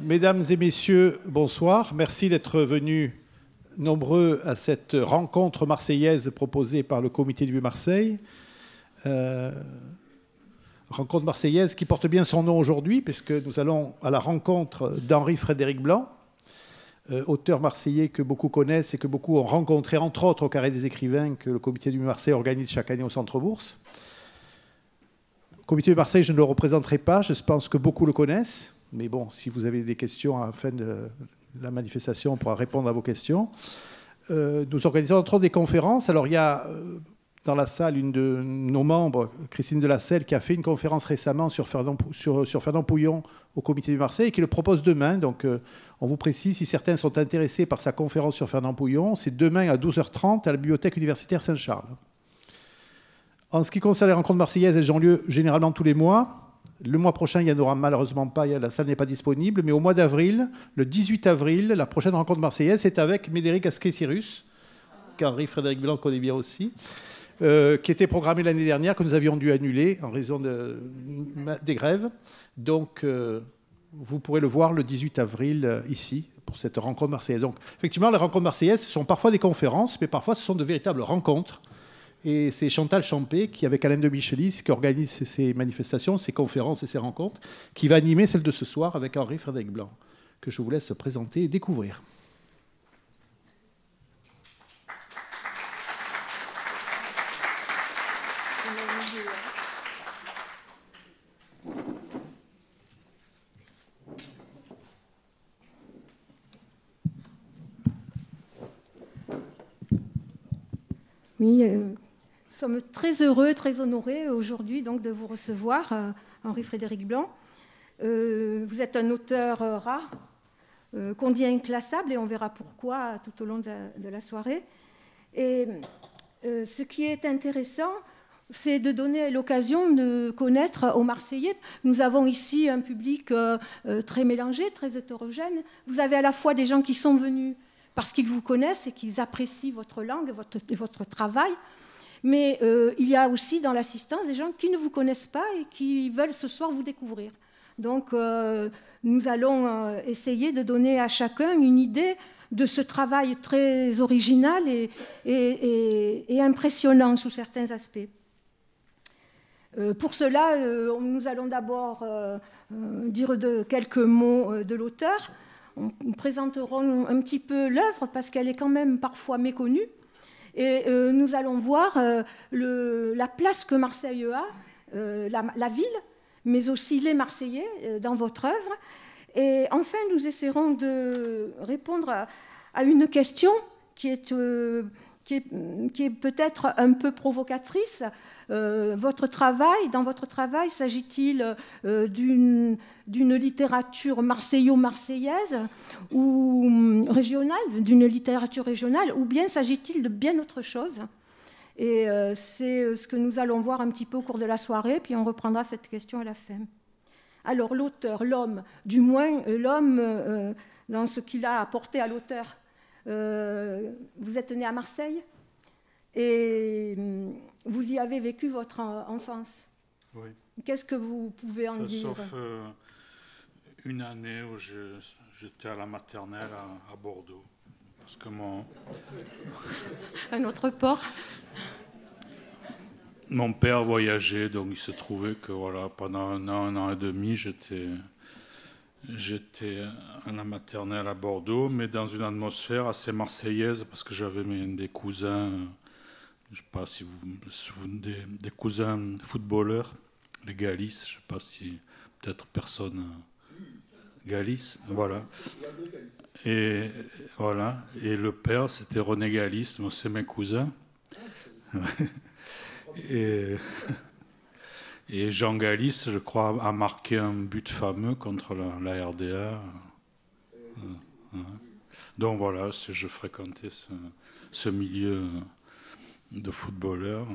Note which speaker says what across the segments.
Speaker 1: Mesdames et messieurs, bonsoir. Merci d'être venus nombreux à cette rencontre marseillaise proposée par le comité du Marseille. Euh, rencontre marseillaise qui porte bien son nom aujourd'hui, puisque nous allons à la rencontre d'Henri-Frédéric Blanc, euh, auteur marseillais que beaucoup connaissent et que beaucoup ont rencontré, entre autres, au Carré des écrivains que le comité du Marseille organise chaque année au Centre Bourse. Le comité du Marseille, je ne le représenterai pas, je pense que beaucoup le connaissent. Mais bon, si vous avez des questions à la fin de la manifestation, on pourra répondre à vos questions. Euh, nous organisons entre autres des conférences. Alors il y a euh, dans la salle une de nos membres, Christine Delasselle, qui a fait une conférence récemment sur Fernand, sur, Pouillon au comité du Marseille et qui le propose demain. Donc euh, on vous précise, si certains sont intéressés par sa conférence sur Fernand Pouillon, c'est demain à 12h30 à la bibliothèque universitaire Saint-Charles. En ce qui concerne les rencontres marseillaises, elles ont lieu généralement tous les mois. Le mois prochain, il n'y en aura malheureusement pas, la salle n'est pas disponible, mais au mois d'avril, le 18 avril, la prochaine rencontre marseillaise est avec Médéric Asquet-Cyrus, qu'Henri Frédéric Blanc connaît bien aussi, euh, qui était programmé l'année dernière, que nous avions dû annuler en raison des grèves. Donc, euh, vous pourrez le voir le 18 avril euh, ici, pour cette rencontre marseillaise. Donc, effectivement, les rencontres marseillaises ce sont parfois des conférences, mais parfois ce sont de véritables rencontres. Et c'est Chantal Champé qui, avec Alain de Michelis, qui organise ces manifestations, ces conférences et ces rencontres, qui va animer celle de ce soir avec Henri Frédéric Blanc, que je vous laisse présenter et découvrir.
Speaker 2: Oui, euh, nous sommes très heureux, très honorés aujourd'hui donc de vous recevoir, euh, Henri-Frédéric Blanc. Euh, vous êtes un auteur euh, rare, qu'on dit inclassable, et on verra pourquoi tout au long de la, soirée. Et ce qui est intéressant, c'est de donner l'occasion de connaître aux Marseillais. Nous avons ici un public très mélangé, très hétérogène. Vous avez à la fois des gens qui sont venus parce qu'ils vous connaissent et qu'ils apprécient votre langue, et votre travail, mais euh, il y a aussi dans l'assistance des gens qui ne vous connaissent pas et qui veulent ce soir vous découvrir. Donc euh, nous allons euh, essayer de donner à chacun une idée de ce travail très original et, impressionnant sous certains aspects. pour cela, nous allons d'abord dire quelques mots de l'auteur. Nous présenterons un petit peu l'œuvre parce qu'elle est quand même parfois méconnue. Et euh, nous allons voir euh, la place que Marseille a, euh, la, ville, mais aussi les Marseillais dans votre œuvre. Et enfin, nous essaierons de répondre à, une question qui est peut-être un peu provocatrice, euh, votre travail, dans votre travail, s'agit-il euh, d'une littérature marseillo-marseillaise ou hum, régionale, d'une littérature régionale, ou bien s'agit-il de bien autre chose Et euh, c'est ce que nous allons voir un petit peu au cours de la soirée, puis on reprendra cette question à la fin. Alors l'auteur, l'homme, du moins l'homme dans ce qu'il a apporté à l'auteur. vous êtes né à Marseille et hum, vous y avez vécu votre euh, enfance. Oui. Qu'est-ce que vous pouvez en euh, dire Sauf
Speaker 3: euh, une année où j'étais à la maternelle à, Bordeaux. Parce que mon.
Speaker 2: Un autre port
Speaker 3: Mon père voyageait, donc il se trouvait que voilà, pendant un an, un an et demi, j'étais. J'étais à la maternelle à Bordeaux, mais dans une atmosphère assez marseillaise, parce que j'avais des cousins je ne sais pas si vous vous souvenez des, cousins footballeurs, les Galis, je ne sais pas si peut-être personne. Euh, Galis, voilà. Et voilà. Et le père, c'était René Galis, c'est mes cousins. et, et, Jean Galis, je crois, a marqué un but fameux contre la, RDA. Euh, euh. Donc voilà, je fréquentais ce, ce milieu de footballeur.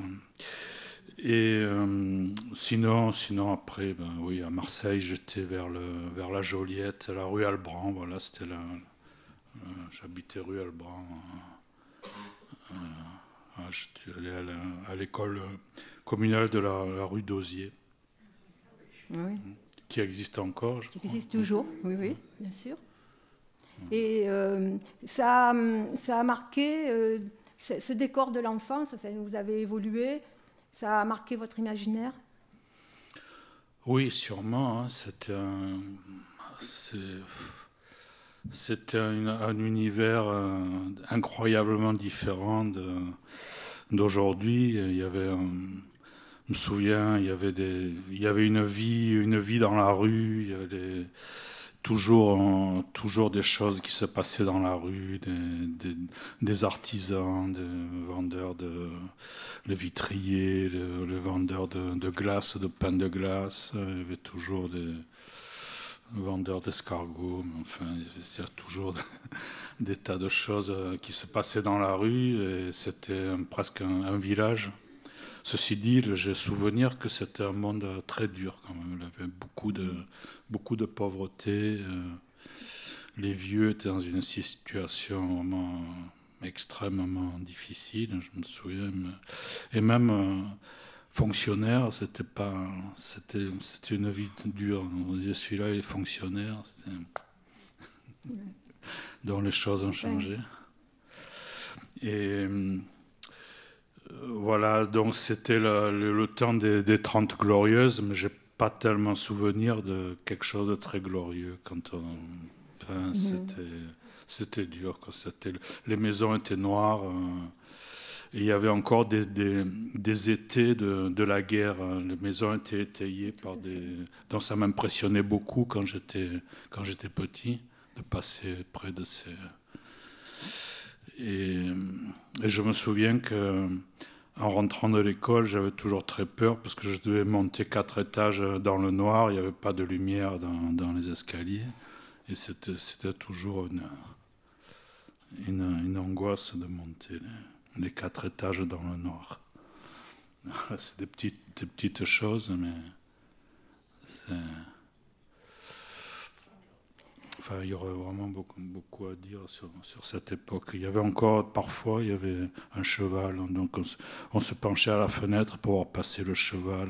Speaker 3: Et euh, sinon, sinon après, ben oui, à Marseille, j'étais vers le vers la Joliette, la rue Albran. Voilà, c'était là. Euh, j'habitais rue Albran. Euh, euh j'étais à l'école communale de la, rue d'Osier, ah qui existe encore. Je qui
Speaker 2: existe toujours, oui, oui, bien sûr. Et ça, ça a marqué ce décor de l'enfance, vous avez évolué, ça a marqué votre imaginaire
Speaker 3: Oui, sûrement. Hein. C'était un. univers euh, incroyablement différent d'aujourd'hui. Il y avait, euh, je me souviens, il y avait une vie, une vie dans la rue. Il des, toujours, toujours des choses qui se passaient dans la rue, des, artisans, des vendeurs de vitriers, des le, vendeur de, glace, de pain de glace. Il y avait toujours des vendeurs d'escargots, enfin, il y avait toujours des tas de choses euh, qui se passaient dans la rue et c'était presque un, un village. Ceci dit, j'ai souvenir que c'était un monde très dur quand même. Il y avait beaucoup de beaucoup de pauvreté. Euh, les vieux étaient dans une situation vraiment extrêmement difficile, je me souviens. Et même euh, fonctionnaire, c'était pas, c'était, une vie dure. On disait là il est fonctionnaire. dont les choses ont changé. Et euh, voilà, donc c'était le, le, temps des, des 30 glorieuses, mais j'ai pas tellement souvenir de quelque chose de très glorieux quand on mhm. C'était, c'était dur. quand C'était, les maisons étaient noires. Euh, il y avait encore des, des, étés de, de, la guerre. Hein. Les maisons étaient étayées par des. Donc ça m'impressionnait beaucoup quand j'étais, quand j'étais petit de passer près de ces. et je me souviens que en rentrant de l'école, j'avais toujours très peur parce que je devais monter quatre étages dans le noir, il n'y avait pas de lumière dans, les escaliers. Et c'était toujours une, angoisse de monter les, quatre étages dans le noir. C'est des petites, petites choses, mais il y aurait vraiment beaucoup, beaucoup à dire sur, sur, cette époque. Il y avait encore, parfois, il y avait un cheval. Donc, on, se penchait à la fenêtre pour voir passer le cheval.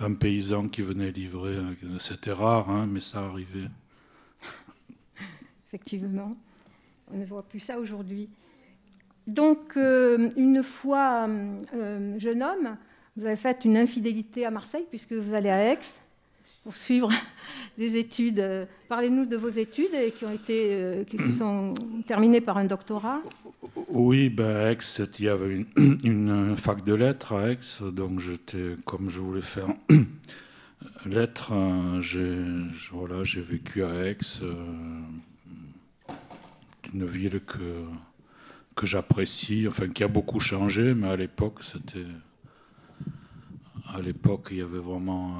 Speaker 3: Un, paysan qui venait livrer. C'était rare, hein, mais ça arrivait.
Speaker 2: Effectivement. On ne voit plus ça aujourd'hui. Donc, euh, une fois euh, jeune homme, vous avez fait une infidélité à Marseille, puisque vous allez à Aix pour suivre des études. Euh, parlez-nous de vos études et qui ont été, euh, qui se sont terminées par un doctorat.
Speaker 3: Oui, ben, Aix, il y avait une, euh, fac de lettres à Aix, donc j'étais, comme je voulais faire lettres, j'ai, voilà, j'ai vécu à Aix, une ville que, que j'apprécie, enfin qui a beaucoup changé, mais à l'époque c'était, à l'époque il y avait vraiment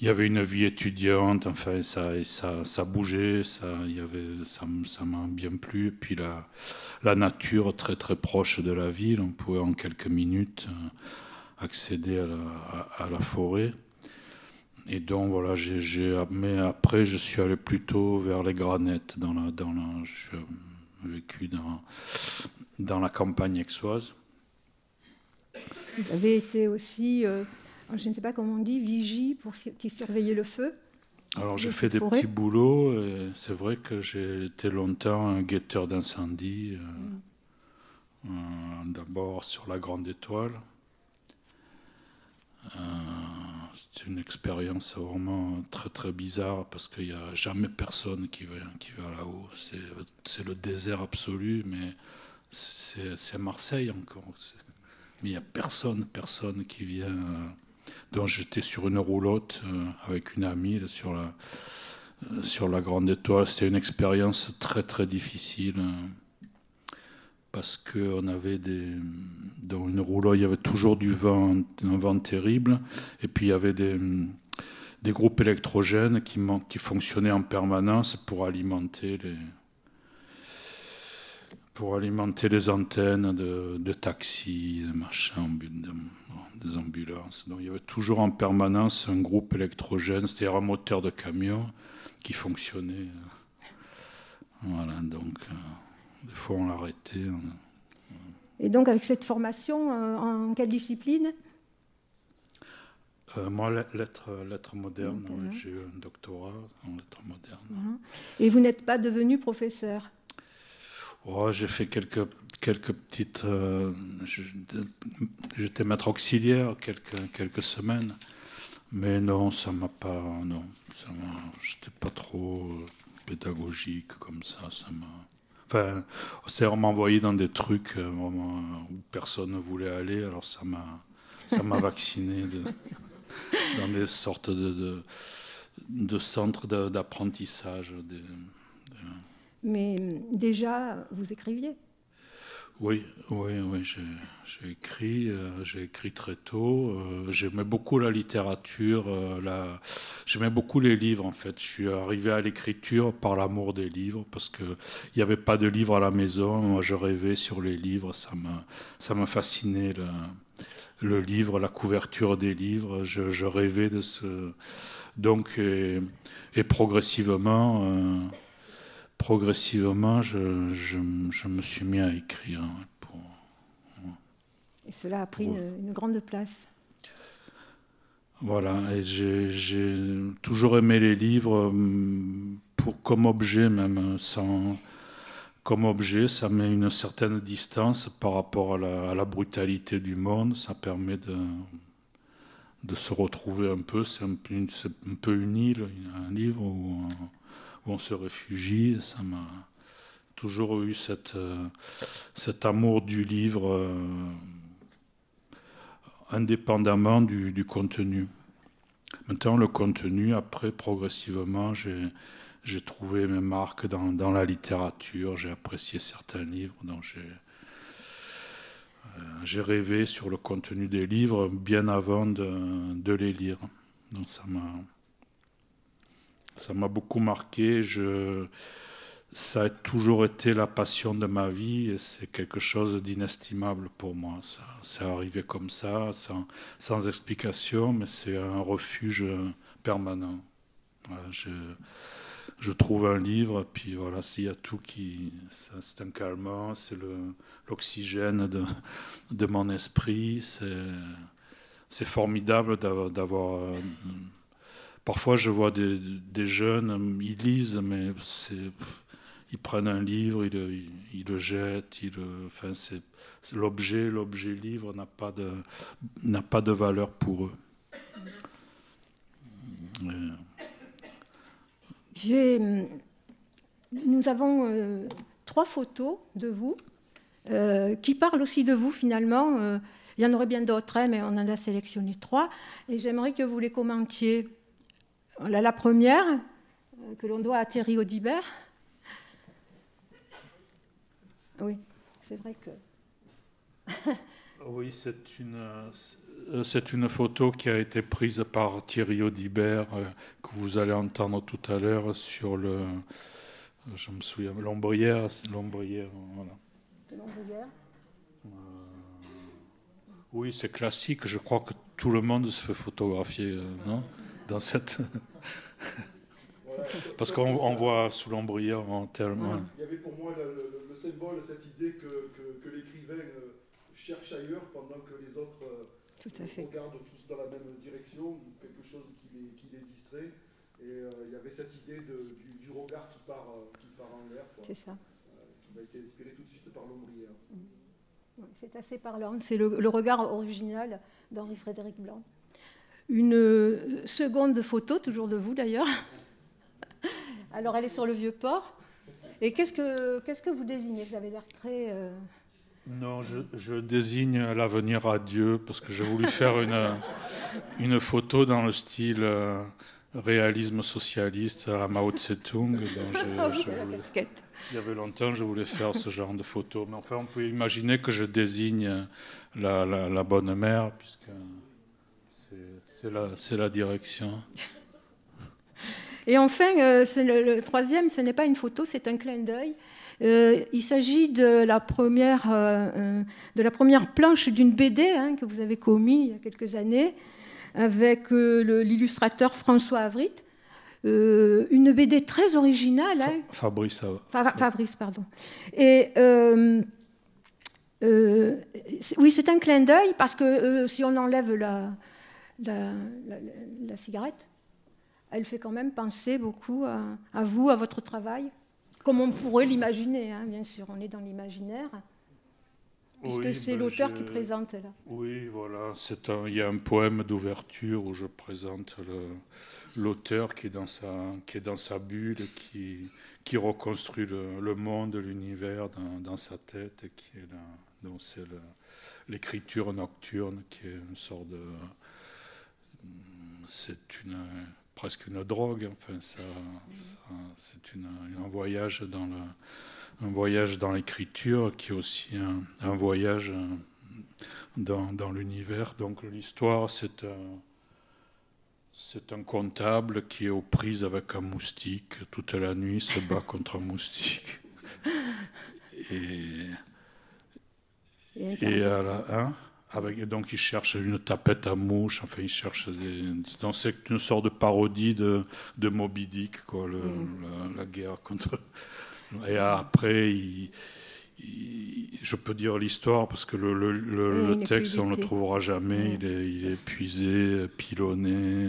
Speaker 3: il y avait une vie étudiante, enfin, ça, ça, ça bougeait, ça, il y avait, ça, ça m'a bien plu. Et puis la, la nature très très proche de la ville, on pouvait en quelques minutes euh, accéder à la, à, la forêt. Et donc voilà, j'ai, mais après je suis allé plutôt vers les granettes, dans la, dans vécu dans, dans la campagne aixoise.
Speaker 2: Vous avez été aussi euh, je ne sais pas comment on dit, vigie pour, qui surveillait le feu.
Speaker 3: Alors j'ai fait des petits boulots. C'est vrai que j'ai été longtemps un guetteur d'incendie. Euh, euh, d'abord sur la Grande Étoile. Euh, c'est une expérience vraiment très très bizarre parce qu'il n'y a jamais personne qui va, qui va là-haut. C'est le désert absolu, mais c'est Marseille encore. Mais il n'y a personne, personne qui vient donc j'étais sur une roulotte euh, avec une amie sur, la, euh, sur la Grande Étoile. C'était une expérience très très difficile euh, parce qu'on avait des. Dans une roulotte, il y avait toujours du vent, un vent terrible, et puis il y avait des, groupes électrogènes qui, qui fonctionnaient en permanence pour alimenter les, pour alimenter les antennes de, taxis, de des ambulances. Donc il y avait toujours en permanence un groupe électrogène, c'est-à-dire un moteur de camion qui fonctionnait. Voilà, donc euh, des fois on l'arrêtait. Hein.
Speaker 2: Et donc avec cette formation, euh, en quelle discipline
Speaker 3: euh, moi, lettres, moderne, modernes, j'ai eu un doctorat en lettres modernes.
Speaker 2: Et vous n'êtes pas devenu professeur
Speaker 3: Oh, j'ai fait quelques, quelques petites. Euh, j'étais maître auxiliaire quelques, quelques semaines. Mais non, ça m'a pas. Non, j'étais pas trop pédagogique comme ça. Ça m'a. Enfin, on m'a envoyé dans des trucs euh, où personne ne voulait aller. Alors ça m'a, ça m'a vacciné de, dans des sortes de, de, centres d'apprentissage. Des...
Speaker 2: Mais euh, déjà, vous écriviez.
Speaker 3: Oui, oui, oui, j'ai écrit, euh, j'ai écrit très tôt. Euh, j'aimais beaucoup la littérature, j'aimais beaucoup les livres en fait. Je suis arrivé à l'écriture par l'amour des livres parce que il n'y avait pas de livres à la maison. Moi, je rêvais sur les livres, ça m'a, ça fasciné le, livre, la couverture des livres. Je, rêvais de ce, donc et progressivement progressivement, je, me suis mis à écrire.
Speaker 2: et cela a pris une, grande place.
Speaker 3: Voilà, et j'ai toujours aimé les livres mm, pour, comme objet même, hein, sans, comme objet, ça met une certaine distance par rapport à la, brutalité du monde, ça permet de, de se retrouver un peu, c'est un, peu une île, un livre où on se réfugie. Ça m'a toujours eu euh, cet amour du livre euh, indépendamment du, contenu. Maintenant, le contenu, après, progressivement, j'ai trouvé mes marques dans, la littérature, j'ai apprécié certains livres, donc euh, j'ai rêvé sur le contenu des livres bien avant de, de les lire. Donc ça m'a ça m'a beaucoup marqué. Je... Ça a toujours été la passion de ma vie et c'est quelque chose d'inestimable pour moi. Ça, c'est arrivé comme ça, sans, sans explication, mais c'est un refuge permanent. je, je, trouve un livre, puis voilà, s'il y a tout qui. C'est un calmant, c'est l'oxygène de, de mon esprit, c'est formidable d'avoir euh, Parfois, je vois des, jeunes, ils lisent, mais c'est ils prennent un livre, ils, le jettent, enfin, c'est, l'objet, l'objet livre n'a pas, de, n'a pas de valeur pour eux. Euh.
Speaker 2: J'ai, nous avons euh, trois photos de vous euh, qui parlent aussi de vous finalement. il y en aurait bien d'autres, hein, mais on en a sélectionné trois. Et j'aimerais que vous les commentiez la, première, euh, que l'on doit à Thierry Audibert. Oui, c'est vrai que.
Speaker 3: oui, c'est une, euh, photo qui a été prise par Thierry Audibert, euh, que vous allez entendre tout à l'heure sur le. Je me souviens, l'ombrière, l'ombrière, voilà. Oui, c'est classique, je crois que tout le monde se fait photographier, non Parce qu'on voit sous l'ombrière en Il y avait
Speaker 4: pour moi le, symbole, cette idée que, l'écrivain euh, cherche ailleurs pendant que les autres euh, regardent tous dans la même direction, quelque chose qui les, distrait. Et euh, il y avait cette idée du, regard qui part, qui part en l'air. C'est ça. qui m'a été inspiré tout de suite par l'ombrière.
Speaker 2: Mm. C'est assez parlant. C'est le, regard original d'Henri Frédéric Blanc une euh, seconde photo, toujours de vous d'ailleurs. Alors elle est sur le vieux port. Et qu'est-ce que, qu'est-ce que vous désignez Vous avez l'air très... Euh,
Speaker 3: non, je, désigne l'avenir à Dieu parce que j'ai voulu faire une, euh, une photo dans le style réalisme socialiste à Mao Tse-tung. Ah, il y avait longtemps, je voulais faire ce genre de photo. Mais enfin, on peut imaginer que je désigne la bonne mère puisque... C'est la, direction.
Speaker 2: Et enfin, euh, le, troisième, ce n'est pas une photo, c'est un clin d'œil. Euh, il s'agit de, la première, euh, de la première planche d'une BD hein, que vous avez commis il y a quelques années avec l'illustrateur François Avrit. une BD très originale. Hein. Fabrice, Fabrice, pardon. Et oui, c'est un clin d'œil parce que si on enlève la, la, cigarette, elle fait quand même penser beaucoup à, vous, à votre travail, comme on pourrait l'imaginer, hein, bien sûr, on est dans l'imaginaire,
Speaker 3: puisque c'est ben, l'auteur qui présente là. Oui, voilà, il y a un poème d'ouverture où je présente l'auteur qui, est dans sa, bulle, qui, reconstruit le, monde, l'univers dans, sa tête, et qui est là. c'est l'écriture nocturne qui est une sorte de c'est presque une drogue. Enfin, ça, c'est un voyage dans un voyage dans l'écriture qui est aussi un, voyage euh, dans, l'univers. Donc l'histoire, c'est un, euh, c'est un comptable qui est aux prises avec un moustique toute la nuit, se bat contre un moustique. Et, et, à la, hein donc il cherche une tapette à mouche, enfin il cherche des... c'est une sorte de parodie de, de Moby Dick, quoi, mm. la, guerre contre... Et après, je peux dire l'histoire, parce que le, mm, texte, on ne le trouvera jamais, mm. il, est, il, est, épuisé, pilonné.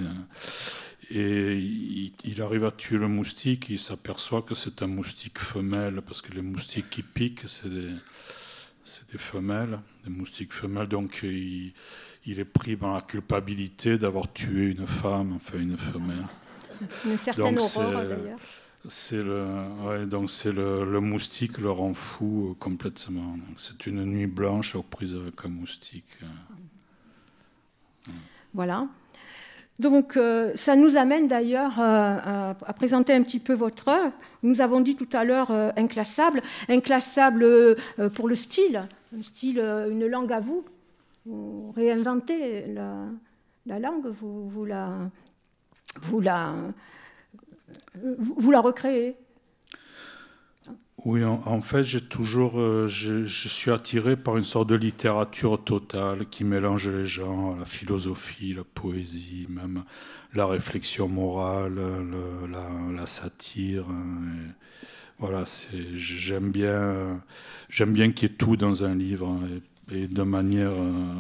Speaker 3: Et il, arrive à tuer le moustique, il s'aperçoit que c'est un moustique femelle, parce que les moustiques qui piquent, c'est des c'est des femelles, des moustiques femelles. Donc il, est pris dans la culpabilité d'avoir tué une femme, enfin une femelle. Une certaine aurore d'ailleurs. C'est le, ouais, donc c'est le, moustique le rend fou euh, complètement. C'est une nuit blanche aux prises avec un moustique.
Speaker 2: Voilà. Donc, euh, ça nous amène d'ailleurs euh, à, présenter un petit peu votre œuvre. Nous avons dit tout à l'heure euh, inclassable, inclassable pour le style, un style, une langue à vous. Vous réinventez la, langue, vous, vous, la, vous, la, vous la recréez.
Speaker 3: Oui, en, fait, j'ai toujours, euh, je, suis attiré par une sorte de littérature totale qui mélange les genres, la philosophie, la poésie, même la réflexion morale, la, satire. Hein, voilà, voilà, j'aime bien, j'aime bien qu'il y ait tout dans un livre hein, et, de manière euh,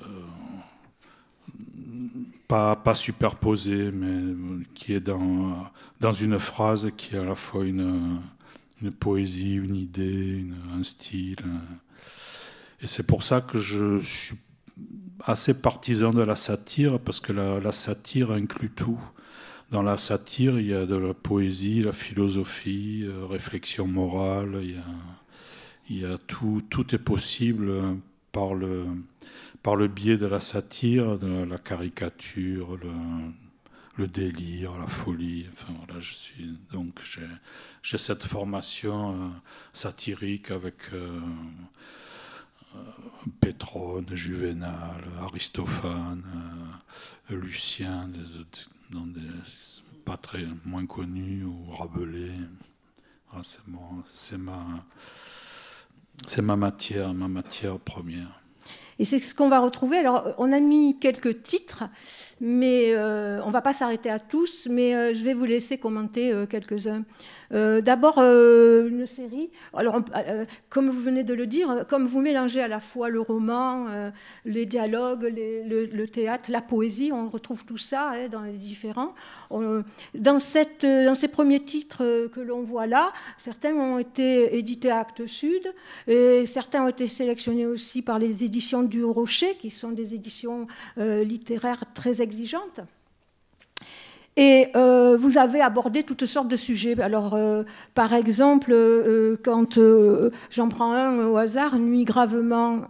Speaker 3: euh, pas, superposé, mais qui est dans, dans une phrase qui est à la fois une, une poésie, une idée, un style. Et c'est pour ça que je suis assez partisan de la satire, parce que la, satire inclut tout. Dans la satire, il y a de la poésie, la philosophie, euh, réflexion morale, il y a, il y a tout, tout est possible par le, par le biais de la satire, de la caricature, le, délire, la folie. Enfin, je suis, donc j'ai cette formation euh, satirique avec euh, euh Pétrone, Juvenal, Aristophane, euh, Lucien, des, pas très moins connus, ou Rabelais. Ah, c'est ma matière, ma matière première. Et c'est ce qu'on va retrouver.
Speaker 2: Alors, on a mis quelques titres, mais euh, on ne va pas s'arrêter à tous, mais euh, je vais vous laisser commenter euh, quelques-uns. D'abord, une série. Alors, comme vous venez de le dire, comme vous mélangez à la fois le roman, les dialogues, le, théâtre, la poésie, on retrouve tout ça hein, dans les différents. dans, cette, dans ces premiers titres que l'on voit là, certains ont été édités à Actes Sud, et certains ont été sélectionnés aussi par les éditions du Rocher, qui sont des éditions euh, littéraires très exigeantes. Et euh, vous avez abordé toutes sortes de sujets. Alors, euh, par exemple, quand j'en prends un au hasard, nuit gravement.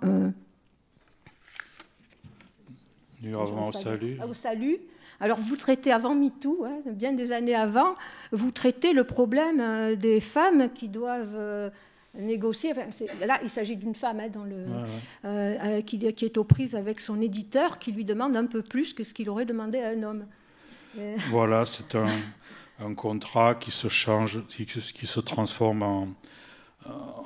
Speaker 3: nuit gravement au salut. Au
Speaker 2: salut. Alors, vous traitez avant MeToo, hein, bien des années avant, vous traitez le problème des femmes qui doivent négocier. là, il s'agit d'une femme hein, dans le, euh, euh, qui, est aux prises avec son éditeur qui lui demande un peu plus que ce qu'il aurait demandé à un homme. Euh. Voilà,
Speaker 3: c'est un, contrat qui se change, qui, se transforme en,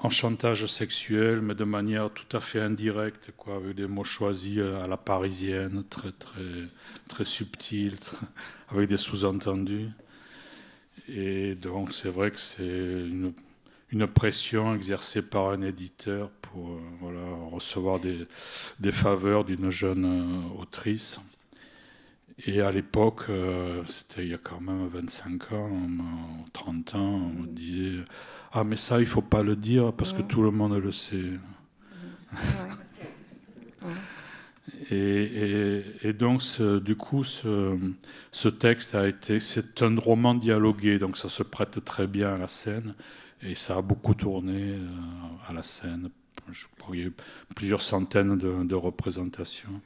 Speaker 3: en, chantage sexuel, mais de manière tout à fait indirecte, quoi, avec des mots choisis à la parisienne, très, très, très subtils, avec des sous-entendus. Et donc, c'est vrai que c'est une une pression exercée par un éditeur pour euh, recevoir des, faveurs d'une jeune euh, autrice. Et à l'époque, euh, c'était il y a quand même 25 ans, 30 ans, on disait Ah, mais ça, il ne faut pas le dire parce que tout le monde le sait. Et, donc, du coup, ce, ce, texte a été. C'est un roman dialogué, donc ça se prête très bien à la scène. Et ça a beaucoup tourné euh, à la scène. Je crois qu'il y a eu plusieurs centaines de, représentations.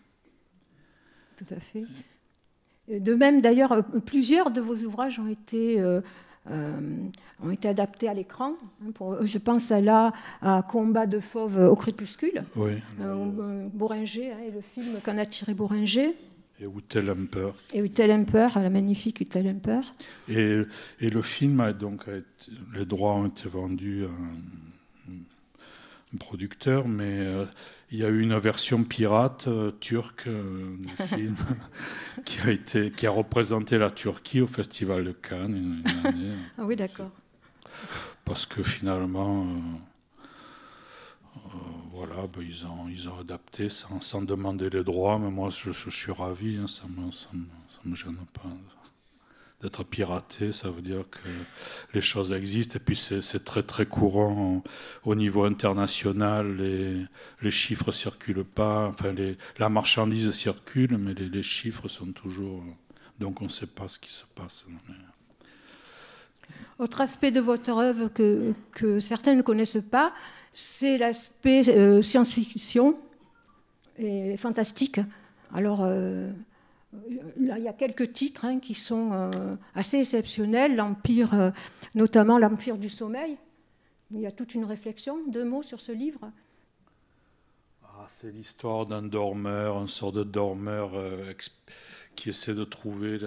Speaker 2: Tout à fait. De même, d'ailleurs, euh, plusieurs de vos ouvrages ont été, euh, ont été adaptés à l'écran. Hein, je pense à, là, à Combat de fauve au crépuscule. Oui. Euh, Boringer, hein, le film qu'en a tiré Boringer. Et Utah Et Utah Emper, la magnifique Utah
Speaker 3: Et, le film a donc, les droits ont été vendus à un, producteur, mais euh, il y a eu une version pirate euh, turque euh, du film qui a été, qui a représenté la Turquie au Festival de Cannes. une année. ah oui, d'accord. Parce que finalement voilà, ben, ils, ont, ils ont adapté sans, demander les droits, mais moi je, suis ravi, hein, ça ne me, ça gêne pas. D'être piraté, ça veut dire que les choses existent et puis c'est très très courant au niveau international, les, les chiffres circulent pas, enfin les, la marchandise circule, mais les, les, chiffres sont toujours... Donc on ne sait pas ce qui se passe.
Speaker 2: Autre aspect de votre œuvre que, que certains ne connaissent pas, c'est l'aspect euh, science-fiction et fantastique. Alors, euh, il y a quelques titres hein, qui sont euh, assez exceptionnels. L'Empire, notamment L'Empire du sommeil. Il y a toute une réflexion, deux mots sur ce livre.
Speaker 3: Ah, c'est l'histoire d'un dormeur, un sort de dormeur qui essaie de trouver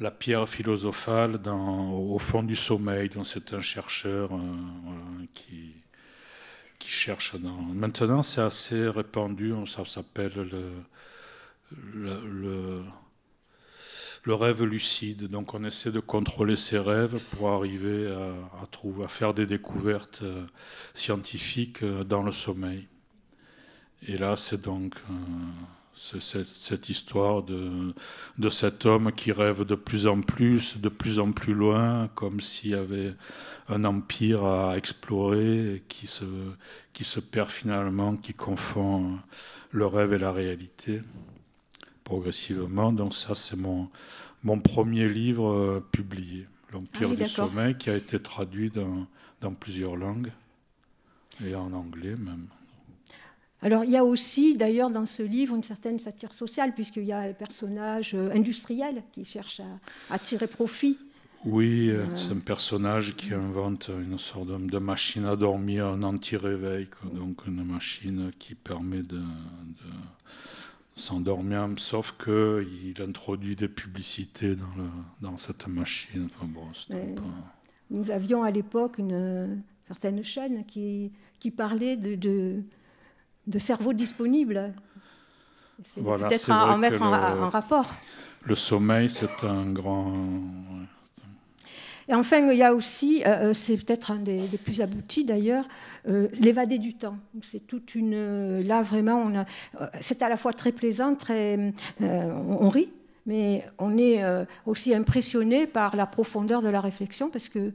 Speaker 3: la, pierre philosophale dans, au fond du sommeil. c'est un chercheur, Maintenant, c'est assez répandu, ça s'appelle le, rêve lucide. Donc on essaie de contrôler ses rêves pour arriver à, faire des découvertes euh, scientifiques euh, dans le sommeil. Et là, c'est donc... Euh, cette, cette, histoire de, de, cet homme qui rêve de plus en plus, de plus en plus loin, comme s'il y avait un empire à explorer, qui, se, qui se perd finalement, qui confond le rêve et la réalité progressivement. Donc ça, c'est mon, mon premier livre euh, publié, L'Empire ah du Sommeil, qui a été traduit dans, dans plusieurs langues, et en anglais même.
Speaker 2: Alors il y a aussi d'ailleurs dans ce livre une certaine satire sociale, puisqu'il y a un personnage euh, industriel qui cherche à, tirer profit.
Speaker 3: Oui, euh, euh, c'est un personnage qui invente une sorte de, machine à dormir, un anti-réveil, donc une machine qui permet de, s'endormir, sauf qu'il introduit des publicités dans, dans cette machine.
Speaker 2: Nous avions à l'époque une certaine chaîne qui, qui parlait de de cerveau disponible.
Speaker 3: C'est peut-être à en mettre en, rapport. Le sommeil, c'est un grand.
Speaker 2: Et enfin, il y a aussi, euh, euh, c'est peut-être un des, plus aboutis d'ailleurs, euh, l'évader du temps. C'est toute une. Là, vraiment, on a, c'est à la fois très plaisant, très, on rit, mais on est aussi impressionné par la profondeur de la réflexion parce que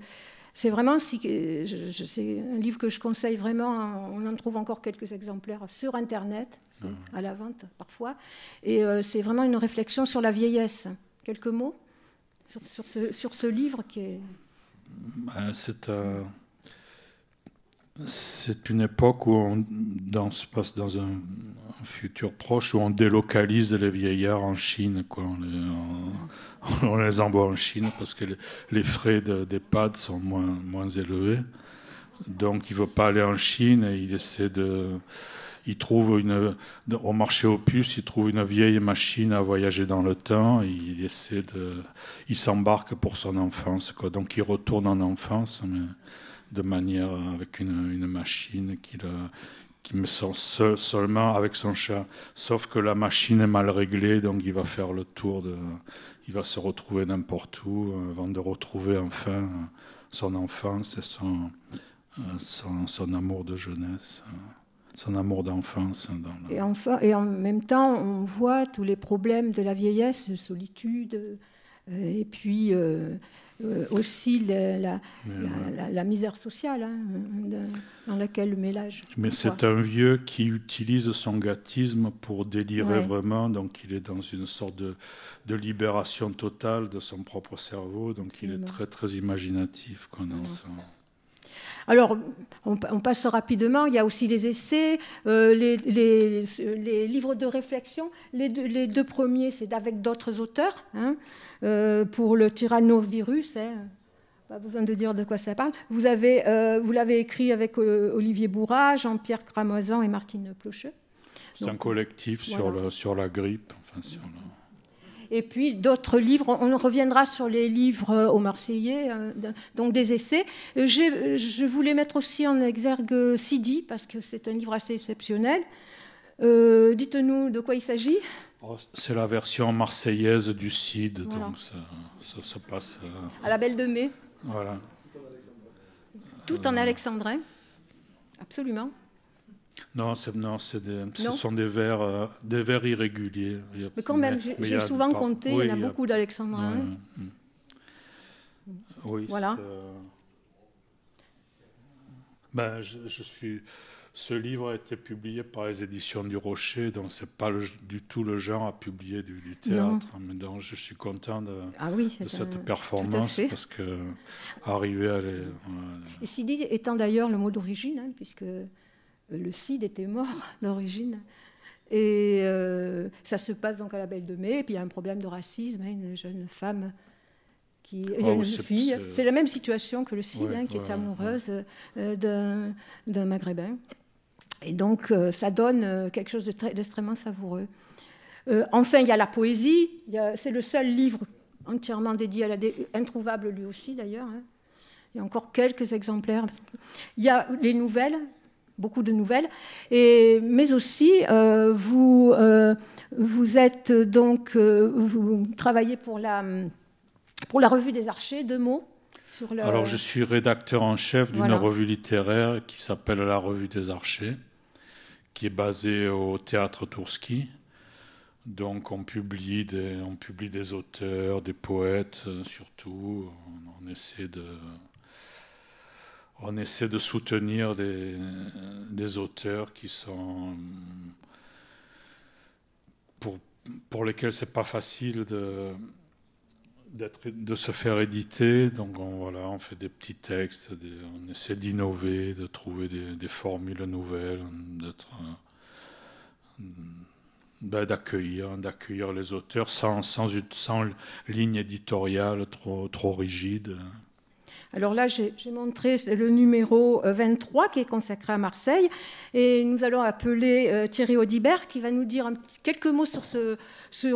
Speaker 2: c'est vraiment, euh, un livre que je conseille vraiment. On en trouve encore quelques exemplaires sur Internet, ah à la vente parfois. Et euh, c'est vraiment une réflexion sur la vieillesse. Quelques mots sur, ce, sur ce, livre qui est.
Speaker 3: Ben, c'est. un euh, c'est une époque où on, dans, se passe dans un, futur proche où on délocalise les vieillards en Chine. Quoi. On, les, envoie en Chine parce que les, frais des pads sont moins, moins élevés. Donc il ne veut pas aller en Chine et il essaie de. Il trouve une, au marché aux puces, il trouve une vieille machine à voyager dans le temps. Il essaie de, il s'embarque pour son enfance. Quoi. Donc il retourne en enfance, de manière euh, avec une, machine qui, qui me sort seulement avec son chat. Sauf que la machine est mal réglée, donc il va faire le tour de. Il va se retrouver n'importe où euh, avant de retrouver enfin euh, son enfance et son, son, amour de jeunesse son amour d'enfance.
Speaker 2: Et, enfin, et en même temps, on voit tous les problèmes de la vieillesse, de solitude, et puis euh, aussi la, misère sociale hein, dans laquelle le mélange. Mais c'est
Speaker 3: un vieux qui utilise son gâtisme pour délirer vraiment, donc il est dans une sorte de, libération totale de son propre cerveau, donc il est très très imaginatif
Speaker 2: Alors, on, passe rapidement. Il y a aussi les essais, euh, les, livres de réflexion. Les deux, les deux premiers, c'est avec d'autres auteurs. Hein. Euh, pour le tyrannovirus. Hein, pas besoin de dire de quoi ça parle. Vous, euh, vous l'avez écrit avec euh, Olivier Bourrage Jean-Pierre Cramoisan et Martine Plocheux. C'est un collectif sur,
Speaker 3: le, sur la grippe.
Speaker 2: Et puis d'autres livres, on reviendra sur les livres aux Marseillais, donc des essais. je voulais mettre aussi en exergue Sidi, parce que c'est un livre assez exceptionnel. Dites-nous de quoi il s'agit.
Speaker 3: C'est la version marseillaise du CID, donc ça, passe. Euh,
Speaker 2: à la Belle de Mai. Voilà. Tout en euh, alexandrin. Absolument.
Speaker 3: Non, non ce sont des vers, euh, irréguliers. mais quand même, j'ai souvent compté, il y en a, beaucoup d'alexandrins. Oui, voilà. Ben, je, suis, ce livre a été publié par les éditions du Rocher, donc c'est pas du tout le genre à publier du, théâtre. Hein, mais je suis content de, ah cette performance parce que arriver à les.
Speaker 2: Et Sid étant d'ailleurs le mot d'origine, hein, puisque euh, le Cid était mort d'origine. Et euh, ça se passe donc à la Belle de Mai, et puis il y a un problème de racisme, hein, une jeune femme qui, oh, une fille. C'est la même situation que le Cid, qui est amoureuse euh, d'un maghrébin. Et donc, euh, ça donne euh, quelque chose d'extrêmement savoureux. Euh, enfin, il y a la poésie. C'est le seul livre entièrement dédié à la introuvable lui aussi d'ailleurs. Hein. Il y a encore quelques exemplaires. Il y a les nouvelles, beaucoup de nouvelles, et, mais aussi vous, vous êtes donc vous travaillez pour la pour la revue des Archers, deux mots. Sur le... Alors
Speaker 3: je suis rédacteur en chef d'une revue littéraire qui s'appelle la Revue des Archers qui est basé au théâtre Tourski. Donc on publie, des, on publie des auteurs, des poètes euh, surtout. On, essaie de, on essaie de soutenir des, des auteurs qui sont pour, pour lesquels c'est pas facile de, de se faire éditer. Donc on, voilà, on fait des petits textes, on essaie d'innover, de trouver des, formules nouvelles, euh, ben, d'accueillir, d'accueillir les auteurs sans, sans, sans ligne éditoriale trop, trop rigide.
Speaker 2: Alors là, j'ai montré le numéro 23 euh, qui est consacré à Marseille. Et nous allons appeler euh, Thierry Audibert qui va nous dire quelques mots sur,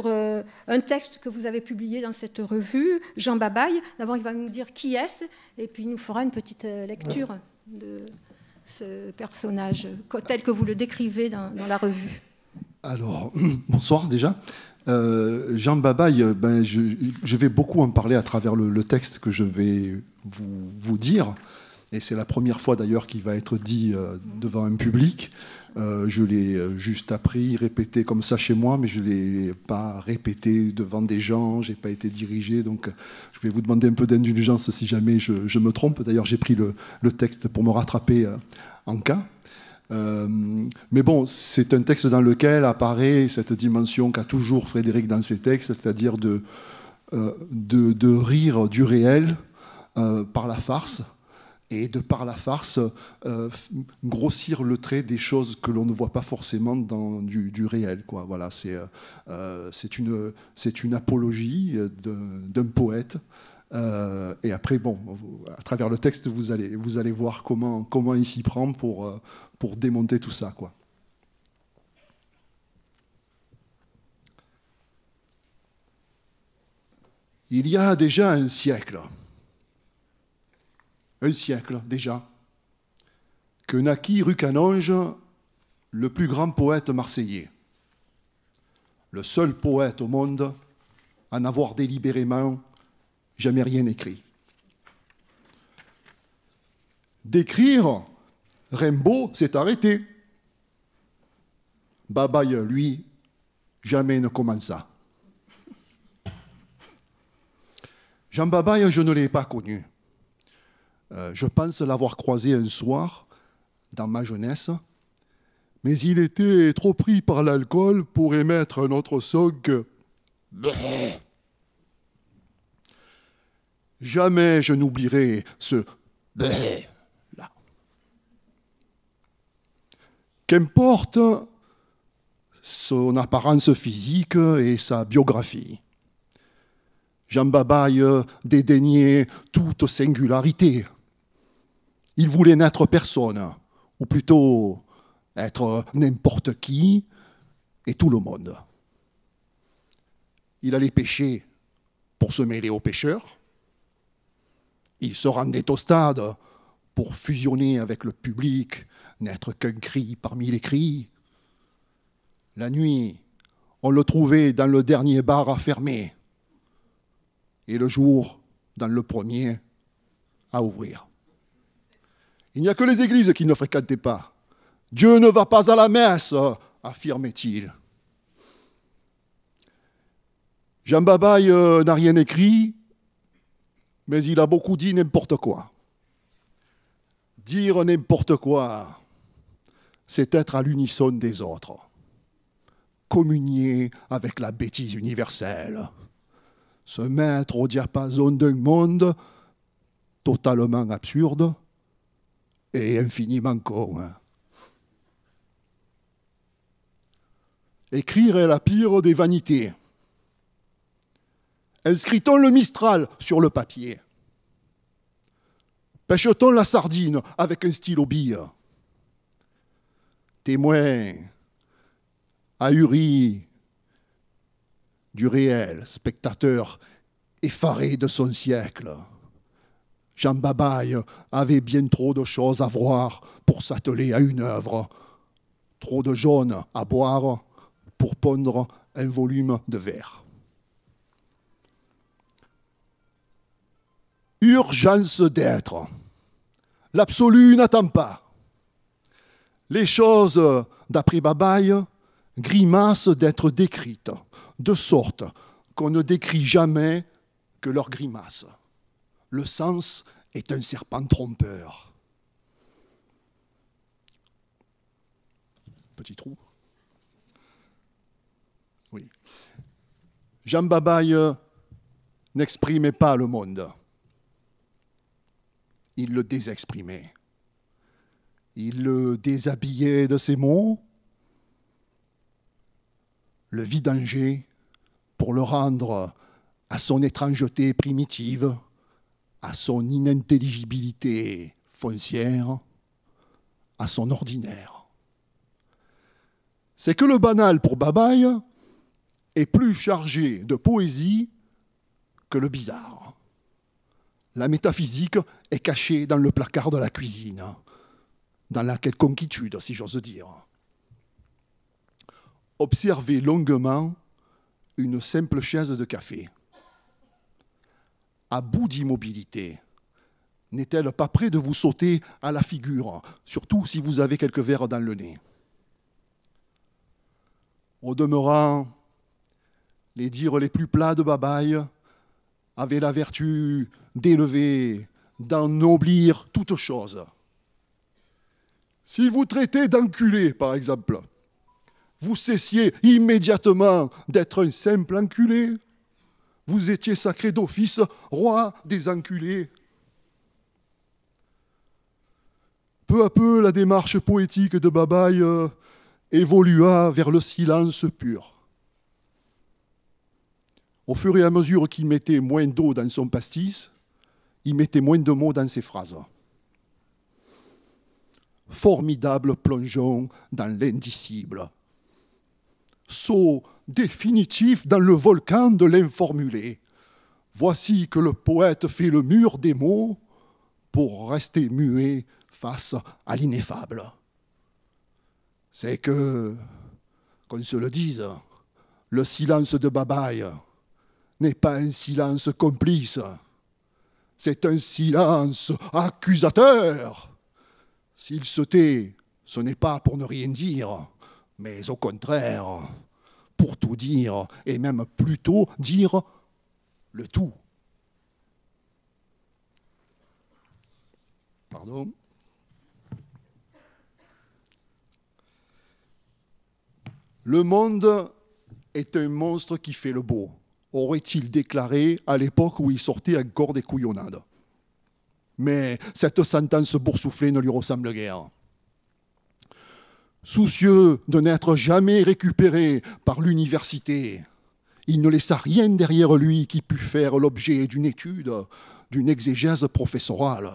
Speaker 2: euh, un texte que vous avez publié dans cette revue, Jean Babaille. D'abord, il va nous dire qui est-ce et puis il nous fera une petite lecture de ce personnage tel que vous le décrivez dans la revue.
Speaker 4: Alors, bonsoir déjà. Euh, Jean Babaille, ben, je, vais beaucoup en parler à travers le, texte que je vais vous, dire. Et c'est la première fois d'ailleurs qu'il va être dit euh, devant un public. Euh, je l'ai juste appris, répété comme ça chez moi, mais je ne l'ai pas répété devant des gens, je n'ai pas été dirigé. Donc je vais vous demander un peu d'indulgence si jamais je, me trompe. D'ailleurs, j'ai pris le, texte pour me rattraper en cas. Euh, mais bon, c'est un texte dans lequel apparaît cette dimension qu'a toujours Frédéric dans ses textes, c'est-à-dire de, euh, de, rire du réel euh, par la farce et de par la farce grossir le trait des choses que l'on ne voit pas forcément dans du, réel. Quoi. Voilà, c'est une, une apologie d'un poète. et après, bon, à travers le texte, vous allez, vous allez voir comment, comment il s'y prend pour, pour démonter tout ça. Quoi. Il y a déjà un siècle, un siècle déjà, que naquit Rucanonge le plus grand poète marseillais, le seul poète au monde à n'avoir délibérément jamais rien écrit. D'écrire, Rimbaud s'est arrêté. Babaï, lui, jamais ne commença. Jean Babaï, je ne l'ai pas connu. Euh, je pense l'avoir croisé un soir dans ma jeunesse, mais il était trop pris par l'alcool pour émettre un autre soc. Jamais je n'oublierai ce qu'importe son apparence physique et sa biographie. Jean Babaille dédaignait toute singularité. Il voulait n'être personne, ou plutôt être n'importe qui et tout le monde. Il allait pêcher pour se mêler aux pêcheurs. Il se rendait au stade pour fusionner avec le public n'être qu'un cri parmi les cris. La nuit, on le trouvait dans le dernier bar à fermer, et le jour, dans le premier, à ouvrir. Il n'y a que les églises qui ne fréquentaient pas. Dieu ne va pas à la messe, affirmait-il. Jean euh, n'a rien écrit, mais il a beaucoup dit n'importe quoi. Dire n'importe quoi, c'est être à l'unisson des autres, communier avec la bêtise universelle, se mettre au diapason d'un monde totalement absurde et infiniment con. Écrire est la pire des vanités. Inscrit-on le Mistral sur le papier. Pêche-t-on la sardine avec un stylo bille témoin ahuri du réel, spectateur effaré de son siècle. Jean Babaille avait bien trop de choses à voir pour s'atteler à une œuvre, trop de jaune à boire pour pondre un volume de verre. Urgence d'être. L'absolu n'attend pas les choses d'après Babaï grimacent d'être décrites, de sorte qu'on ne décrit jamais que leur grimace. Le sens est un serpent trompeur. Petit trou. Oui. Jean Babaï n'exprimait pas le monde. Il le désexprimait. Il le déshabillait de ses mots, le vidangeait pour le rendre à son étrangeté primitive, à son inintelligibilité foncière, à son ordinaire. C'est que le banal pour Babaï est plus chargé de poésie que le bizarre. La métaphysique est cachée dans le placard de la cuisine dans la quelconquitude, si j'ose dire. Observez longuement une simple chaise de café. À bout d'immobilité, n'est-elle pas près de vous sauter à la figure, surtout si vous avez quelques verres dans le nez Au demeurant, les dires les plus plats de Babaille avaient la vertu d'élever, d'ennoblir toute chose si vous traitez d'enculé, par exemple, vous cessiez immédiatement d'être un simple enculé. Vous étiez sacré d'office, roi des enculés. Peu à peu, la démarche poétique de Babaï euh, évolua vers le silence pur. Au fur et à mesure qu'il mettait moins d'eau dans son pastis, il mettait moins de mots dans ses phrases formidable plongeon dans l'indicible. Saut définitif dans le volcan de l'informulé. Voici que le poète fait le mur des mots pour rester muet face à l'ineffable. C'est que, qu'on se le dise, le silence de Babaï n'est pas un silence complice, c'est un silence accusateur. S'il se tait, ce n'est pas pour ne rien dire, mais au contraire, pour tout dire, et même plutôt dire le tout. Pardon. Le monde est un monstre qui fait le beau, aurait-il déclaré à l'époque où il sortait encore des couillonnades mais cette sentence boursouflée ne lui ressemble guère. Soucieux de n'être jamais récupéré par l'université, il ne laissa rien derrière lui qui pût faire l'objet d'une étude, d'une exégèse professorale.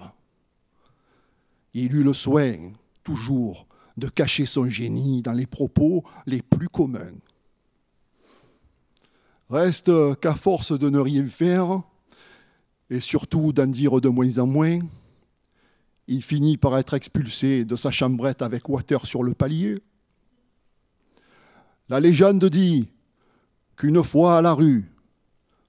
Speaker 4: Il eut le soin, toujours, de cacher son génie dans les propos les plus communs. Reste qu'à force de ne rien faire, et surtout d'en dire de moins en moins. Il finit par être expulsé de sa chambrette avec Water sur le palier. La légende dit qu'une fois à la rue,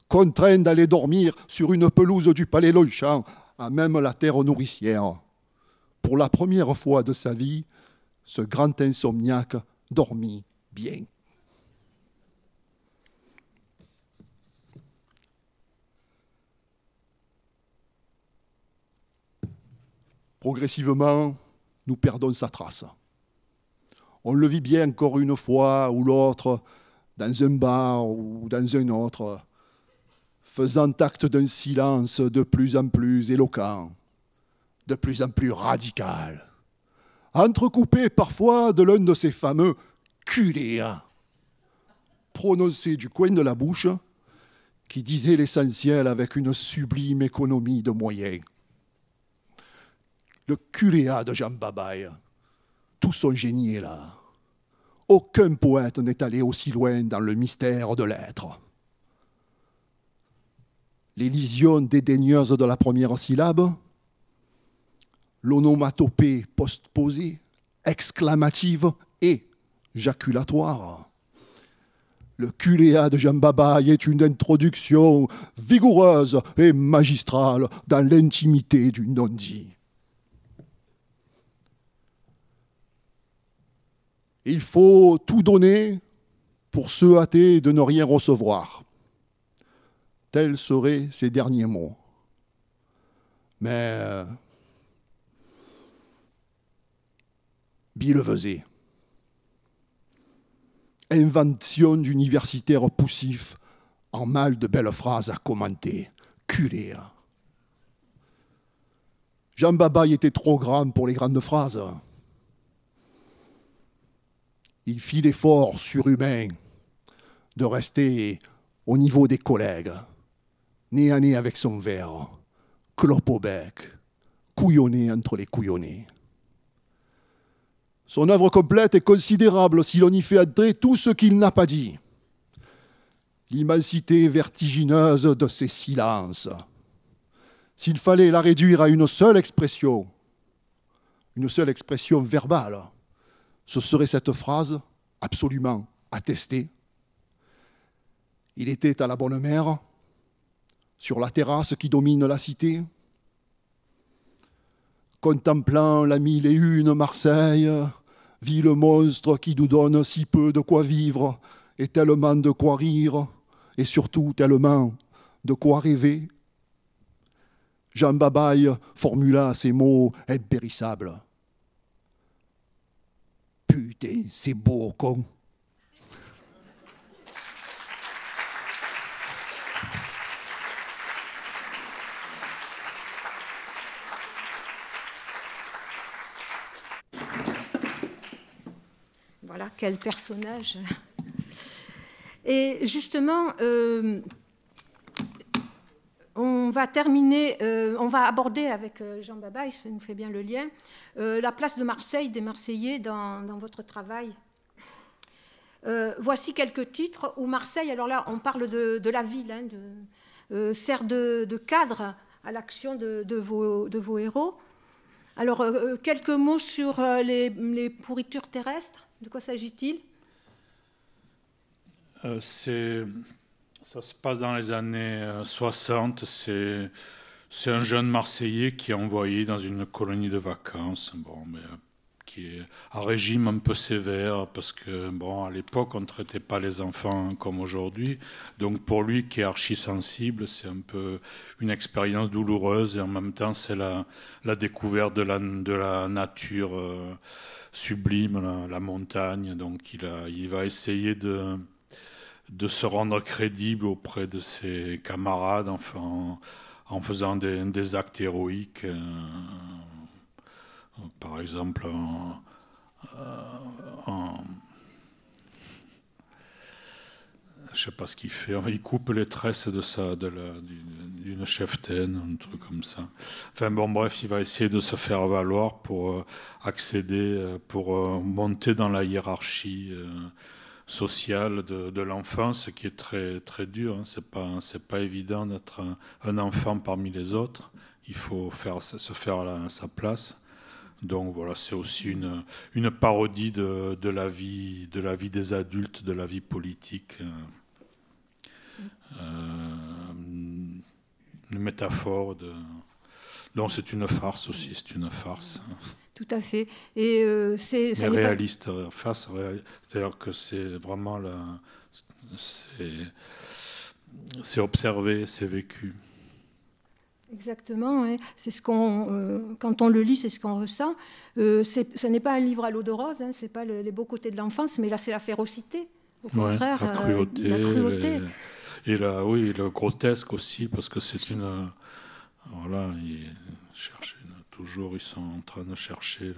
Speaker 4: contraint d'aller dormir sur une pelouse du palais Longchamp, à même la terre nourricière, pour la première fois de sa vie, ce grand insomniaque dormit bien. progressivement, nous perdons sa trace. On le vit bien encore une fois ou l'autre, dans un bar ou dans un autre, faisant acte d'un silence de plus en plus éloquent, de plus en plus radical, entrecoupé parfois de l'un de ces fameux culéas, prononcés du coin de la bouche, qui disait l'essentiel avec une sublime économie de moyens le de Jean Tout son génie est là. Aucun poète n'est allé aussi loin dans le mystère de l'être. L'élision dédaigneuse de la première syllabe, l'onomatopée postposée, exclamative et jaculatoire. Le culéa de Jean est une introduction vigoureuse et magistrale dans l'intimité du non-dit. Il faut tout donner pour se hâter de ne rien recevoir. Tels seraient ses derniers mots. Mais euh, Bill Invention d'universitaire poussif en mal de belles phrases à commenter. Culé. Hein. Jean Babay était trop grand pour les grandes phrases il fit l'effort surhumain de rester au niveau des collègues, nez à nez avec son verre, clope au bec, couillonné entre les couillonnés. Son œuvre complète est considérable si l'on y fait entrer tout ce qu'il n'a pas dit. L'immensité vertigineuse de ses silences. S'il fallait la réduire à une seule expression, une seule expression verbale, ce serait cette phrase absolument attestée. Il était à la bonne mère, sur la terrasse qui domine la cité, contemplant la mille et une Marseille, le monstre qui nous donne si peu de quoi vivre et tellement de quoi rire, et surtout tellement de quoi rêver. Jean Babaille formula ces mots impérissables putain, c'est beau, con.
Speaker 2: Voilà, quel personnage. Et justement, euh, on va terminer, euh, on va aborder avec euh, Jean Babaï, ça nous fait bien le lien, euh, la place de Marseille, des Marseillais dans, votre travail. voici quelques titres où Marseille, alors là, on parle de, la ville, hein, sert de, cadre à l'action de, vos, héros. Alors, quelques mots sur les, les pourritures terrestres. De quoi s'agit-il
Speaker 3: C'est ça se passe dans les années 60. Euh, c'est, c'est un jeune Marseillais qui est envoyé dans une colonie de vacances. Bon, mais euh, qui est à régime un peu sévère parce que bon à l'époque on ne traitait pas les enfants comme aujourd'hui donc pour lui qui est archi sensible c'est un peu une expérience douloureuse et en même temps c'est la, la découverte de la, de la nature euh, sublime la, la, montagne donc il, a, il va essayer de de se rendre crédible auprès de ses camarades, enfin, en, faisant des, actes héroïques. Euh, par exemple, en, je sais pas ce qu'il fait. Il coupe les tresses de sa, de d'une cheftaine, un truc comme ça. Enfin bon, bref, il va essayer de se faire valoir pour euh, accéder, euh, pour monter dans la hiérarchie sociale de, l'enfant, ce qui est très, très dur. Hein. Ce n'est pas, évident d'être un, enfant parmi les autres. Il faut faire, se faire sa place. Donc voilà, c'est aussi une, une parodie de, la vie, de la vie des adultes, de la vie politique. Euh, une métaphore de... Donc c'est une farce aussi, c'est une farce
Speaker 2: tout à fait. Et euh, c'est réaliste
Speaker 3: euh, face, c'est-à-dire que c'est vraiment là, c'est observé, c'est vécu.
Speaker 2: Exactement, hein. c'est ce qu'on, euh, quand on le lit, c'est ce qu'on ressent. ce n'est pas un livre à l'eau de rose, hein, c'est pas les beaux côtés de l'enfance, mais là c'est la férocité, au contraire, la cruauté,
Speaker 3: Et, là, oui, le grotesque aussi, parce que c'est une, voilà, il, chercher toujours, ils sont en train de chercher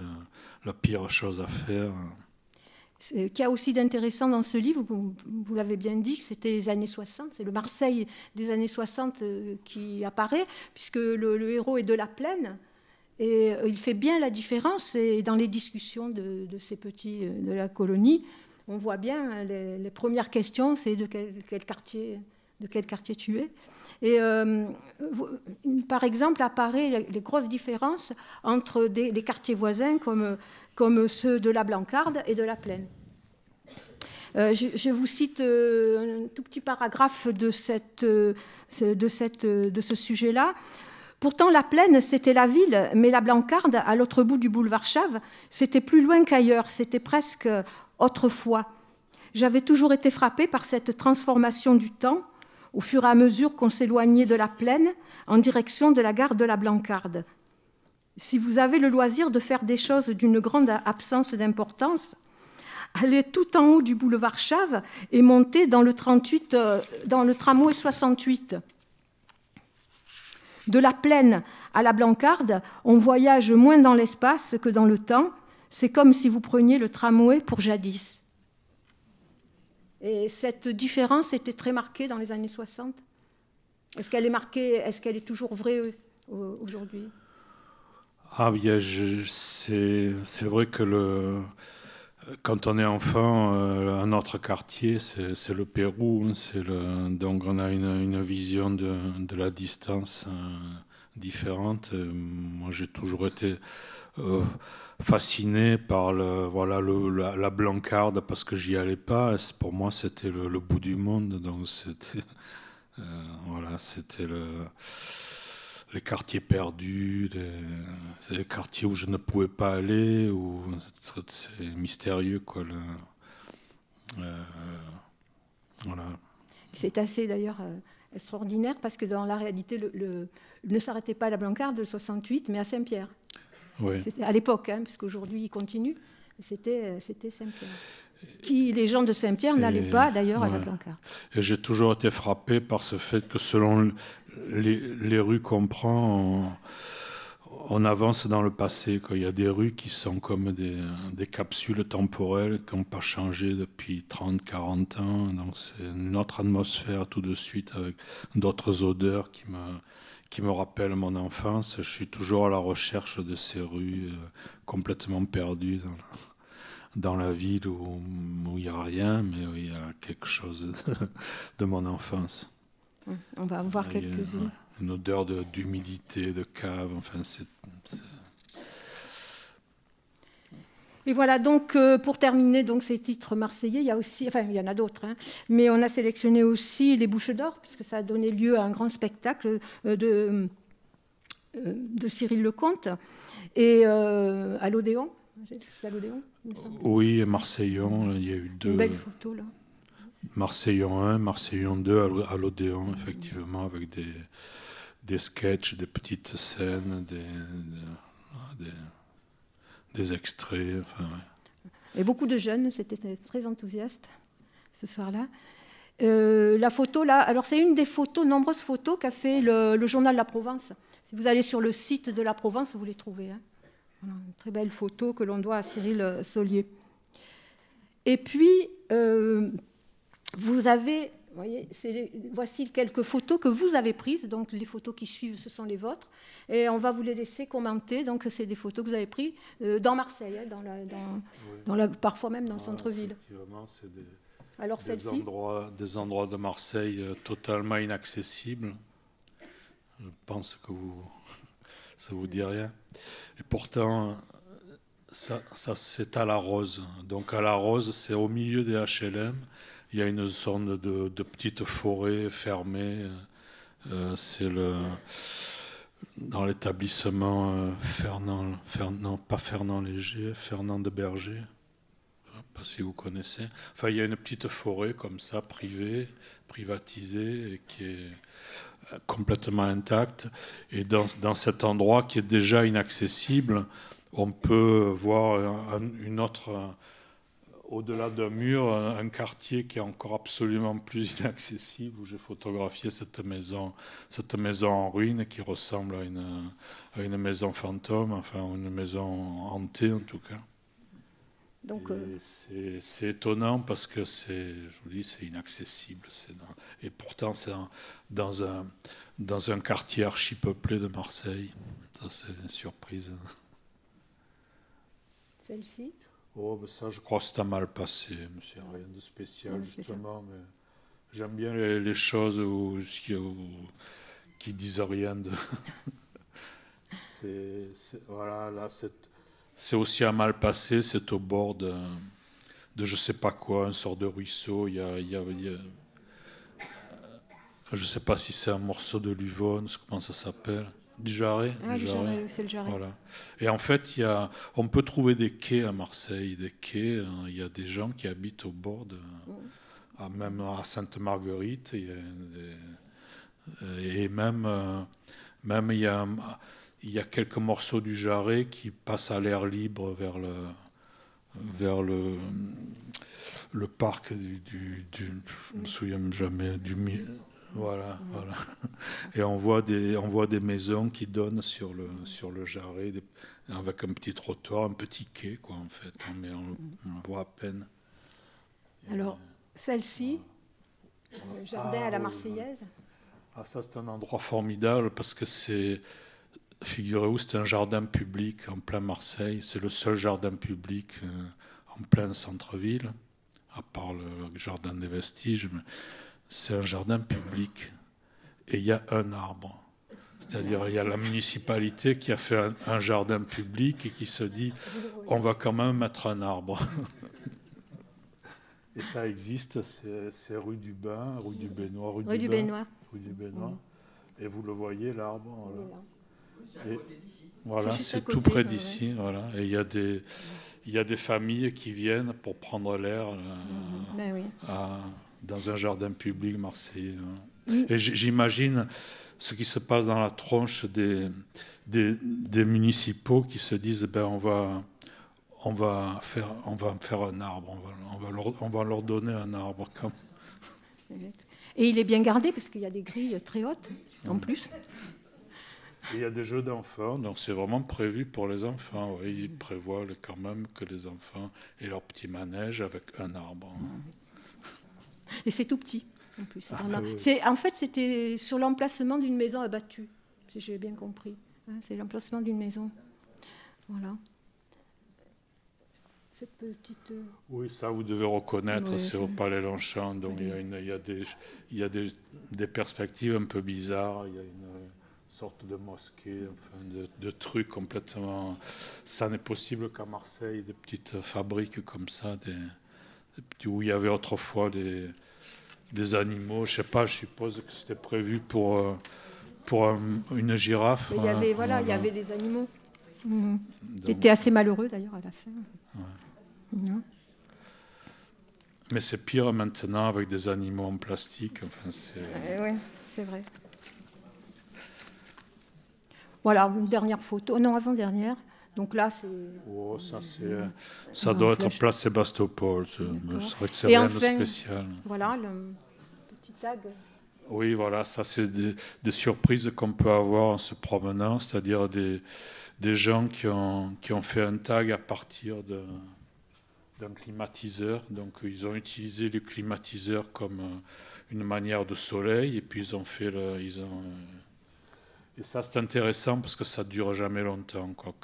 Speaker 3: la, pire chose à faire.
Speaker 2: Ce qu'il y a aussi d'intéressant dans ce livre, vous, l'avez bien dit, c'était les années 60, c'est le Marseille des années 60 euh, qui apparaît, puisque le, héros est de la plaine. Et euh, il fait bien la différence. Et dans les discussions de, ces petits euh, de la colonie, on voit bien hein, les, premières questions, c'est de quel quartier de quel quartier tu es. Et euh, par exemple, apparaît les grosses différences entre des, quartiers voisins comme, comme, ceux de la Blancarde et de la Plaine. Euh, je, vous cite euh, un tout petit paragraphe de, de ce sujet-là. Pourtant, la plaine, c'était la ville, mais la Blancarde, à l'autre bout du boulevard Chave, c'était plus loin qu'ailleurs, c'était presque autrefois. J'avais toujours été frappée par cette transformation du temps, au fur et à mesure qu'on s'éloignait de la plaine en direction de la gare de la Blancarde. Si vous avez le loisir de faire des choses d'une grande absence d'importance, allez tout en haut du boulevard Chave et montez dans le, 38, euh, dans le tramway 68. De la plaine à la Blancarde, on voyage moins dans l'espace que dans le temps. C'est comme si vous preniez le tramway pour jadis. Et cette différence était très marquée dans les années 60. Est-ce qu'elle est marquée, est-ce qu'elle est toujours vraie euh, aujourd'hui
Speaker 3: ah, c'est vrai que le, quand on est enfant, euh, un autre quartier, c'est le Pérou. Hein, le, donc on a une, vision de, de, la distance euh, différente. Moi, j'ai toujours été fasciné par le, voilà, la, la, blancarde parce que j'y allais pas. pour moi, c'était le, bout du monde. Donc, c'était. Euh, voilà, c'était le, les quartiers perdus, les, quartiers où je ne pouvais pas aller, où c'est mystérieux, quoi. Le, euh, voilà.
Speaker 2: C'est assez d'ailleurs euh, extraordinaire parce que dans la réalité, le, ne s'arrêtait pas à la Blancarde de 68, mais à Saint-Pierre. À l'époque, hein, parce qu'aujourd'hui, il continue. C'était euh, Saint-Pierre. Qui, les gens de Saint-Pierre n'allaient pas d'ailleurs à la Blancarde.
Speaker 3: Et j'ai toujours été frappé par ce fait que selon les, rues qu'on prend, on avance dans le passé. quand Il y a des rues qui sont comme des, capsules temporelles qui n'ont pas changé depuis 30, 40 ans. Donc c'est une atmosphère tout de suite avec d'autres odeurs qui me, qui me rappellent mon enfance. Je suis toujours à la recherche de ces rues euh, complètement perdues dans la, ville où il n'y a rien, mais où il y a quelque chose de, mon enfance.
Speaker 2: On va en voir quelques-unes. Euh,
Speaker 3: une odeur d'humidité, de, cave. Enfin, c'est.
Speaker 2: Et voilà, donc euh, pour terminer donc ces titres marseillais, il y a aussi, enfin il y en a d'autres, hein, mais on a sélectionné aussi les Bouches d'Or, puisque ça a donné lieu à un grand spectacle euh, de, euh, de Cyril Lecomte et à l'Odéon. à
Speaker 3: Oui, Marseillon, il y a eu deux. Une belle photo là. Marseillon 1, Marseillon 2 à l'Odéon, effectivement, avec des, des sketchs, des petites scènes, des, extraits. Enfin,
Speaker 2: Et beaucoup de jeunes, c'était très enthousiaste ce soir-là. Euh, la photo là, alors c'est une des photos, nombreuses photos qu'a fait le, journal La Provence. Si vous allez sur le site de La Provence, vous les trouvez. Hein. une très belle photo que l'on doit à Cyril euh, Saulier. Et puis, euh, vous avez voici quelques photos que vous avez prises. Donc, les photos qui suivent, ce sont les vôtres. Et on va vous les laisser commenter. Donc, c'est des photos que vous avez prises euh, dans Marseille, hein, dans parfois même dans le centre-ville.
Speaker 3: Effectivement, c'est des, Alors, des, endroits, des endroits de Marseille euh, totalement inaccessibles. Je pense que vous, ça vous dit rien. Et pourtant, euh, ça c'est à la rose. Donc à la rose, c'est au milieu des HLM. Il y a une sorte de, petite forêt fermée, euh, c'est le dans l'établissement euh, Fernand, Fernand, pas Fernand Léger, Fernand de Berger. Je sais pas si vous connaissez. Enfin, il y a une petite forêt comme ça, privée, privatisée, qui est euh, complètement intacte. Et dans, cet endroit qui est déjà inaccessible, on peut voir une autre au-delà d'un mur, un, quartier qui est encore absolument plus inaccessible, où j'ai photographié cette maison, cette maison en ruine qui ressemble à une, maison fantôme, enfin une maison hantée en tout cas.
Speaker 2: Donc, euh,
Speaker 3: c'est étonnant parce que c'est, c'est inaccessible. et pourtant, c'est dans, un, dans un quartier archipeuplé de Marseille. c'est une surprise. Celle-ci Oh, ben ça, je crois que c'est mal passé. rien de spécial, justement. j'aime bien les, choses où, qui disent rien de. c'est, voilà, là, c'est, aussi un mal passé. C'est au bord de, de je sais pas quoi, un sort de ruisseau. Il y a, euh, je ne sais pas si c'est un morceau de Luvonne, comment ça s'appelle. Du ah, Jarret. c'est le Voilà. Et en fait, y a, on peut trouver des quais à Marseille, des quais. Hein. Il y a des gens qui habitent au bord À, même à Sainte-Marguerite. et même, euh, même il y a, y a quelques morceaux du Jarret qui passent à l'air libre vers le. Vers le le parc du, du, du je me mm. souviens jamais du voilà, voilà. Et on voit des, on voit des maisons qui donnent sur le, sur le jarret, avec un petit trottoir, un petit quai, quoi, en fait. Hein, mais on, mm. voit à peine.
Speaker 2: Alors, euh, celle-ci, le jardin à la ah, Marseillaise
Speaker 3: Ah, ça, c'est un endroit formidable parce que c'est. Figurez-vous, c'est un jardin public en plein Marseille. C'est le seul jardin public euh, en plein centre-ville, à part le jardin des vestiges c'est un jardin public et il y a un arbre. C'est-à-dire, il y a la municipalité qui a fait un, jardin public et qui se dit on va quand même mettre un arbre. et ça existe, c'est rue du Bain, rue du Bénois, rue, du, Bain, Rue du mm-hmm. Et vous le voyez, l'arbre. Voilà, voilà c'est tout près d'ici. Voilà. Et il y a des. Il des familles qui viennent pour prendre l'air. Euh, ben oui dans un jardin public marseillais. Hein. Et j'imagine ce qui se passe dans la tronche des, des, municipaux qui se disent ben, on, va, on, va faire, on va faire un arbre, on va, on va, leur, donner un arbre.
Speaker 2: Et il est bien gardé parce qu'il y a des grilles très hautes
Speaker 3: en plus. il y a des jeux d'enfants, donc c'est vraiment prévu pour les enfants. ils prévoient quand même que les enfants aient leur petit manège avec un arbre. Hein. Ah et c'est tout petit, en plus. Ah,
Speaker 2: en fait, c'était sur l'emplacement d'une maison abattue, si j'ai bien compris. Hein, c'est l'emplacement d'une maison. Voilà. Cette
Speaker 3: petite... Euh, oui, ça vous devez reconnaître, c'est au Palais Longchamp, donc il y a, des, il y a des, perspectives un peu bizarres, il y a une sorte de mosquée, enfin de, de trucs complètement... Ça n'est possible qu'à Marseille, des petites fabriques comme ça, des où il y avait autrefois des, des animaux. Je sais pas, je suppose que c'était prévu pour, euh, pour une girafe. il y hein. avait, voilà, il y avait
Speaker 2: des animaux. Mhm. Qui étaient assez malheureux d'ailleurs à la fin.
Speaker 3: Mais c'est pire maintenant avec des animaux en plastique. Enfin, c'est...
Speaker 2: Eh c'est vrai. Voilà, une dernière photo. Non, avant-dernière. Donc là, c'est. Oh,
Speaker 3: ça, doit être place Sébastopol. C'est ce, rien enfin, spécial.
Speaker 2: Voilà, le petit tag.
Speaker 3: Oui, voilà, ça, c'est des, surprises qu'on peut avoir en se promenant, c'est-à-dire des, des, gens qui ont, qui ont fait un tag à partir d'un climatiseur. Donc, ils ont utilisé le climatiseur comme euh, une manière de soleil, et puis ils ont fait ils ont euh, et ça, c'est intéressant parce que ça ne dure jamais longtemps. Quand,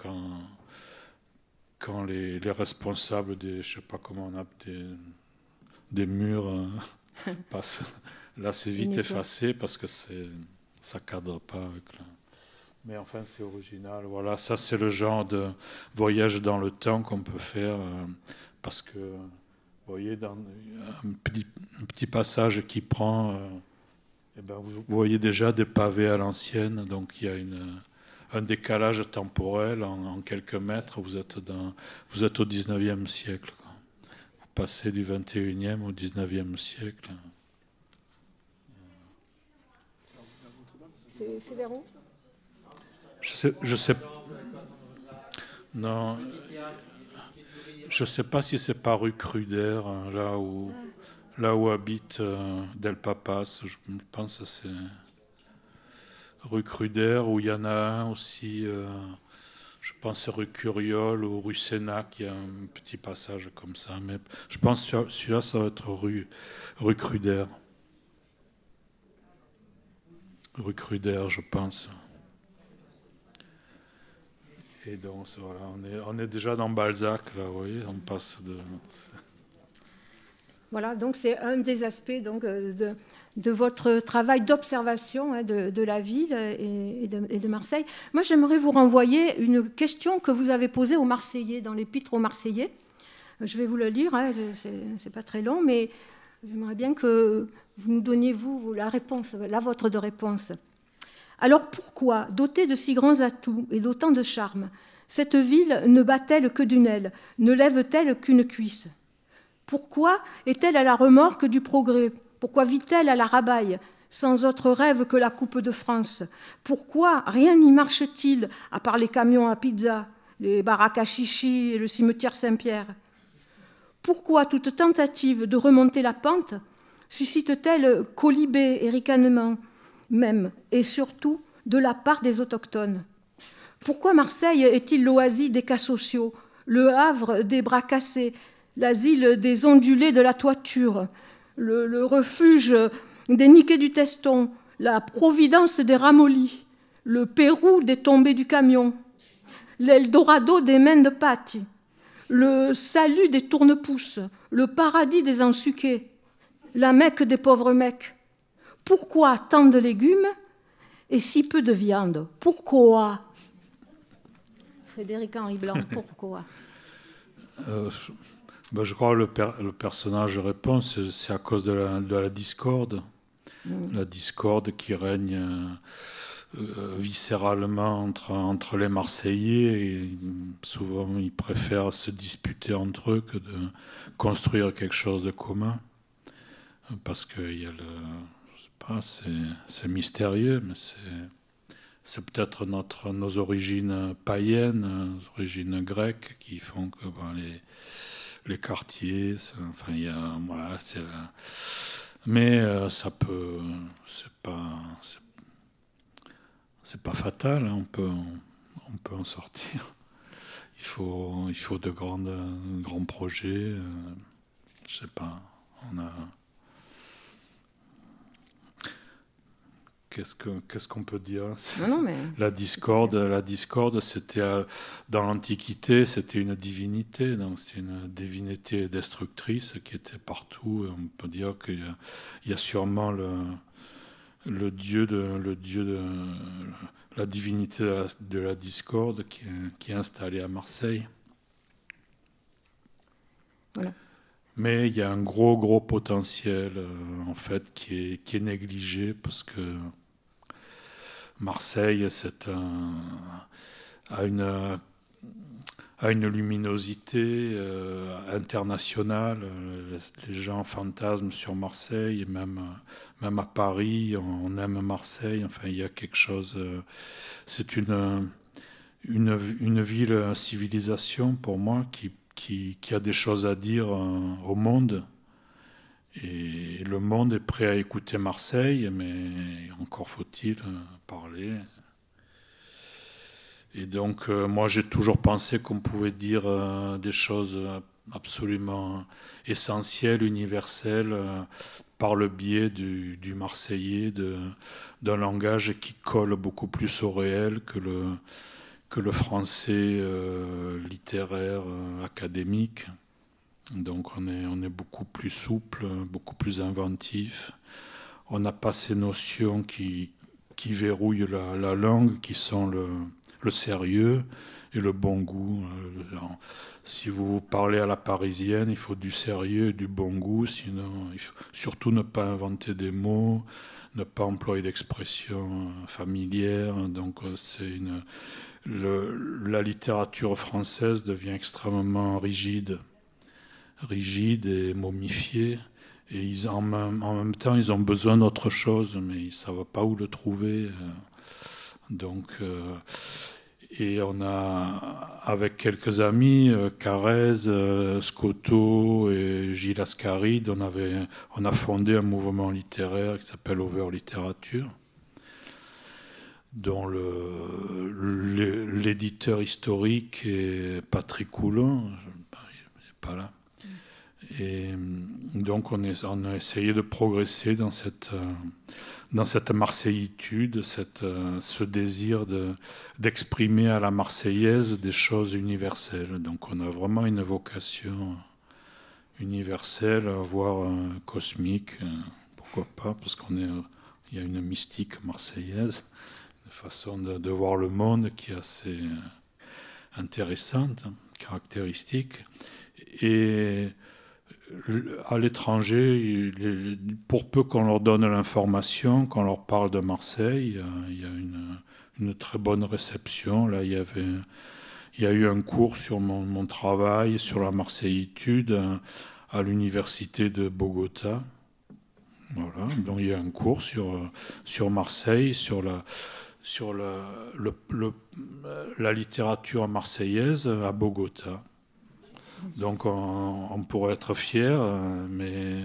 Speaker 3: quand les, responsables des, je sais pas comment on appelle, des, murs euh, passent, là, c'est vite effacé parce que ça ne cadre pas avec Mais enfin, c'est original. Voilà, ça, c'est le genre de voyage dans le temps qu'on peut faire euh, parce que, vous voyez, dans un petit, petit passage qui prend. Euh, eh ben, vous voyez déjà des pavés à l'ancienne, donc il y a une, un décalage temporel en, quelques mètres. Vous êtes, dans, vous êtes au 19e siècle. Vous passez du 21e au 19e siècle. C'est vers Je sais, Non. Je ne sais pas si c'est paru crudère hein, là où là où habite euh, Del Papas, je pense que c'est rue Cruder, où il y en a un aussi, euh, je pense rue Curiol ou rue Sénac, il y a un petit passage comme ça, mais je pense que celui-là, ça va être rue, Crudère. Cruder. Rue Cruder, je pense. Et donc, on est, on est déjà dans Balzac, là, vous voyez, on passe de...
Speaker 2: Voilà, donc c'est un des aspects donc, euh, de, votre travail d'observation hein, de, la ville euh, et, de, Marseille. Moi, j'aimerais vous renvoyer une question que vous avez posée aux Marseillais, dans l'épître aux Marseillais. Euh, je vais vous le lire, hein, ce c'est pas très long, mais j'aimerais bien que vous nous donniez, vous, la réponse, la vôtre de réponse. Alors pourquoi, dotée de si grands atouts et d'autant de charme, cette ville ne bat-elle que d'une aile, ne lève-t-elle qu'une cuisse pourquoi est-elle à la remorque du progrès Pourquoi vit-elle à la rabaille sans autre rêve que la Coupe de France Pourquoi rien n'y marche-t-il à part les camions à pizza, les baraques à chichi et le cimetière Saint-Pierre Pourquoi toute tentative de remonter la pente suscite-t-elle colibé et ricanement même, et surtout de la part des autochtones Pourquoi Marseille est-il l'oasis des cas sociaux, le havre des bras cassés, l'asile des ondulés de la toiture, le, refuge des niquets du teston, la providence des ramollis, le Pérou des tombées du camion, l'Eldorado des mains de pâte, le salut des tournepousses, le paradis des ensuqués, la Mecque des pauvres mecs. Pourquoi tant de légumes et si peu de viande Pourquoi Frédéric Henri Blanc, pourquoi
Speaker 3: euh, ben, je crois que le, personnage répond, c'est à cause de la, discorde. Mm. La discorde qui règne euh, euh, viscéralement entre, les Marseillais. souvent, ils préfèrent se disputer entre eux que de construire quelque chose de commun. Parce que, y a le... pas, c'est mystérieux, mais c'est peut-être notre, nos origines païennes, nos origines grecques, qui font que ben, les, les quartiers. Enfin, il y a, voilà, c'est Mais euh, ça peut, c'est pas, c'est pas fatal. Hein, on peut, on peut en sortir. Il faut, il faut de grandes, grands projets. Euh, je sais pas. On a Qu'est-ce qu'on peut dire La discorde, la discorde, c'était euh, dans l'Antiquité, c'était une divinité, donc c'était une divinité destructrice qui était partout. On peut dire qu'il y, a sûrement le, le dieu de, le dieu de, la divinité de la, discorde qui est, qui installée à Marseille. Voilà. Mais il y a un gros, gros potentiel, euh, en fait, qui est, qui est négligé parce que Marseille c'est a, une, luminosité euh, internationale. Les gens fantasment sur Marseille, et même, même à Paris, on, aime Marseille. Enfin, il y a quelque chose. Euh, c'est une, une, une ville civilisation pour moi qui, qui, qui a des choses à dire euh, au monde. Et le monde est prêt à écouter Marseille, mais encore faut-il et donc, euh, moi, j'ai toujours pensé qu'on pouvait dire euh, des choses euh, absolument essentielles, universelles, par le biais du, du marseillais, d'un langage qui colle beaucoup plus au réel que le, que le français littéraire, académique. Donc, on est, on est beaucoup plus souple, beaucoup plus inventif. On n'a pas ces notions qui, qui verrouillent la, langue, qui sont le, sérieux et le bon goût. Euh, si vous parlez à la parisienne, il faut du sérieux et du bon goût, sinon surtout ne pas inventer des mots, ne pas employer d'expressions euh, familières. Hein, donc euh, c'est une la littérature française devient extrêmement rigide, rigide et momifiée. Et en, même temps, ils ont besoin d'autre chose, mais ils ne savent pas où le trouver. Euh. Donc, euh, et on a, avec quelques amis, euh, Carrez, Scotto et Gilles Ascaride, on, avait, on a fondé un mouvement littéraire qui s'appelle Over Littérature dont l'éditeur historique est Patrick Coulon, il pas là, et euh, donc on, on, a essayé de progresser dans cette, euh, dans cette marseillitude, cette, euh, ce désir d'exprimer à la marseillaise des choses universelles. Donc on a vraiment une vocation universelle, voire cosmique, pourquoi pas, parce qu'on est, il y a une mystique marseillaise, une façon de, de voir le monde qui est assez intéressante, hein, caractéristique. Et à l'étranger, pour peu qu'on leur donne l'information, qu'on leur parle de Marseille, euh, il y a une, très bonne réception. Là, il y a eu un cours sur mon, travail, sur la marseillitude, euh, à, l'université de Bogota. Donc il y a un cours sur, Marseille, sur la, la littérature marseillaise à Bogota. Donc on, pourrait être fier, euh, mais,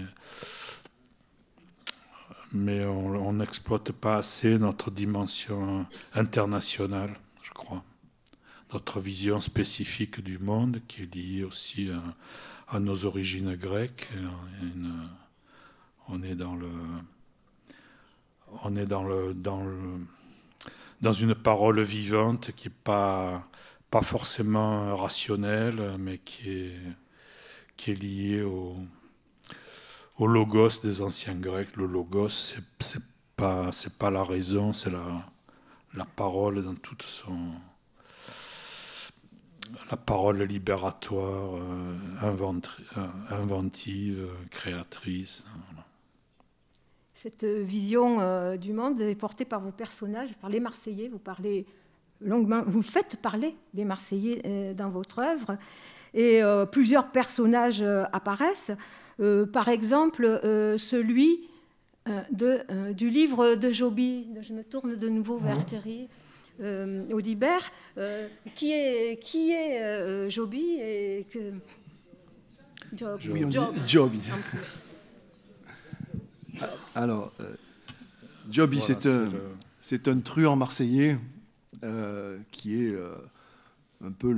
Speaker 3: mais on n'exploite pas assez notre dimension internationale, je crois. Notre vision spécifique du monde qui est liée aussi à, nos origines grecques. on est dans le on est dans le dans dans une parole vivante qui n'est pas pas forcément rationnel, mais qui est, qui est lié au, logos des anciens Grecs. Le logos, c'est pas c'est pas la raison, c'est la, la parole dans toute son la parole libératoire, euh, euh, inventive, créatrice.
Speaker 5: Cette vision
Speaker 2: euh, du monde est portée par vos personnages, par les Marseillais. Vous parlez vous faites parler des Marseillais euh, dans votre œuvre et euh, plusieurs personnages euh, apparaissent. par exemple, celui de, du livre de Joby. Je me tourne de nouveau vers mhm. Thierry. Audibert, qui est, qui est Joby et que... Job, Job, Joby.
Speaker 4: Alors, Joby, c'est un, un truand marseillais euh, qui est euh, un peu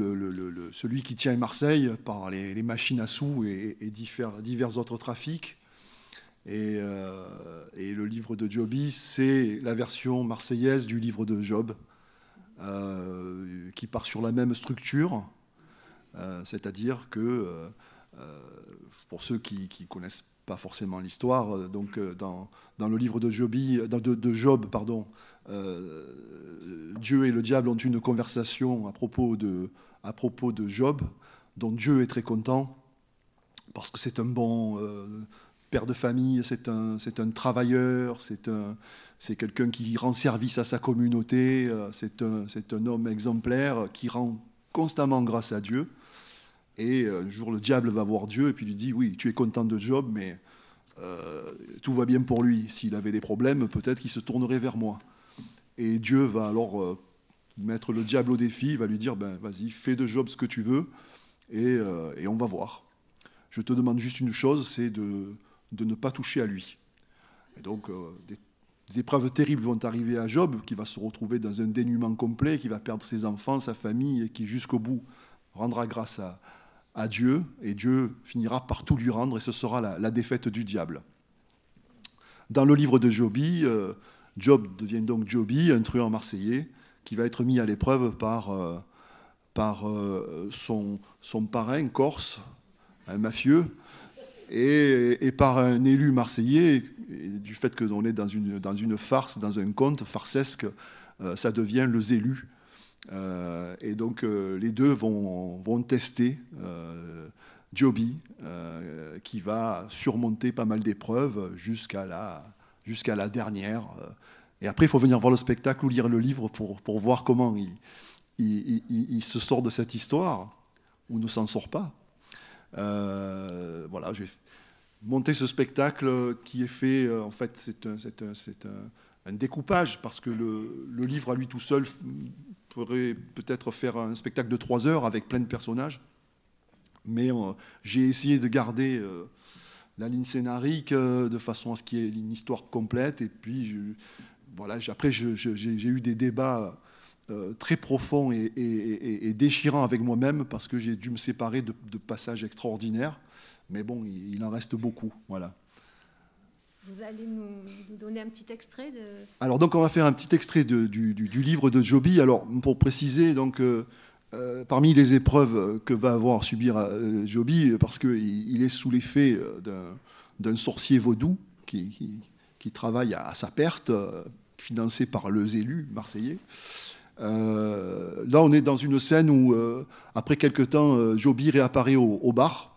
Speaker 4: celui qui tient Marseille par les, machines à sous et, divers, autres trafics. Et, euh, le livre de Joby, c'est la version marseillaise du livre de Job, qui part sur la même structure, c'est-à-dire que, pour ceux qui, ne connaissent pas forcément l'histoire, donc dans, le livre de, Joby, de, de Job, pardon, euh, Dieu et le diable ont une conversation à propos de, Job, dont Dieu est très content, parce que c'est un bon euh, père de famille, c'est un, travailleur, c'est, quelqu'un qui rend service à sa communauté, euh, c'est, un, c'est un homme exemplaire qui rend constamment grâce à Dieu. Et un jour, le diable va voir Dieu et puis lui dit, oui, tu es content de Job, mais tout va bien pour lui. S'il avait des problèmes, peut-être qu'il se tournerait vers moi. Et Dieu va alors euh, mettre le diable au défi, il va lui dire, ben vas-y, fais de Job ce que tu veux, euh, et, on va voir. Je te demande juste une chose, c'est de, de, ne pas toucher à lui. Et donc, euh, des, épreuves terribles vont arriver à Job, qui va se retrouver dans un dénuement complet, qui va perdre ses enfants, sa famille, et qui jusqu'au bout rendra grâce à, à, Dieu, et Dieu finira par tout lui rendre, et ce sera la, défaite du diable. Dans le livre de Jobie, Job devient donc Joby, un truand marseillais, qui va être mis à l'épreuve par, euh, par euh, son, son, parrain corse, un mafieux, et, par un élu marseillais, du fait que l'on est dans une, dans une farce, dans un conte farcesque, euh, ça devient les élus. et donc les deux vont, vont tester Joby, qui va surmonter pas mal d'épreuves jusqu'à la jusqu'à la dernière. Euh. Et après, il faut venir voir le spectacle ou lire le livre pour, pour voir comment il, il, il, se sort de cette histoire ou ne s'en sort pas. Euh, voilà, j'ai monté ce spectacle qui est fait, euh, en fait, c'est un, un, découpage parce que le, le, livre à lui tout seul pourrait peut-être faire un spectacle de trois heures avec plein de personnages. Mais euh, j'ai essayé de garder la ligne scénarique euh, de façon à ce qu'il y ait une histoire complète. Et puis, voilà, après, j'ai eu des débats euh, très profonds et, déchirants avec moi-même parce que j'ai dû me séparer de, passages extraordinaires. Mais bon, il, en reste beaucoup. Voilà.
Speaker 2: Vous allez nous, donner un petit
Speaker 4: extrait de... Alors donc on va faire un petit extrait de, du, livre de Joby. Alors pour préciser, donc euh, euh, parmi les épreuves que va avoir subir euh, Joby, parce qu'il est sous l'effet euh, d'un sorcier vaudou qui, travaille à, sa perte, financé par le Zélu marseillais. là, on est dans une scène où, après quelque temps, Joby réapparaît au, bar.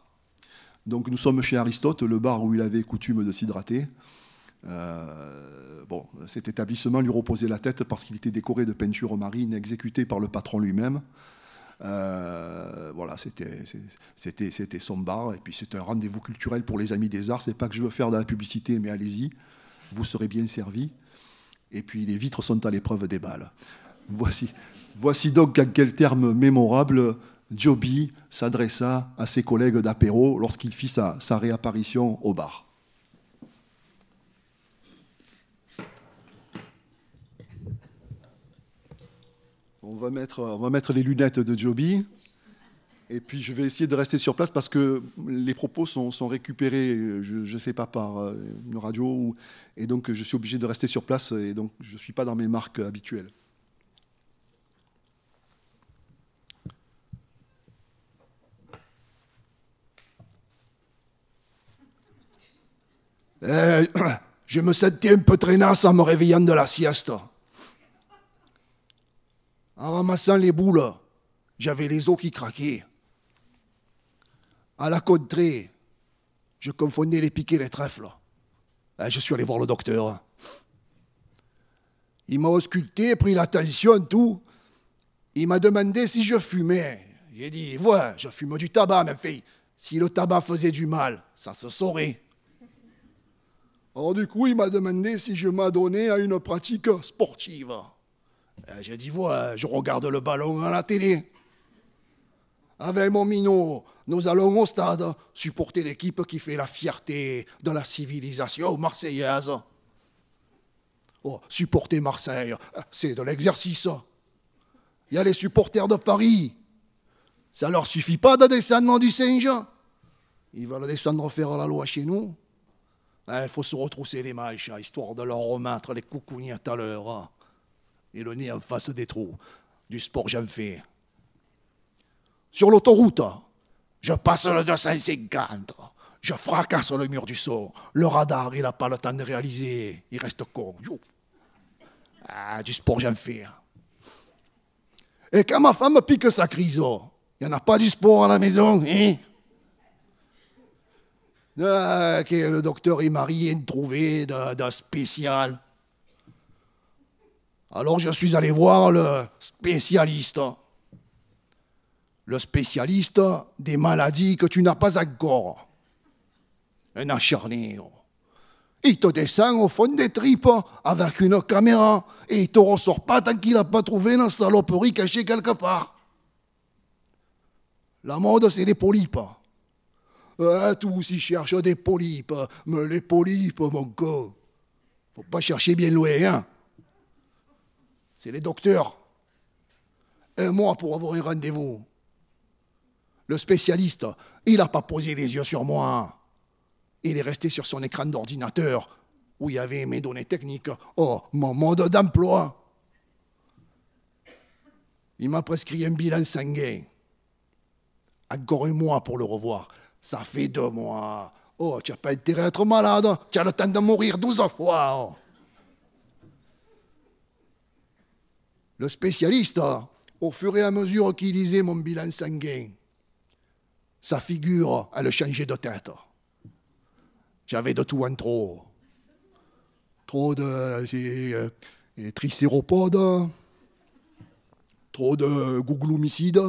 Speaker 4: Donc, nous sommes chez Aristote, le bar où il avait coutume de s'hydrater. bon, cet établissement lui reposait la tête parce qu'il était décoré de peintures marines exécutées par le patron lui-même. Euh, voilà, c'était son bar. Et puis c'est un rendez-vous culturel pour les amis des arts. C'est pas que je veux faire de la publicité, mais allez-y, vous serez bien servis. Et puis les vitres sont à l'épreuve des balles. Voici, voici donc à quel terme mémorable Joby s'adressa à ses collègues d'apéro lorsqu'il fit sa réapparition au bar. on va mettre les lunettes de Joby. Et puis je vais essayer de rester sur place parce que les propos sont, récupérés, je ne sais pas, par euh, une radio. et donc je suis obligé de rester sur place et donc je ne suis pas dans mes marques habituelles. Euh, je me sentais un peu traînasse en me réveillant de la sieste. En ramassant les boules, j'avais les os qui craquaient. À la contrée, je confondais les piquets et les trèfles. Ah, je suis allé voir le docteur. Hein. Il m'a ausculté, pris l'attention, tout. Il m'a demandé si je fumais. J'ai dit, voilà, je fume du tabac, ma fille. Si le tabac faisait du mal, ça se saurait. Alors du coup, il m'a demandé si je m'adonnais à une pratique sportive. Euh, j'ai dit, voilà, je regarde le ballon à la télé. Avec mon minot, nous allons au stade supporter l'équipe qui fait la fierté de la civilisation marseillaise. Oh, supporter Marseille, c'est de l'exercice. Il y a les supporters de Paris. Ça leur suffit pas de descendre du Saint-Jean. Ils veulent descendre faire la loi chez nous. Il eh, faut se retrousser les manches, histoire de leur remettre les coucougnettes à l'heure et le nez en face des trous. Du sport, j'en fais. Sur l'autoroute, je passe le 250. Je fracasse le mur du sort. Le radar, il n'a pas le temps de réaliser. Il reste con. Ah, du sport, j'en fais. Et quand ma femme pique sa crise, il n'y en a pas du sport à la maison, hein euh, Le docteur, et Marie rien trouvé d'un spécial. Alors je suis allé voir le spécialiste. Le spécialiste des maladies que tu n'as pas encore. Un acharné. Oh. Il te descend au fond des tripes avec une caméra et il te ressort pas tant qu'il n'a pas trouvé une saloperie cachée quelque part. La mode, c'est les polypes. Ah, euh, tous ils cherchent des polypes, mais les polypes, mon gars, faut pas chercher bien loin, hein c'est les docteurs. Un mois pour avoir un rendez-vous. Le spécialiste, il n'a pas posé les yeux sur moi. Il est resté sur son écran d'ordinateur où il y avait mes données techniques. Oh, mon mode d'emploi. Il m'a prescrit un bilan sanguin. Encore un mois pour le revoir. Ça fait deux mois. Oh, tu n'as pas intérêt à être malade. Tu as le temps de mourir douze fois. Oh. le spécialiste, au fur et à mesure qu'il lisait mon bilan sanguin, sa figure, allait changer de tête. J'avais de tout en trop. Trop de euh, tricéropodes, trop de gouglomicides,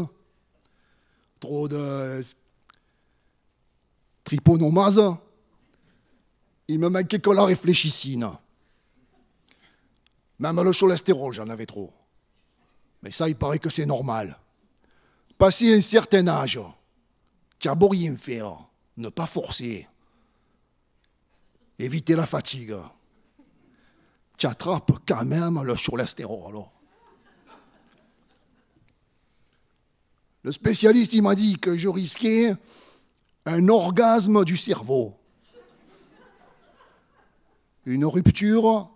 Speaker 4: trop de triponomases. Il me manquait que la réfléchissine. Même le cholestérol, j'en avais trop. Mais ça, il paraît que c'est normal. Passer un certain âge, tu n'as beau rien faire, ne pas forcer, éviter la fatigue, tu attrapes quand même le cholestérol. Le spécialiste, il m'a dit que je risquais un orgasme du cerveau, une rupture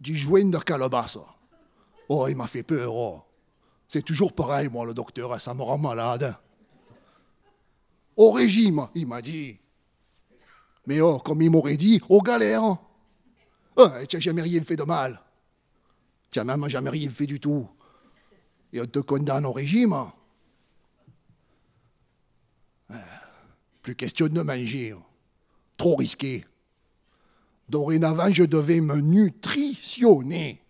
Speaker 4: du joint de calabasse. Oh, il m'a fait peur. Oh. C'est toujours pareil, moi, le docteur, hein, ça me rend malade. Hein. Au régime, il m'a dit. Mais oh, comme il m'aurait dit, aux galères. Hein. Eh, tu n'as jamais rien fait de mal. Tu n'as même jamais rien fait du tout. Et on te condamne au régime. Eh, plus question de manger. Trop risqué. Dorénavant, je devais me nutritionner.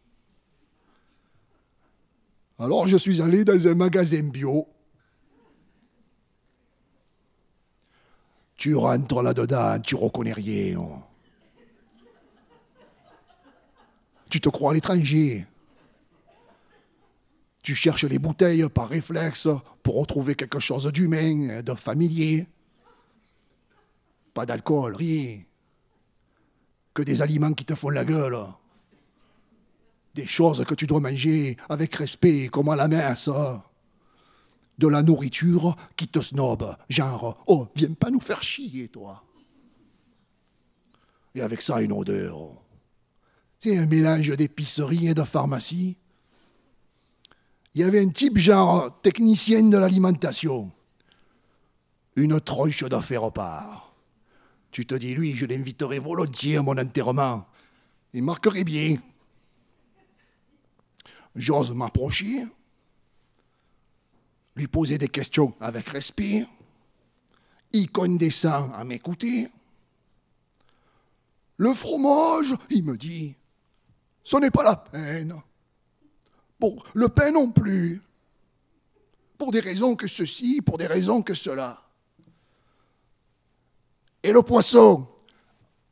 Speaker 4: Alors je suis allé dans un magasin bio. Tu rentres là-dedans, tu reconnais rien. tu te crois à l'étranger. Tu cherches les bouteilles par réflexe pour retrouver quelque chose d'humain, de familier. Pas d'alcool, rien. Que des aliments qui te font la gueule des choses que tu dois manger avec respect, comme à la ça. De la nourriture qui te snobe, genre Oh, viens pas nous faire chier, toi. Et avec ça, une odeur. C'est un mélange d'épicerie et de pharmacie. Il y avait un type, genre technicien de l'alimentation. Une tronche d'affaires part. Tu te dis, lui, je l'inviterai volontiers à mon enterrement. Il marquerait bien j'ose m'approcher, lui poser des questions avec respect, il condescend à m'écouter. Le fromage, il me dit, ce n'est pas la peine. Bon, le pain non plus. Pour des raisons que ceci, pour des raisons que cela. Et le poisson,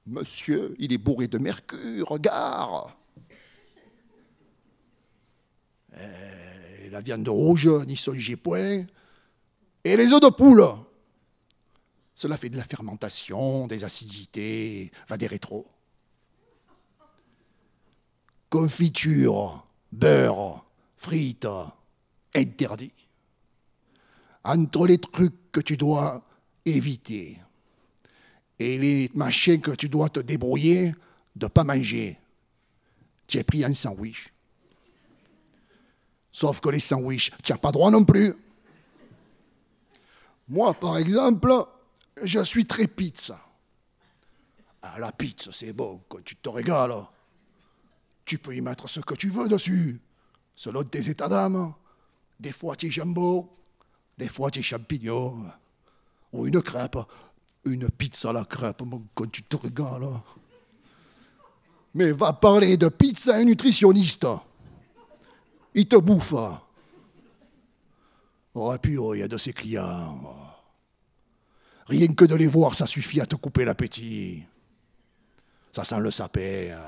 Speaker 4: monsieur, il est bourré de mercure, regarde euh, la viande rouge, n'y songez point. Et les œufs de poule. Cela fait de la fermentation, des acidités, va des rétro. Confiture, beurre, frites, interdit. Entre les trucs que tu dois éviter et les machins que tu dois te débrouiller de ne pas manger, tu pris un sandwich. Sauf que les sandwichs, tu n'as pas droit non plus. Moi, par exemple, je suis très pizza. Ah, la pizza, c'est bon, quand tu te régales. Tu peux y mettre ce que tu veux dessus, selon des états d'âme. Des fois, tu jambon, des fois, tu champignons, ou une crêpe. Une pizza à la crêpe, quand tu te régales. Mais va parler de pizza à un nutritionniste il te bouffe. Hein. Oh, oh, il y a de ses clients. Oh. Rien que de les voir, ça suffit à te couper l'appétit. Ça sent le sapin. Hein.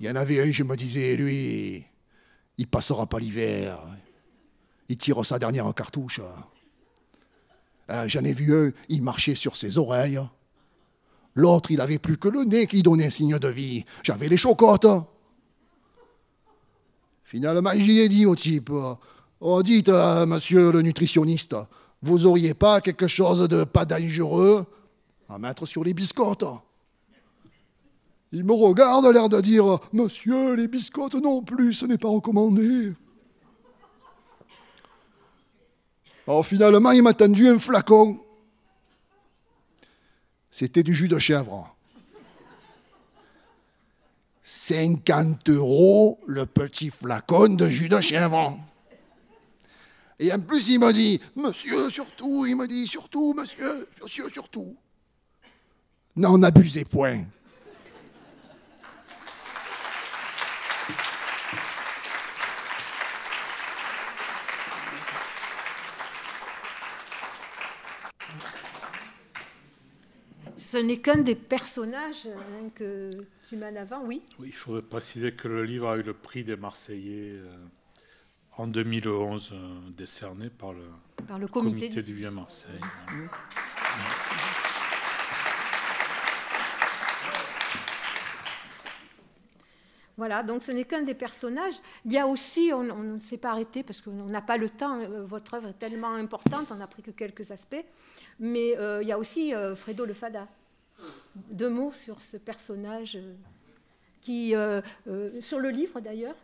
Speaker 4: Il y en avait un, je me disais, lui, il passera pas l'hiver. Il tire sa dernière cartouche. Hein. Euh, j'en ai vu un, il marchait sur ses oreilles. L'autre, il avait plus que le nez qui donnait un signe de vie. J'avais les chocottes. Finalement, j'ai dit au type, oh, dites, euh, monsieur le nutritionniste, vous auriez pas quelque chose de pas dangereux à mettre sur les biscottes Il me regarde, l'air de dire, monsieur, les biscottes non plus, ce n'est pas recommandé. finalement, il m'a tendu un flacon. C'était du jus de chèvre. 50 euros le petit flacon de jus de chèvre. Et en plus, il me dit, monsieur, surtout, il me dit, surtout, monsieur, monsieur, surtout. N'en abusez point.
Speaker 2: ce n'est qu'un des personnages hein, que tu en avant, oui.
Speaker 3: Oui, il faudrait préciser que le livre a eu le prix des Marseillais euh, en 2011, euh, décerné par le, par le, comité, du Vieux Marseille.
Speaker 2: Voilà, donc ce n'est qu'un des personnages. Il y a aussi, on, ne s'est pas arrêté parce qu'on n'a pas le temps, euh, votre œuvre est tellement importante, on n'a pris que quelques aspects, mais il y a aussi Fredo Le Fada, deux mots sur ce personnage euh, qui, euh, euh, sur le livre d'ailleurs,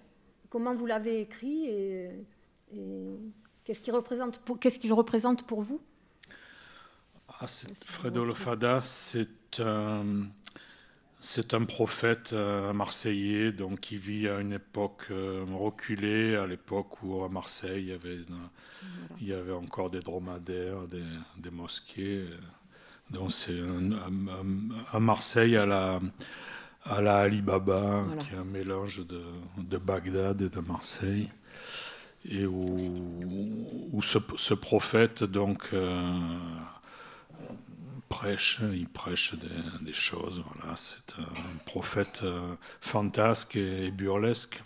Speaker 2: comment vous l'avez écrit et, qu'est-ce qu'il représente, représente, pour vous
Speaker 3: ah, Fredo Fada, c'est un, un, prophète marseillais donc, qui vit à une époque reculée, à l'époque où à Marseille il y, avait, encore des dromadaires, des mosquées c'est un Marseille à la à la Alibaba, qui est un mélange de, de, Bagdad et de Marseille, et où, ce, prophète donc euh, prêche, il prêche des, choses. Voilà, c'est un prophète euh, fantasque et, et burlesque.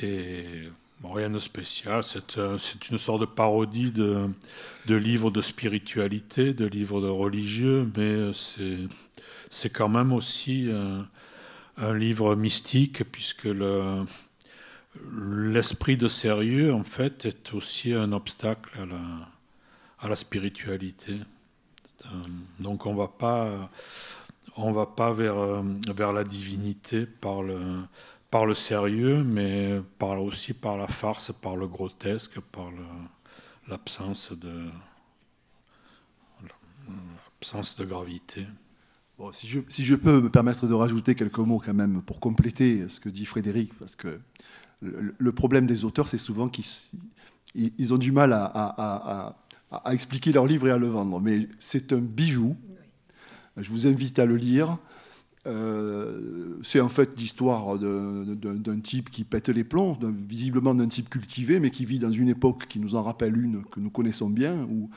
Speaker 3: Et rien de spécial, euh, c'est une sorte de parodie de, de livres de spiritualité, de livres de religieux, mais euh, c'est quand même aussi euh, un, livre mystique, puisque l'esprit de sérieux, en fait, est aussi un obstacle à la, à la spiritualité. donc on ne va pas vers, vers la divinité par le par le sérieux, mais par, aussi par la farce, par le grotesque, par l'absence de gravité. si,
Speaker 4: je, peux me permettre de rajouter quelques mots quand même pour compléter ce que dit Frédéric, parce que le, problème des auteurs, c'est souvent qu'ils ont du mal à, expliquer leur livre et à le vendre, mais c'est un bijou. Je vous invite à le lire. Euh, c'est en fait l'histoire d'un type qui pète les plombs, visiblement d'un type cultivé, mais qui vit dans une époque qui nous en rappelle une que nous connaissons bien, où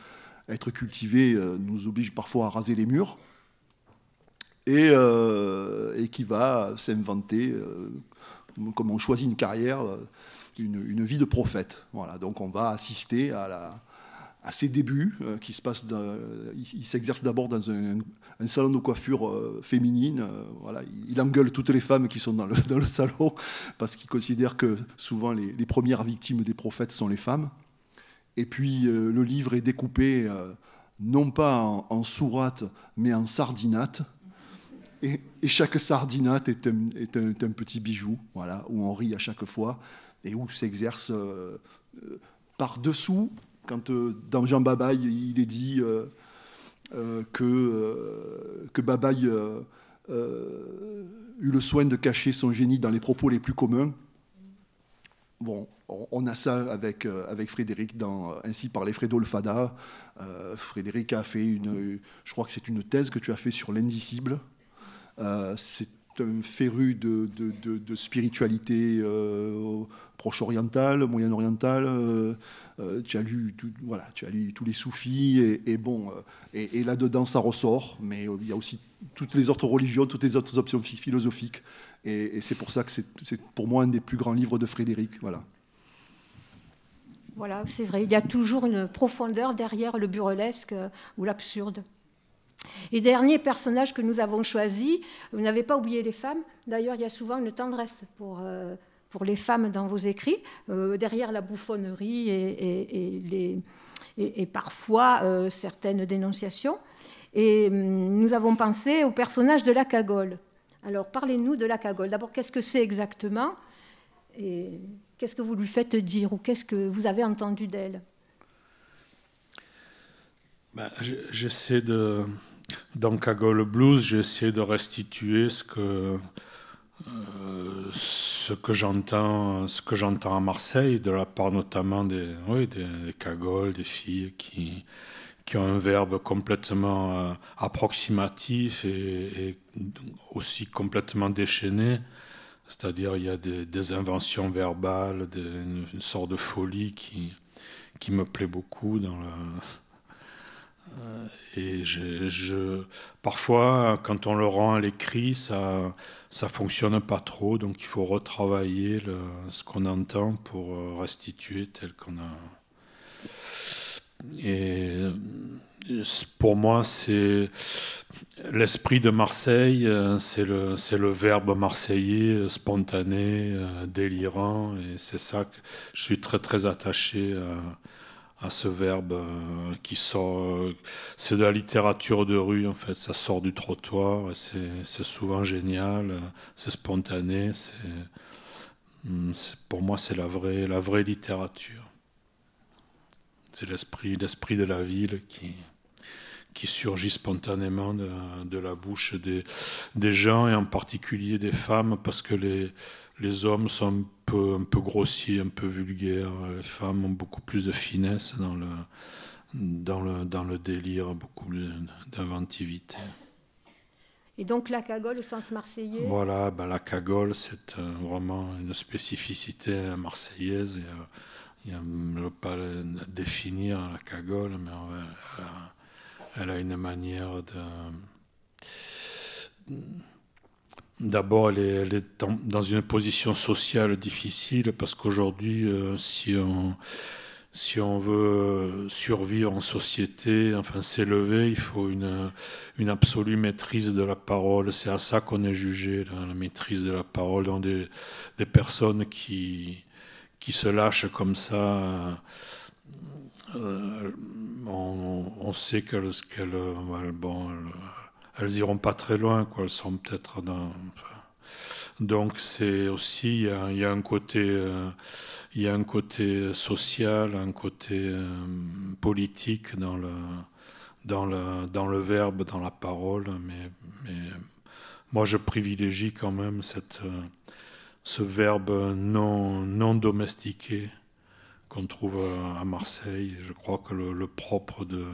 Speaker 4: être cultivé euh, nous oblige parfois à raser les murs, et, euh, et qui va s'inventer, comme on choisit une carrière, une, une, vie de prophète. Voilà, donc on va assister à la, à ses débuts, euh, qui se passe, euh, il, s'exerce d'abord dans un, salon de coiffure euh, féminine. voilà, il, engueule toutes les femmes qui sont dans le, le salon parce qu'il considère que souvent les, premières victimes des prophètes sont les femmes. Et puis le livre est découpé non pas en, sourates mais en sardinates. Et, chaque sardinate est un, est un, petit bijou, voilà, où on rit à chaque fois et où s'exerce par dessous quand euh, dans Jean Babay, il est dit euh, euh, que, que eut le soin de cacher son génie dans les propos les plus communs. Bon, on a ça avec, avec Frédéric dans Ainsi parlait Fredo le Fada. Frédéric a fait une, je crois que c'est une thèse que tu as fait sur l'indicible. c'est euh, féru de, spiritualité euh, proche-orientale, moyen-orientale. Euh, tu as lu, voilà, tu as tous les soufis et, bon, et, là-dedans ça ressort. Mais il y a aussi toutes les autres religions, toutes les autres options philosophiques. Et, et c'est pour ça que c'est pour moi un des plus grands livres de Frédéric. Voilà.
Speaker 2: Voilà, c'est vrai. Il y a toujours une profondeur derrière le burlesque ou l'absurde. Et dernier personnage que nous avons choisi, vous n'avez pas oublié les femmes. D'ailleurs, il y a souvent une tendresse pour, euh, pour les femmes dans vos écrits, euh, derrière la bouffonnerie et, et, et, les, et parfois euh, certaines dénonciations. Et hum, nous avons pensé au personnage de la cagole. Alors, parlez-nous de la cagole. D'abord, qu'est-ce que c'est exactement Et qu'est-ce que vous lui faites dire Ou qu'est-ce que vous avez entendu d'elle
Speaker 3: ben, J'essaie de dans Cagole Blues, j'essaie de restituer ce que, euh, ce que j'entends ce que j'entends à Marseille de la part notamment des des, cagoles des filles qui qui ont un verbe complètement euh, approximatif et, aussi complètement déchaîné c'est-à-dire il y a des, inventions verbales une, sorte de folie qui qui me plaît beaucoup dans la euh, et je, parfois, quand on le rend à l'écrit, ça ça fonctionne pas trop, donc il faut retravailler le, ce qu'on entend pour euh, restituer tel qu'on a. Et euh, pour moi, c'est l'esprit de Marseille, c'est le, le, verbe marseillais spontané, délirant, et c'est ça que je suis très très attaché à à ce verbe euh, qui sort. Euh, c'est de la littérature de rue en fait, ça sort du trottoir, c'est souvent génial, euh, c'est spontané, hum, c'est pour moi c'est la vraie, la vraie littérature. C'est l'esprit, l'esprit de la ville qui, qui surgit spontanément de, de la bouche des, des, gens et en particulier des femmes parce que les, les hommes sont peu, un peu grossier, un peu vulgaire. Les femmes ont beaucoup plus de finesse dans le, dans le, dans le délire, beaucoup plus d'inventivité.
Speaker 2: Et donc la cagole au sens marseillais
Speaker 3: Voilà, ben, la cagole, c'est euh, vraiment une spécificité marseillaise. Et, ne faut pas définir la cagole, mais a, elle a, une manière de D'abord, elle, est, dans une position sociale difficile parce qu'aujourd'hui, euh, si, on, si on veut survivre en société, enfin s'élever, il faut une, une absolue maîtrise de la parole. C'est à ça qu'on est jugé, la, maîtrise de la parole. Dans des, des, personnes qui, qui se lâchent comme ça. Euh, on, sait qu'elles, euh, bon, elles iront pas très loin, quoi. Elles sont peut-être dans. Donc c'est aussi il y, a, un côté euh, y un côté social, un côté euh, politique dans le dans le dans le verbe, dans la parole, mais moi je privilégie quand même cette euh, ce verbe non non domestiqué qu'on trouve à Marseille. Je crois que le propre de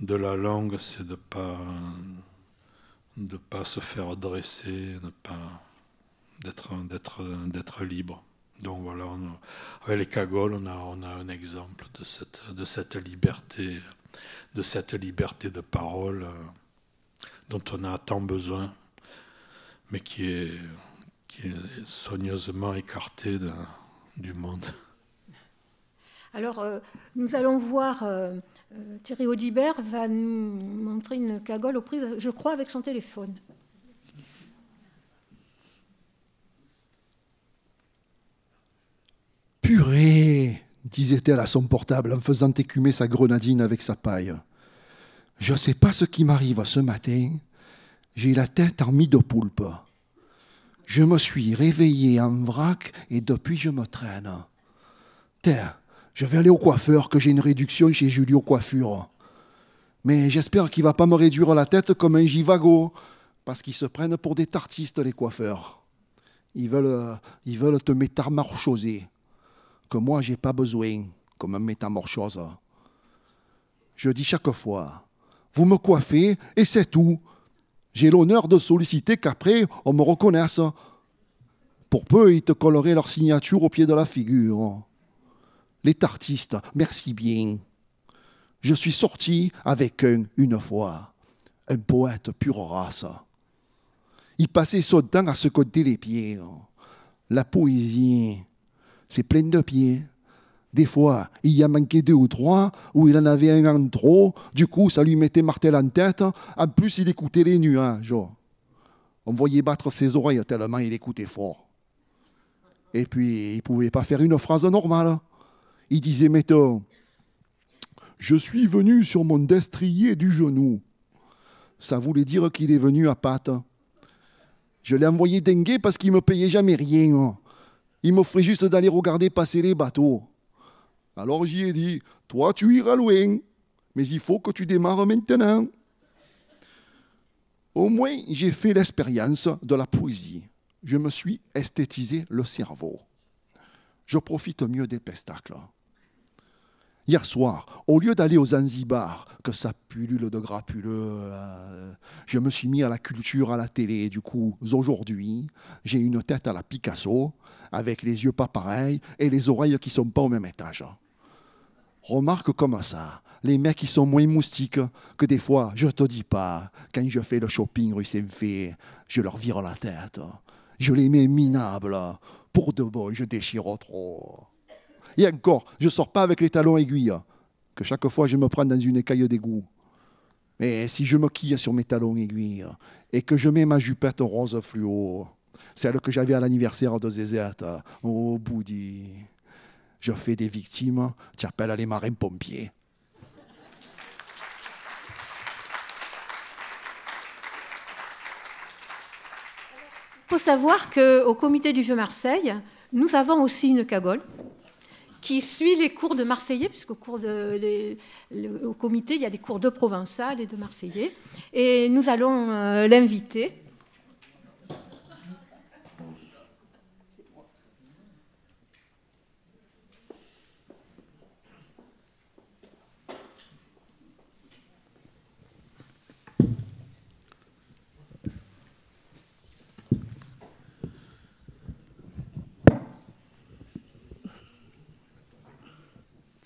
Speaker 3: de la langue, c'est de ne pas, de pas se faire dresser, de pas d'être d'être libre. Donc voilà, avec les cagoles, on a, on a un exemple de cette, de cette liberté, de cette liberté de parole euh, dont on a tant besoin, mais qui est, est soigneusement écartée du monde.
Speaker 2: Alors, euh, nous allons voir. Euh, euh, Thierry Audibert va nous montrer une cagole aux prises, je crois, avec son téléphone.
Speaker 4: Purée disait-elle à son portable en faisant écumer sa grenadine avec sa paille. Je ne sais pas ce qui m'arrive ce matin, j'ai la tête en mie de poulpe. Je me suis réveillée en vrac et depuis je me traîne. Terre, je vais aller au coiffeur, que j'ai une réduction chez Julio Coiffure. Mais j'espère qu'il ne va pas me réduire la tête comme un givago, parce qu'ils se prennent pour des tartistes, les coiffeurs. Ils veulent, euh, ils veulent te métamorchoser, que moi, j'ai pas besoin, comme un métamorchose. Je dis chaque fois, vous me coiffez et c'est tout. J'ai l'honneur de solliciter qu'après, on me reconnaisse. Pour peu, ils te colleraient leur signature au pied de la figure les tartistes, merci bien. Je suis sorti avec un une fois, un poète pur race. Il passait son temps à se côté les pieds. La poésie, c'est plein de pieds. Des fois, il y a manqué deux ou trois, ou il en avait un en trop, du coup, ça lui mettait martel en tête. En plus, il écoutait les nuages. On voyait battre ses oreilles tellement il écoutait fort. Et puis, il ne pouvait pas faire une phrase normale. Il disait, mettons, je suis venu sur mon destrier du genou. Ça voulait dire qu'il est venu à pattes. Je l'ai envoyé dinguer parce qu'il ne me payait jamais rien. Il m'offrait juste d'aller regarder passer les bateaux. Alors j'y ai dit, toi tu iras loin, mais il faut que tu démarres maintenant. Au moins, j'ai fait l'expérience de la poésie. Je me suis esthétisé le cerveau. Je profite mieux des pestacles. Hier soir, au lieu d'aller aux Zanzibar, que ça pullule de grappuleux, euh, je me suis mis à la culture, à la télé. Du coup, aujourd'hui, j'ai une tête à la Picasso, avec les yeux pas pareils et les oreilles qui sont pas au même étage. Remarque comme ça, les mecs qui sont moins moustiques que des fois, je te dis pas, quand je fais le shopping rue saint je leur vire la tête. Je les mets minables. Pour de bon, je déchire trop. Et encore, je ne sors pas avec les talons aiguilles, hein, que chaque fois je me prends dans une écaille d'égout. Mais si je me quille sur mes talons aiguilles hein, et que je mets ma jupette rose fluo, celle que j'avais à l'anniversaire de Zézette, oh Boudi, je fais des victimes, tu appelles les marins pompiers.
Speaker 2: Il faut savoir qu'au comité du Vieux Marseille, nous avons aussi une cagole qui suit les cours de Marseillais, puisqu'au cours de, comité, il y a des cours de Provençal et de Marseillais. Et nous allons euh, l'inviter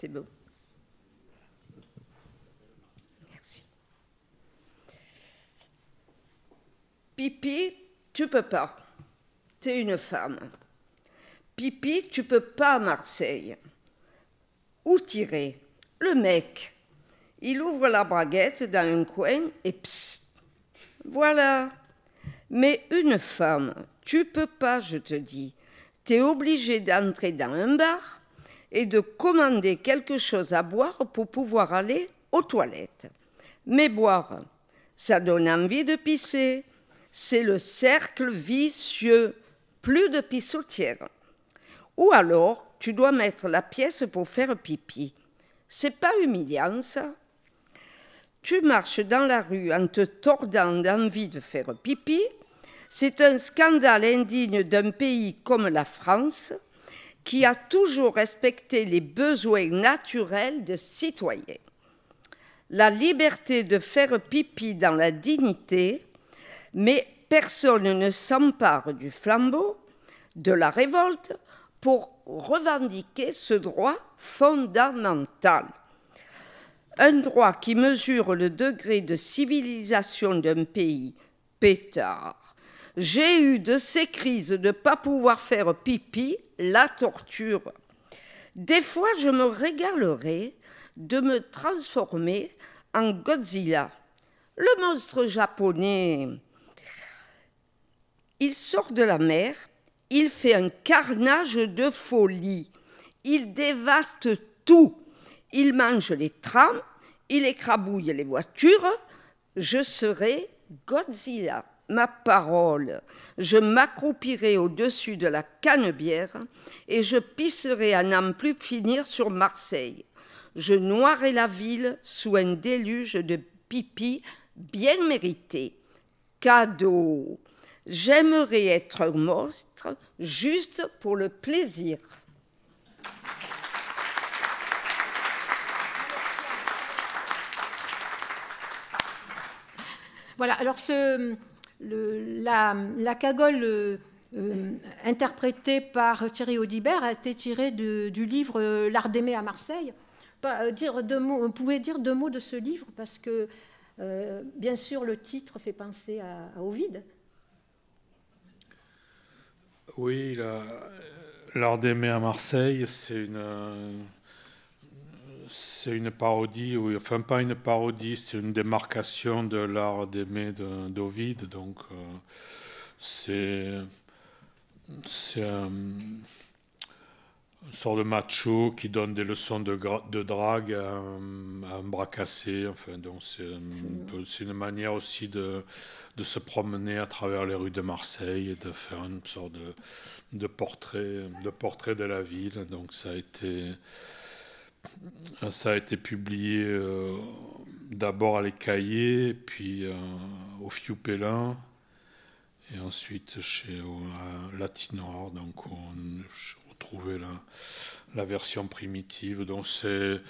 Speaker 5: C'est beau. Merci. Pipi, tu peux pas. Tu es une femme. Pipi, tu peux pas à Marseille. Où tirer Le mec. Il ouvre la braguette dans un coin et psst. Voilà. Mais une femme, tu peux pas, je te dis. T'es obligé d'entrer dans un bar et de commander quelque chose à boire pour pouvoir aller aux toilettes. Mais boire, ça donne envie de pisser. C'est le cercle vicieux. Plus de pissotière. Ou alors, tu dois mettre la pièce pour faire pipi. C'est pas humiliant, ça Tu marches dans la rue en te tordant d'envie de faire pipi. C'est un scandale indigne d'un pays comme la France qui a toujours respecté les besoins naturels de citoyens. La liberté de faire pipi dans la dignité, mais personne ne s'empare du flambeau, de la révolte, pour revendiquer ce droit fondamental. Un droit qui mesure le degré de civilisation d'un pays. Pétard. J'ai eu de ces crises de ne pas pouvoir faire pipi la torture. Des fois, je me régalerai de me transformer en Godzilla. Le monstre japonais, il sort de la mer, il fait un carnage de folie, il dévaste tout, il mange les trams, il écrabouille les voitures, je serai Godzilla ma parole, je m'accroupirai au-dessus de la cannebière et je pisserai à n'en plus finir sur Marseille. Je noierai la ville sous un déluge de pipi bien mérité. Cadeau. J'aimerais être monstre juste pour le plaisir.
Speaker 2: Voilà, alors ce, la, cagole euh, euh, interprétée par Thierry Audibert a été tirée du livre euh, L'art d'aimer à Marseille. Pas, dire dire deux mots de ce livre parce que, bien sûr, le titre fait penser à, Ovid.
Speaker 3: Oui, l'art d'aimer à Marseille, c'est une c'est une parodie, enfin pas une parodie, c'est une démarcation de l'art d'aimer d'Ovide. Donc euh, c'est un, une sorte de macho qui donne des leçons de, de drague à un, bras cassé. Enfin, donc c'est une, une manière aussi de, se promener à travers les rues de Marseille et de faire une sorte de, de portrait, de portrait de la ville. Donc ça a été ça a été publié euh, d'abord à Les Cahiers, puis euh, au Fiupelin, et ensuite chez euh, Latinor. Donc on retrouvait la, la version primitive. Donc c'est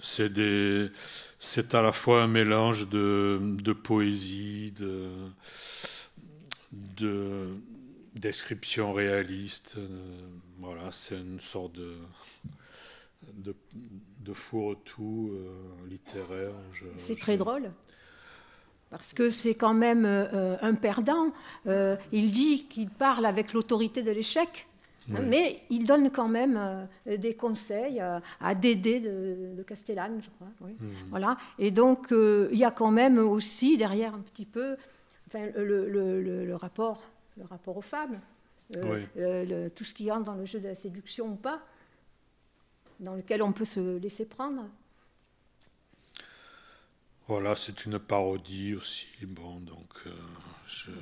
Speaker 3: c'est à la fois un mélange de, poésie, de, de description réaliste. Euh, voilà, c'est une sorte de, de, de fourre-tout euh, littéraire. C'est très
Speaker 2: drôle parce que c'est quand même euh, un perdant. Euh, il dit qu'il parle avec l'autorité de l'échec, mais il donne quand même des conseils à Dédé de, de Castellane, je crois. Hmm. Voilà. Et donc, il y a quand même aussi derrière un petit peu le, rapport, le rapport aux femmes, tout ce qui entre dans le jeu de la séduction ou pas dans lequel on peut se laisser prendre.
Speaker 3: Voilà, c'est une parodie aussi. Bon, donc euh,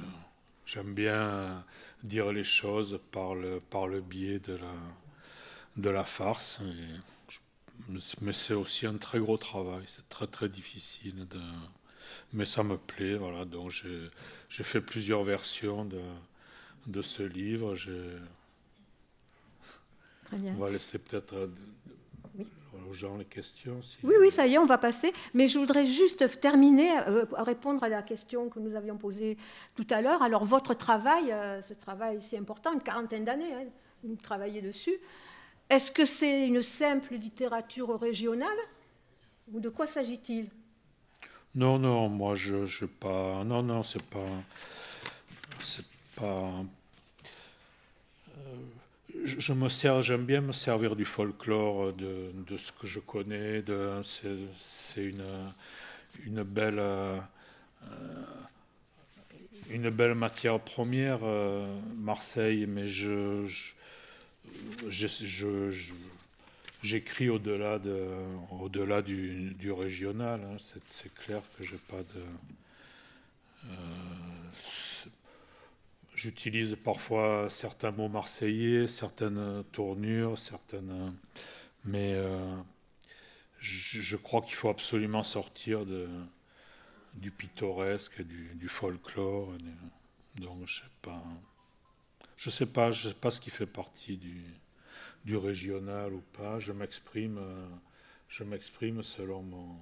Speaker 3: j'aime bien dire les choses par le, par le biais de la, de la farce. mais c'est aussi un très gros travail. C'est très très difficile de, mais ça me plaît. Voilà, donc j'ai, fait plusieurs versions de, de ce livre. Très bien. On va laisser peut-être les questions.
Speaker 2: Oui, oui, ça y est, on va passer. Mais je voudrais juste terminer euh, répondre à la question que nous avions posée tout à l'heure. Alors, votre travail, euh, ce travail si important, une quarantaine d'années, hein, vous travaillez dessus. Est-ce que c'est une simple littérature régionale ou de quoi s'agit-il
Speaker 3: Non, non, moi, je, ne sais pas. Non, non, c'est pas. C'est pas. Euh, je me sers, j'aime bien me servir du folklore, de, ce que je connais. De, c'est, une, belle, euh, une belle matière première, euh, Marseille. Mais je, j'écris au-delà de, au-delà du, régional. Hein. C'est, clair que j'ai pas de. Euh, J'utilise parfois certains mots marseillais, certaines tournures, certaines. Mais euh, je, crois qu'il faut absolument sortir du pittoresque, du, folklore. Donc je sais pas. Je sais pas, je sais pas ce qui fait partie du, du régional ou pas. Je m'exprime, euh, je m'exprime selon mon,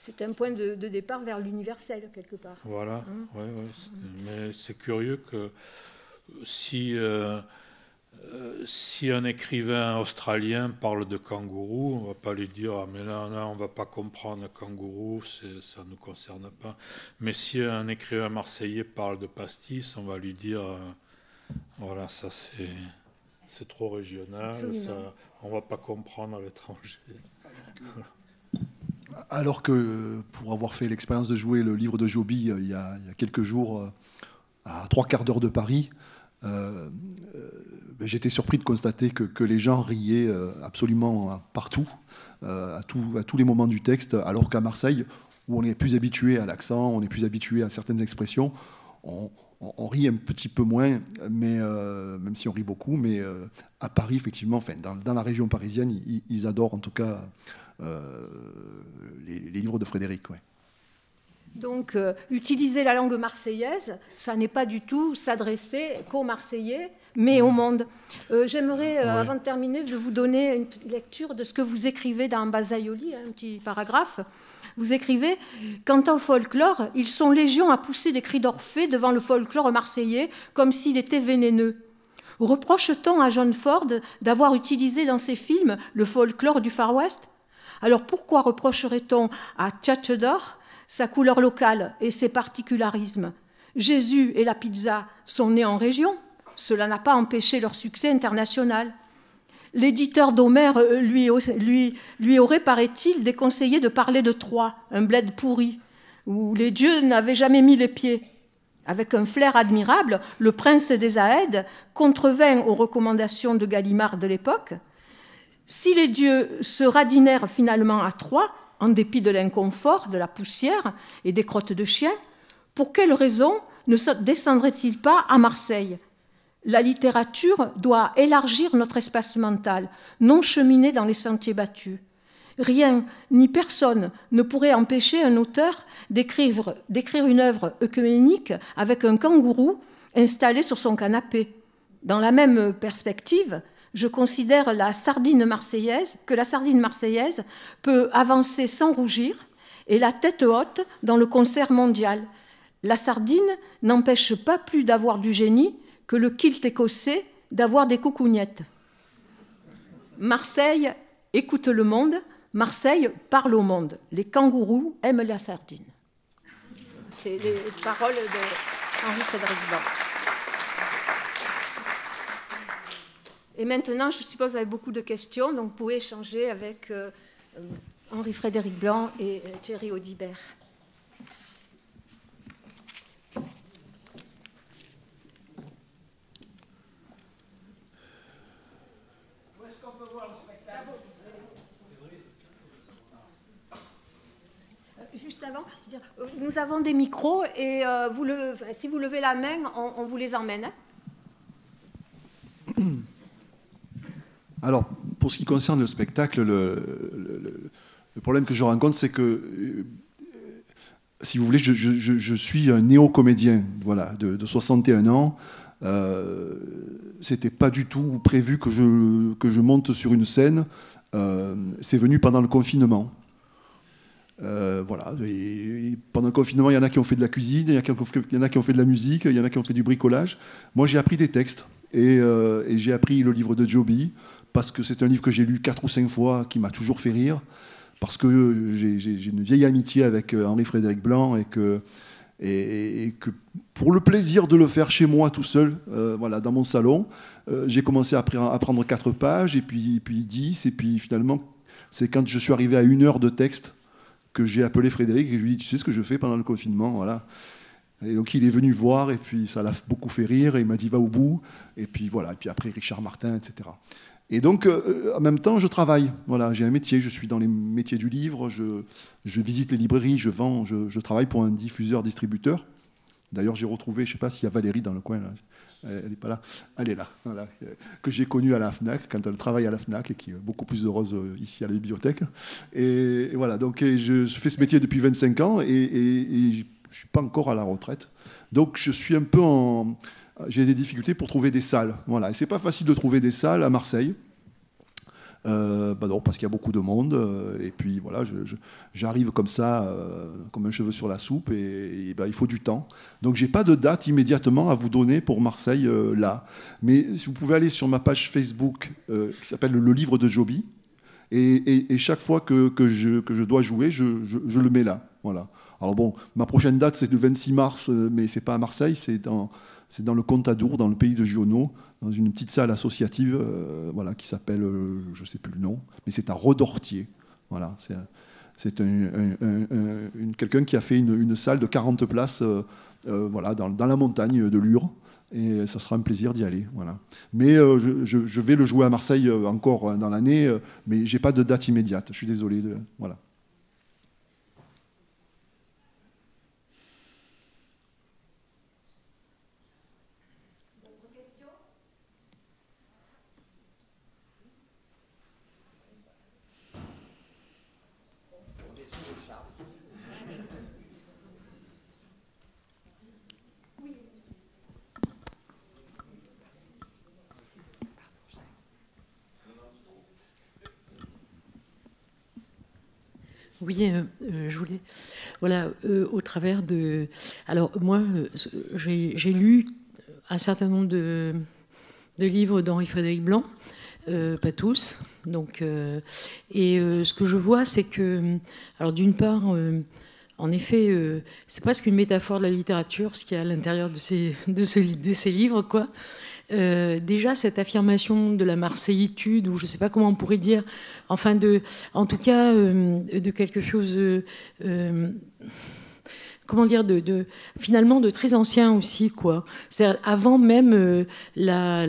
Speaker 2: c'est un point de, départ vers l'universel, quelque part. Voilà, oui,
Speaker 3: hein oui. mais c'est curieux que si, euh, euh, si un écrivain australien parle de kangourou, on va pas lui dire ah, mais là, là on va pas comprendre kangourou, ça ne nous concerne pas. Mais si un écrivain marseillais parle de pastis, on va lui dire euh, voilà ça c'est c'est trop régional, ça, on va pas comprendre à l'étranger
Speaker 4: alors que euh, pour avoir fait l'expérience de jouer le livre de Joby euh, il y a, quelques jours euh, à trois quarts d'heure de Paris, ben, j'étais surpris de constater que, les gens riaient absolument partout, à, tous les moments du texte, alors qu'à Marseille, où on est plus habitué à l'accent, on est plus habitué à certaines expressions, on, rit un petit peu moins, mais même si on rit beaucoup, mais à Paris, effectivement, dans, la région parisienne, ils, adorent en tout cas euh, les, livres de Frédéric.
Speaker 2: Donc, euh, utiliser la langue marseillaise, ça n'est pas du tout s'adresser qu'aux Marseillais, mais au mmh. monde. Euh, j'aimerais, avant de terminer, de vous donner une lecture de ce que vous écrivez dans Basaioli, hein, un petit paragraphe. Vous écrivez Quant au folklore, ils sont légions à pousser des cris d'orphée devant le folklore marseillais, comme s'il était vénéneux. Reproche-t-on à John Ford d'avoir utilisé dans ses films le folklore du Far West alors pourquoi reprocherait-on à Tchatchedor sa couleur locale et ses particularismes Jésus et la pizza sont nés en région, cela n'a pas empêché leur succès international. L'éditeur d'Homère euh, lui, aurait, paraît-il, déconseillé de parler de Troie, un bled pourri, où les dieux n'avaient jamais mis les pieds. Avec un flair admirable, le prince des Aèdes contrevint aux recommandations de Gallimard de l'époque, si les dieux se radinèrent finalement à Troyes, en dépit de l'inconfort, de la poussière et des crottes de chiens, pour quelle raison ne descendraient-ils pas à Marseille La littérature doit élargir notre espace mental, non cheminer dans les sentiers battus. Rien ni personne ne pourrait empêcher un auteur d'écrire, une œuvre œcuménique avec un kangourou installé sur son canapé. Dans la même perspective, je considère la sardine marseillaise, que la sardine marseillaise peut avancer sans rougir et la tête haute dans le concert mondial. La sardine n'empêche pas plus d'avoir du génie que le kilt écossais d'avoir des coucougnettes. Marseille écoute le monde, Marseille parle au monde. Les kangourous aiment la sardine. C'est les paroles de Frédéric Et maintenant, je suppose que vous avez beaucoup de questions, donc vous pouvez échanger avec euh, euh, Henri-Frédéric Blanc et euh, Thierry Audibert. Juste avant, nous avons des micros et si vous levez la main, on, vous les emmène.
Speaker 4: Hein. Alors, pour ce qui concerne le spectacle, le, problème que je rencontre, c'est que euh, si vous voulez, je, suis un néo-comédien voilà, de, 61 ans. Euh, C'était pas du tout prévu que je, que je monte sur une scène. Euh, c'est venu pendant le confinement. Euh, voilà. pendant le confinement, il y en a qui ont fait de la cuisine, il y, en a qui ont fait de la musique, il y en a qui ont fait du bricolage. Moi, j'ai appris des textes et j'ai appris le livre de Joby parce que c'est un livre que j'ai lu quatre ou cinq fois, qui m'a toujours fait rire, parce que j'ai une vieille amitié avec euh, Henri-Frédéric Blanc et que, et, que pour le plaisir de le faire chez moi tout seul, euh, voilà, dans mon salon, euh, j'ai commencé à, prendre quatre pages et puis, 10 puis dix, et puis finalement, c'est quand je suis arrivé à une heure de texte que j'ai appelé Frédéric et je lui ai dit, tu sais ce que je fais pendant le confinement, voilà. Et donc il est venu voir et puis ça l'a beaucoup fait rire et il m'a dit va au bout et puis voilà et puis après Richard Martin etc. Et donc, euh, euh, en même temps, je travaille. Voilà, j'ai un métier, je suis dans les métiers du livre, je, je visite les librairies, je vends, je, travaille pour un diffuseur-distributeur. D'ailleurs, j'ai retrouvé, je ne sais pas s'il y a Valérie dans le coin, elle n'est pas là, elle est là, euh, que j'ai connue à la FNAC, quand elle travaille à la FNAC, et qui est beaucoup plus heureuse ici à la bibliothèque. Et, voilà, donc je fais ce métier depuis 25 ans, et, et je ne suis pas encore à la retraite. Donc je suis un peu en j'ai des difficultés pour trouver des salles. Voilà, et c'est pas facile de trouver des salles à Marseille. Euh, bah parce qu'il y a beaucoup de monde. Euh, et puis voilà, j'arrive comme ça, euh, comme un cheveu sur la soupe, et, bah, il faut du temps. Donc j'ai pas de date immédiatement à vous donner pour Marseille là. Mais si vous pouvez aller sur ma page Facebook qui s'appelle Le livre de Joby, et, chaque fois que, je, que, je, dois jouer, je, je, le mets là. Voilà. Alors bon, ma prochaine date c'est le 26 mars, mais c'est pas à Marseille, c'est dans c'est dans le Contadour, dans le pays de Giono, dans une petite salle associative euh, voilà, qui s'appelle, euh, je ne sais plus le nom, mais c'est à Redortier. Voilà, c'est c'est quelqu'un qui a fait une, salle de 40 places euh, voilà, dans, la montagne de Lure. Et ça sera un plaisir d'y aller. Voilà. Mais je, vais le jouer à Marseille encore dans l'année, mais je n'ai pas de date immédiate. Je suis désolé. voilà.
Speaker 6: Oui, euh, euh, je voulais. Voilà, euh, au travers de. Alors, moi, j'ai lu un certain nombre de, livres d'Henri-Frédéric Blanc, pas tous. Donc, et ce que je vois, c'est que. Alors, d'une part. en effet, c'est presque une métaphore de la littérature, ce qu'il y a à l'intérieur de ces, de ces livres, quoi. Euh, déjà cette affirmation de la marseillitude, ou je ne sais pas comment on pourrait dire, enfin, de, en tout cas, euh, de quelque chose, euh, comment dire, de, finalement de très ancien aussi, quoi. cest avant même la,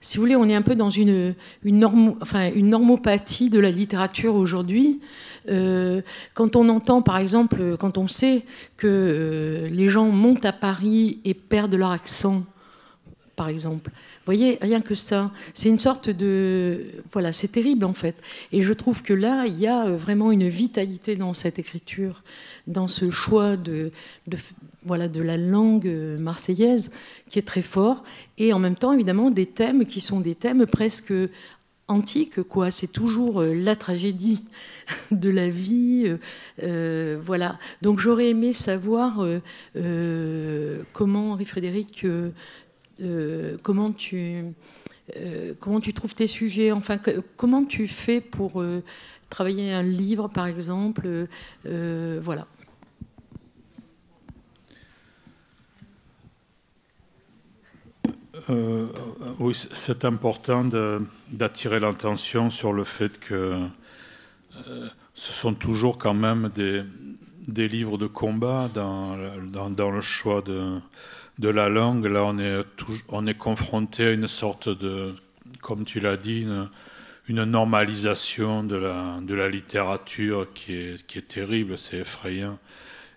Speaker 6: si vous voulez, on est un peu dans une, une, enfin, une normopathie de la littérature aujourd'hui. quand on entend, par exemple, quand on sait que les gens montent à Paris et perdent leur accent, par exemple. Vous voyez, rien que ça, c'est une sorte de... Voilà, c'est terrible en fait. Et je trouve que là, il y a euh, vraiment une vitalité dans cette écriture, dans ce choix de, voilà, de la langue euh, marseillaise qui est très fort, et en même temps, évidemment, des thèmes qui sont des thèmes presque antiques, quoi. C'est toujours euh, la tragédie de la vie, voilà. Donc j'aurais aimé savoir comment Henri Frédéric euh, comment tu euh, comment tu trouves tes sujets Enfin, comment tu fais pour euh, travailler un livre, par exemple Voilà.
Speaker 3: oui, c'est important d'attirer l'attention sur le fait que ce sont toujours quand même des, des livres de combat dans, dans le choix de, de la langue, là, on est, on est confronté à une sorte de, comme tu l'as dit, une, normalisation de la, de la littérature qui est, qui est terrible, c'est effrayant.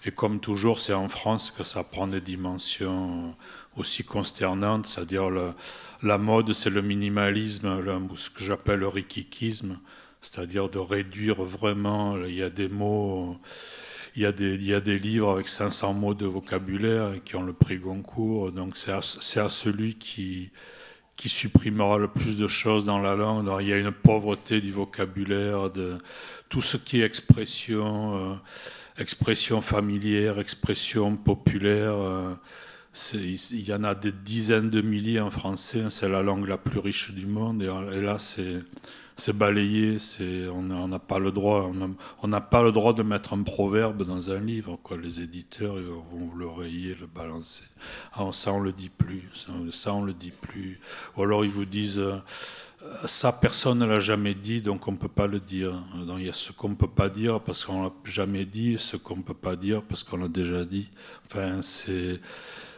Speaker 3: Et comme toujours, c'est en France que ça prend des dimensions aussi consternantes, c'est-à-dire la, mode, c'est le minimalisme, ce que j'appelle le rikikisme, c'est-à-dire de réduire vraiment, il y a des mots il y, a des, il y a des livres avec 500 mots de vocabulaire qui ont le prix Goncourt. Donc c'est à, celui qui, qui supprimera le plus de choses dans la langue. il y a une pauvreté du vocabulaire, de tout ce qui est expression, euh, expression familière, expression populaire. Euh, il y en a des dizaines de milliers en français. C'est la langue la plus riche du monde. et là, c'est c'est balayé, c'est, on n'a pas le droit, on n'a pas le droit de mettre un proverbe dans un livre. Les éditeurs vont le rayer, le balancer. Ah, ça on le dit plus, ça, on le dit plus. Ou alors ils vous disent euh, ça, personne ne l'a jamais dit, donc on ne peut pas le dire. Donc, il y a ce qu'on ne peut pas dire parce qu'on ne l'a jamais dit, ce qu'on ne peut pas dire parce qu'on l'a déjà dit. Enfin, c'est,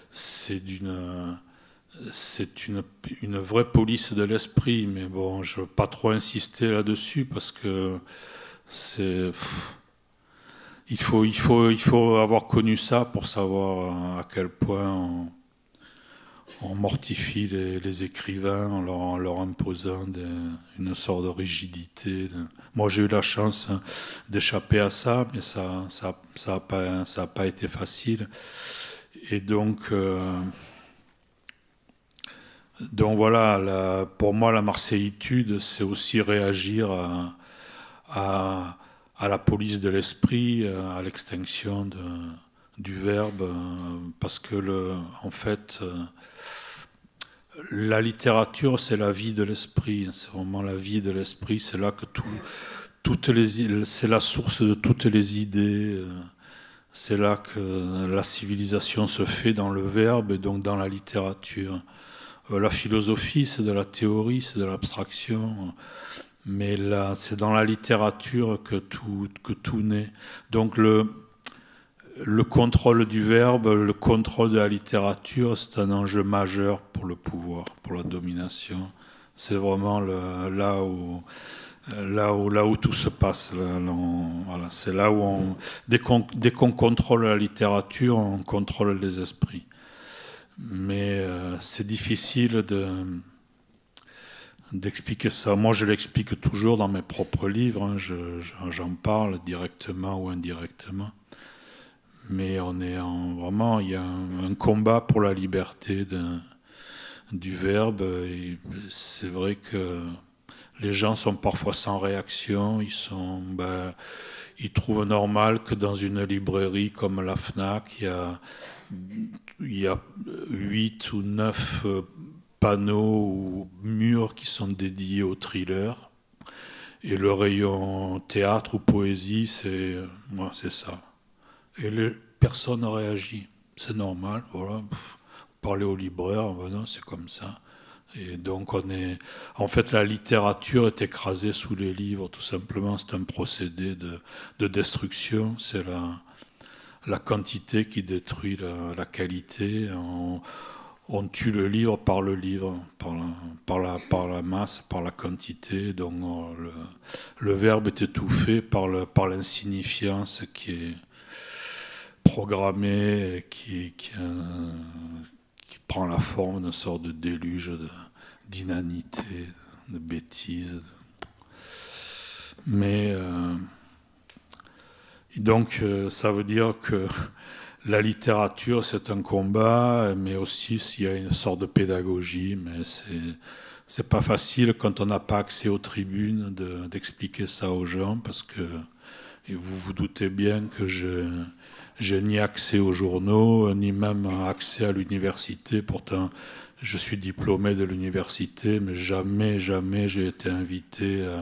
Speaker 3: c'est d'une c'est une, une, vraie police de l'esprit, mais bon, je ne veux pas trop insister là-dessus parce que c'est. Il faut, il, faut, il faut avoir connu ça pour savoir à quel point on, mortifie les, écrivains en leur, imposant une sorte de rigidité. Moi, j'ai eu la chance d'échapper à ça, mais ça n'a ça, ça pas, pas été facile. Et donc. Euh, donc voilà, pour moi, la marseillitude, c'est aussi réagir à, la police de l'esprit, euh, à l'extinction du verbe, euh, parce que, en fait, euh, la littérature, c'est la vie de l'esprit, hein, c'est vraiment la vie de l'esprit, c'est là que toutes les, c'est la source de toutes les idées. C'est là que la civilisation se fait dans le verbe et donc dans la littérature. Euh, la philosophie, c'est de la théorie, c'est de l'abstraction, mais là, c'est dans la littérature que tout, naît. Donc le, contrôle du verbe, le contrôle de la littérature, c'est un enjeu majeur pour le pouvoir, pour la domination. C'est vraiment là où tout se passe. c'est là où on, dès qu'on contrôle la littérature, on contrôle les esprits mais euh, c'est difficile de d'expliquer ça. Moi, je l'explique toujours dans mes propres livres, hein. j'en parle directement ou indirectement. Mais on est en, vraiment, il y a un, un combat pour la liberté du verbe. C'est vrai que les gens sont parfois sans réaction, ils, sont, ben, ils trouvent normal que dans une librairie comme la FNAC, il y a, il 8 ou neuf euh, panneaux ou murs qui sont dédiés au thriller. Et le rayon théâtre ou poésie, c'est moi, c'est ça. Et les, personne ne réagit. C'est normal, voilà. parler au libraire, ben c'est comme ça. Et donc, on est, en fait, la littérature est écrasée sous les livres, tout simplement. C'est un procédé de, destruction. C'est la, la quantité qui détruit la, qualité. On, tue le livre par le livre, par la, par la, par la masse, par la quantité. Donc, le, le, verbe est étouffé par, le, par l'insignifiance qui est programmée, qui, qui, euh, prend la forme d'une sorte de déluge d'inanité, de, de, bêtises. Mais euh, donc euh, ça veut dire que la littérature c'est un combat, mais aussi s'il y a une sorte de pédagogie, mais c'est c'est pas facile quand on n'a pas accès aux tribunes d'expliquer ça aux gens parce que vous vous doutez bien que je j'ai ni accès aux journaux, ni même accès à l'université. Pourtant, je suis diplômé de l'université, mais jamais, jamais j'ai été invité euh,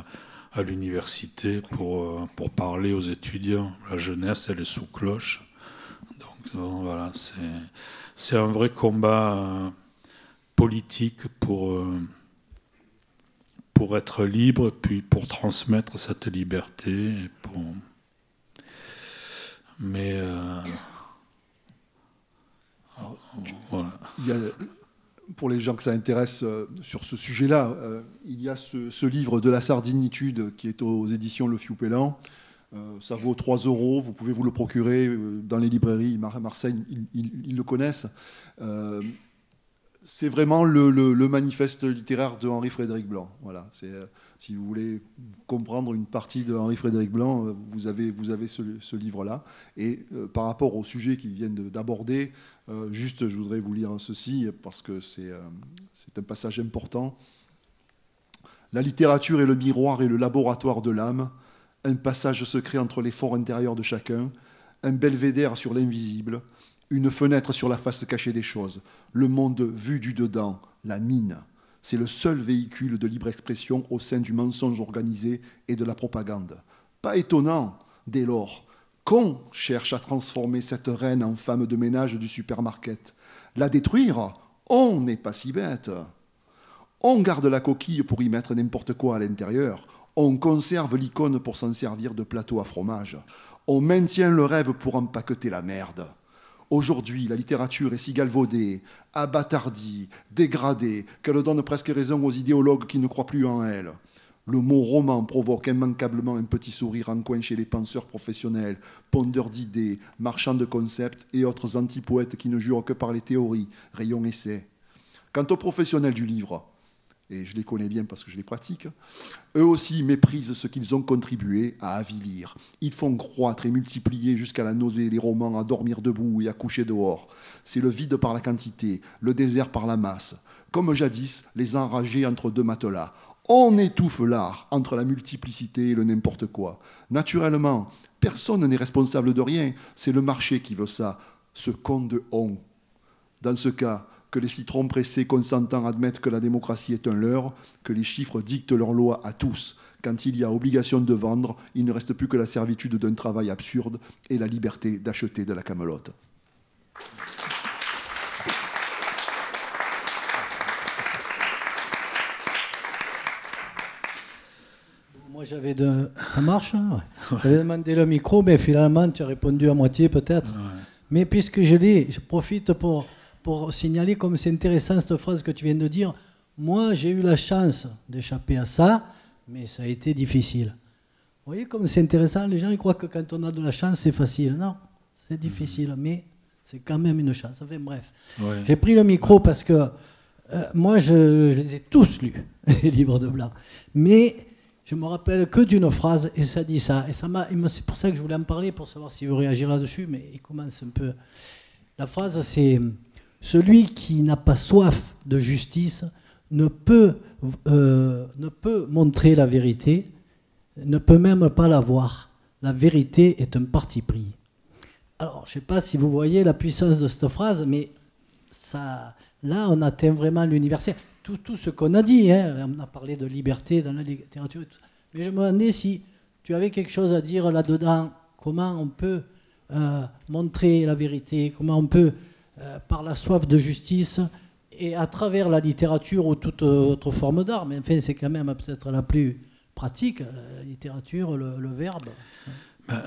Speaker 3: à, l'université pour, euh, pour parler aux étudiants. La jeunesse, elle est sous cloche. Donc voilà, c'est un vrai combat euh, politique pour, pour être libre, puis pour transmettre cette liberté, pour, mais. Euh, oh, oh, pour les gens que ça
Speaker 4: intéresse euh, sur ce sujet-là, euh, il y a ce, livre de la sardinitude qui est aux éditions Le Fioupélan. ça vaut 3 euros, vous pouvez vous le procurer dans les librairies Marseille, ils, le connaissent. c'est vraiment le, le, manifeste littéraire de Henri-Frédéric Blanc. Voilà, c'est si vous voulez comprendre une partie de Henri-Frédéric Blanc, euh, vous avez, ce, livre-là. Et euh, par rapport au sujet qu'il viennent d'aborder, euh, juste, je voudrais vous lire ceci, parce que c'est un passage important. La littérature est le miroir et le laboratoire de l'âme, un passage secret entre les forts intérieurs de chacun, un belvédère sur l'invisible, une fenêtre sur la face cachée des choses, le monde vu du dedans, la mine. C'est le seul véhicule de libre expression au sein du mensonge organisé et de la propagande. Pas étonnant, dès lors, qu'on cherche à transformer cette reine en femme de ménage du supermarket. La détruire, on n'est pas si bête. On garde la coquille pour y mettre n'importe quoi à l'intérieur. On conserve l'icône pour s'en servir de plateau à fromage. On maintient le rêve pour empaqueter la merde. Aujourd'hui, la littérature est si galvaudée, abattardie, dégradée, qu'elle donne presque raison aux idéologues qui ne croient plus en elle. Le mot roman provoque immanquablement un petit sourire en coin chez les penseurs professionnels, pondeurs d'idées, marchands de concepts et autres antipoètes qui ne jurent que par les théories, rayons essais. Quant aux professionnels du livre, et je les connais bien parce que je les pratique, eux aussi méprisent ce qu'ils ont contribué à avilir. Ils font croître et multiplier jusqu'à la nausée les romans à dormir debout et à coucher dehors. C'est le vide par la quantité, le désert par la masse. Comme jadis, les enragés entre deux matelas. On étouffe l'art entre la multiplicité et le n'importe quoi. Naturellement, personne n'est responsable de rien. C'est le marché qui veut ça. Ce con de on. Dans ce cas, que les citrons pressés consentant admettent que la démocratie est un leurre, que les chiffres dictent leur loi à tous. Quand il y a obligation de vendre, il ne reste plus que la servitude d'un travail absurde et la liberté d'acheter de la camelote.
Speaker 7: Moi, j'avais de... Ça marche hein, J'avais demandé le micro, mais finalement, tu as répondu à moitié peut-être. Mais puisque je l'ai, je profite pour pour signaler comme c'est intéressant cette phrase que tu viens de dire. Moi, j'ai eu la chance d'échapper à ça, mais ça a été difficile. Vous voyez comme c'est intéressant, les gens ils croient que quand on a de la chance, c'est facile. Non, c'est difficile, mhm. mais c'est quand même une chance. Enfin bref, j'ai pris le micro parce que euh, moi, je, les ai tous lus, les livres de Blanc. Mais je me rappelle que d'une phrase, et ça dit ça. Et ça m'a, c'est pour ça que je voulais en parler, pour savoir si vous réagir là-dessus, mais il commence un peu. La phrase, c'est celui qui n'a pas soif de justice ne peut, euh, ne peut montrer la vérité, ne peut même pas la voir. La vérité est un parti pris. Alors, je ne sais pas si vous voyez la puissance de cette phrase, mais ça, là, on atteint vraiment l'universel. Tout, tout, ce qu'on a dit, hein, on a parlé de liberté dans la littérature, mais je me demandais si tu avais quelque chose à dire là-dedans, comment on peut euh, montrer la vérité, comment on peut euh, par la soif de justice et à travers la littérature ou toute euh, autre forme d'art. Mais enfin, c'est quand même peut-être la plus pratique, euh, la littérature, le, verbe.
Speaker 3: Ben,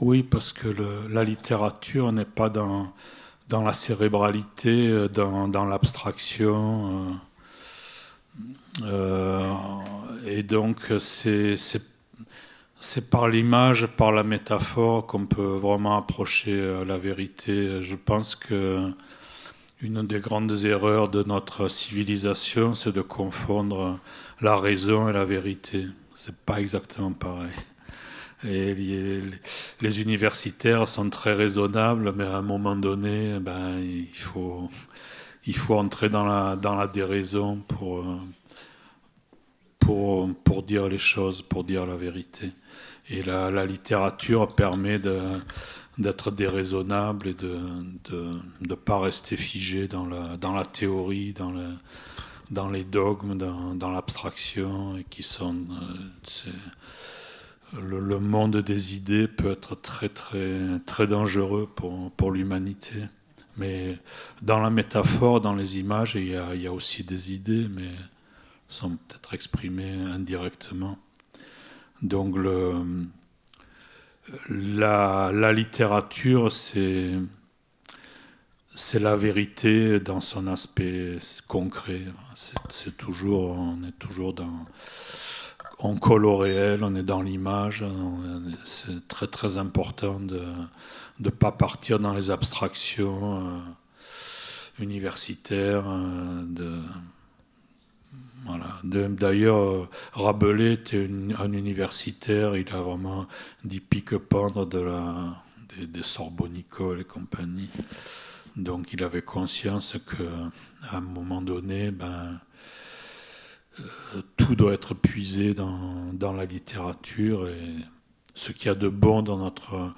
Speaker 3: oui, parce que la littérature n'est pas dans, dans la cérébralité, dans, dans l'abstraction. et donc, c'est c'est par l'image, par la métaphore qu'on peut vraiment approcher euh, la vérité. Je pense que une des grandes erreurs de notre civilisation, c'est de confondre la raison et la vérité. C'est pas exactement pareil. les, universitaires sont très raisonnables, mais à un moment donné, ben, il, faut, entrer dans la, déraison euh, pour dire les choses, pour dire la vérité. Et la, littérature permet d'être déraisonnable et de ne pas rester figé dans la, théorie, dans, les dogmes, dans, l'abstraction, qui sont... Euh, le, monde des idées peut être très très très dangereux pour, l'humanité. Mais dans la métaphore, dans les images, il y a, il y a aussi des idées, mais sont peut-être exprimées indirectement. Donc la, littérature, c'est, la vérité dans son aspect concret. C'est, toujours, on est toujours dans, en colle réel, on est dans l'image. C'est très très important de ne pas partir dans les abstractions euh, universitaires, euh, D'ailleurs, euh, Rabelais était un universitaire, il a vraiment dit pique-pendre de la, des, des Sorbonicoles et compagnie. Donc il avait conscience qu'à un moment donné, ben, euh, tout doit être puisé dans, dans, la littérature et ce qu'il y a de bon dans notre,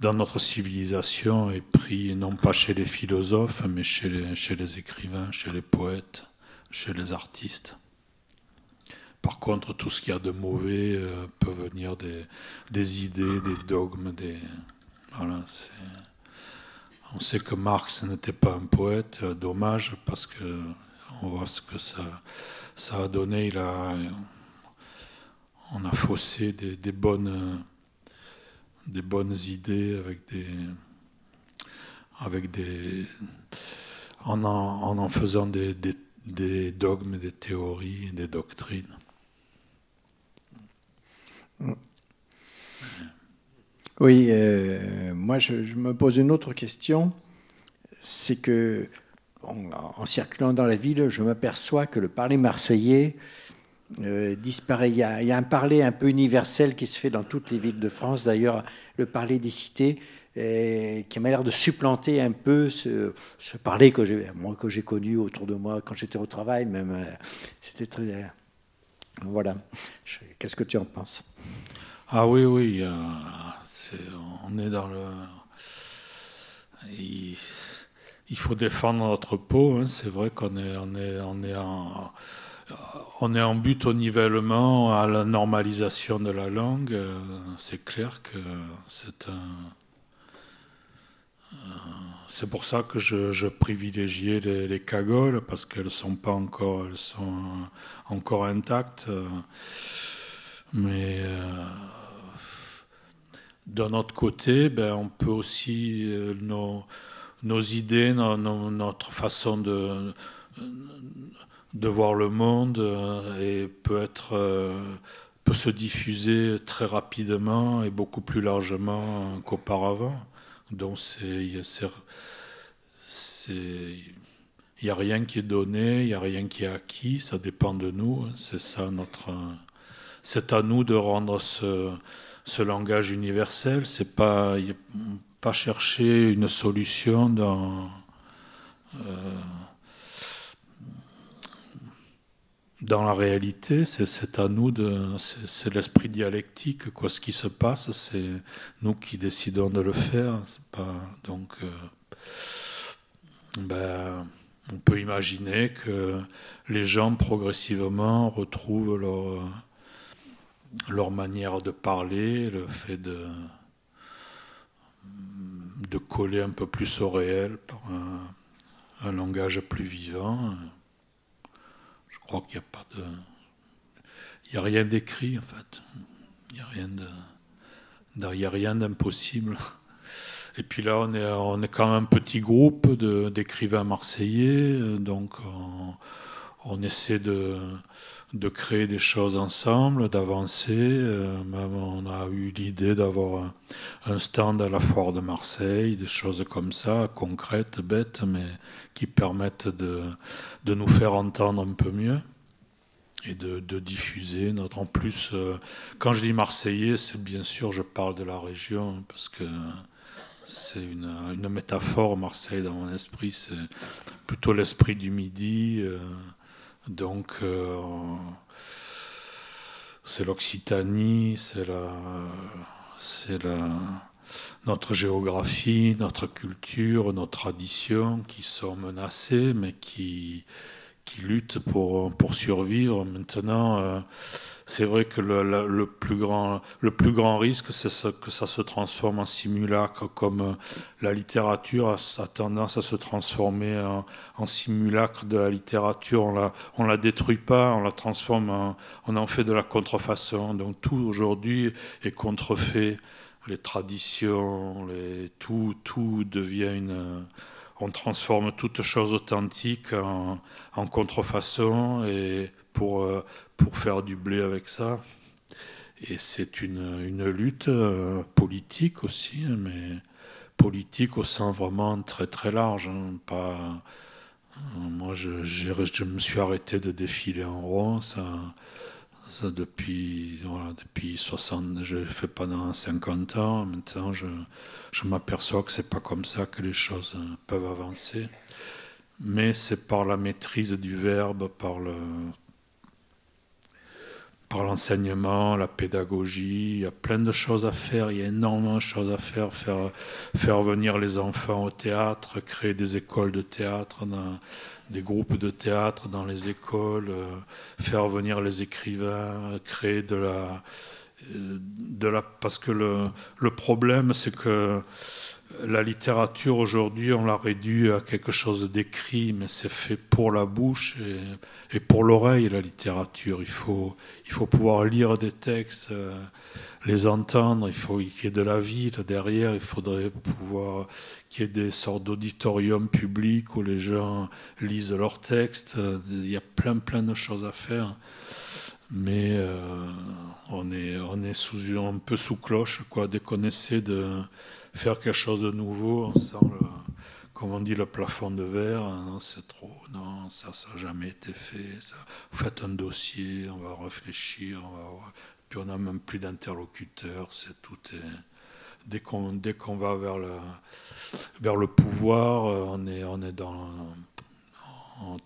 Speaker 3: dans notre civilisation est pris non pas chez les philosophes, mais chez chez les écrivains, chez les poètes, chez les artistes. Par contre, tout ce qu'il y a de mauvais euh, peut venir des, idées, des dogmes, des. On sait que Marx n'était pas un poète, euh, dommage, parce que on voit ce que ça, a donné. Il a, on a faussé des, bonnes, idées avec des. Avec des en, en, faisant des dogmes, des théories, des doctrines.
Speaker 1: Oui, euh, moi je, me pose une autre question,
Speaker 7: c'est que en, circulant dans la ville, je m'aperçois que le parler marseillais euh, disparaît. Il y, a, un parler un peu universel qui se fait dans toutes les villes de France, d'ailleurs le parler des cités, et euh, qui m'a l'air de supplanter un peu ce, parler que j'ai, que j'ai connu autour de moi quand j'étais au travail, même.
Speaker 3: C'était très voilà. Qu'est-ce que tu en penses Ah oui, oui. Euh, on est dans le. Il, faut défendre notre peau. Hein. C'est vrai qu'on est, on est, on est en. On est en but au nivellement, à la normalisation de la langue. Euh, c'est clair que c'est un, c'est pour ça que je, privilégiais les, cagoles parce qu'elles sont pas encore, elles sont euh, encore intactes. Mais euh, d'un autre côté, ben, on peut aussi euh, nos, idées, notre façon de, voir le monde et peut peut se diffuser très rapidement et beaucoup plus largement qu'auparavant. Donc il n'y a rien qui est donné, il n'y a rien qui est acquis, ça dépend de nous. Hein. C'est à nous de rendre ce, langage universel. C'est pas pas chercher une solution dans. Euh, dans la réalité, c'est à nous c'est l'esprit dialectique, quoi. Ce qui se passe, c'est nous qui décidons de le faire. donc, euh, ben, on peut imaginer que les gens progressivement retrouvent leur, manière de parler, le fait de, coller un peu plus au réel par un langage plus vivant qu'il n'y a pas de. Il n'y a rien d'écrit, en fait. Il n'y a rien de. a rien d'impossible. Et puis là, on est, on est quand même un petit groupe d'écrivains marseillais, euh, donc euh, on essaie de, de créer des choses ensemble, d'avancer. Euh, on a eu l'idée d'avoir un, stand à la foire de Marseille, des choses comme ça, concrètes, bêtes, mais qui permettent de, de nous faire entendre un peu mieux et de, diffuser notre. En plus, euh, quand je dis Marseillais, c'est bien sûr, je parle de la région parce que. C'est une, une, métaphore, Marseille, dans mon esprit. C'est plutôt l'esprit du midi, euh, donc, euh, c'est l'Occitanie, c'est c'est la, notre géographie, notre culture, nos traditions qui sont menacées, mais qui, qui luttent pour, pour survivre. Maintenant, euh, c'est vrai que le, plus grand, le plus grand risque, c'est que ça se transforme en simulacre, comme euh, la littérature a, tendance à se transformer en, en, simulacre de la littérature. On la, on la détruit pas, on la transforme, en, on en fait de la contrefaçon. Donc tout aujourd'hui est contrefait. Les traditions, les, tout, tout devient une on transforme toute chose authentique en, contrefaçon et pour, euh, pour faire du blé avec ça. Et c'est une, lutte euh, politique aussi, mais politique au sens vraiment très très large. Hein. pas, euh, moi, je, me suis arrêté de défiler en rond. Ça, depuis, depuis 60, je fais pendant 50 ans. Maintenant, je, je m'aperçois que c'est pas comme ça que les choses peuvent avancer. Mais c'est par la maîtrise du verbe, par le, par l'enseignement, la pédagogie, il y a plein de choses à faire, il y a énormément de choses à faire, faire, faire venir les enfants au théâtre, créer des écoles de théâtre dans, des groupes de théâtre dans les écoles, euh, faire venir les écrivains, créer de la, euh, de la parce que le, problème c'est que la littérature aujourd'hui, on l'a réduit à quelque chose d'écrit, mais c'est fait pour la bouche et, pour l'oreille, la littérature. Il faut, il faut pouvoir lire des textes, euh, les entendre, il faut qu'il y ait de la vie derrière, il faudrait pouvoir qu'il y des sortes d'auditoriums publics où les gens lisent leurs textes. Il y a plein, plein de choses à faire. Mais euh, on est, on est sous, un peu sous cloche. Quoi. Dès qu'on essaie de faire quelque chose de nouveau, on le, comme on dit, le plafond de verre. Hein, non, c'est trop. Non, ça, ça n'a jamais été fait. faites un dossier, on va réfléchir. Puis on n'a même plus d'interlocuteurs. C'est tout. Est, dès qu'on dès qu'on va vers le vers le pouvoir, euh, on est on est dans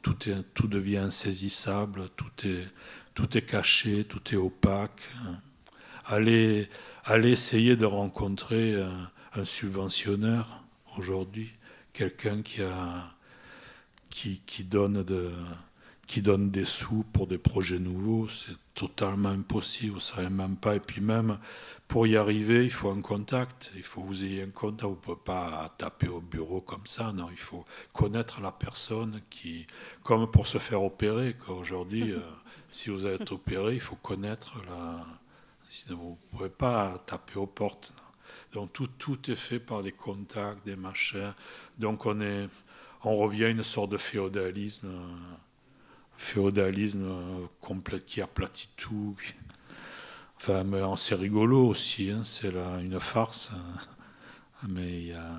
Speaker 3: tout est tout devient insaisissable, tout est tout est caché, tout est opaque. Allez allez essayer de rencontrer un, un subventionneur aujourd'hui, quelqu'un qui a qui, qui donne de qui donne des sous pour des projets nouveaux, c'est totalement impossible, ça ne même pas. Et puis même, pour y arriver, il faut un contact, il faut que vous ayez un contact, vous ne pouvez pas taper au bureau comme ça, non, il faut connaître la personne qui, comme pour se faire opérer, aujourd'hui, euh, si vous êtes opéré, il faut connaître la... Sinon, vous ne pouvez pas taper aux portes. Donc tout, tout est fait par des contacts, des machins. Donc on, est, on revient à une sorte de féodalisme. Euh, féodalisme euh, qui aplatit tout. Enfin, c'est rigolo aussi, hein, c'est une farce. Hein. Mais il y a.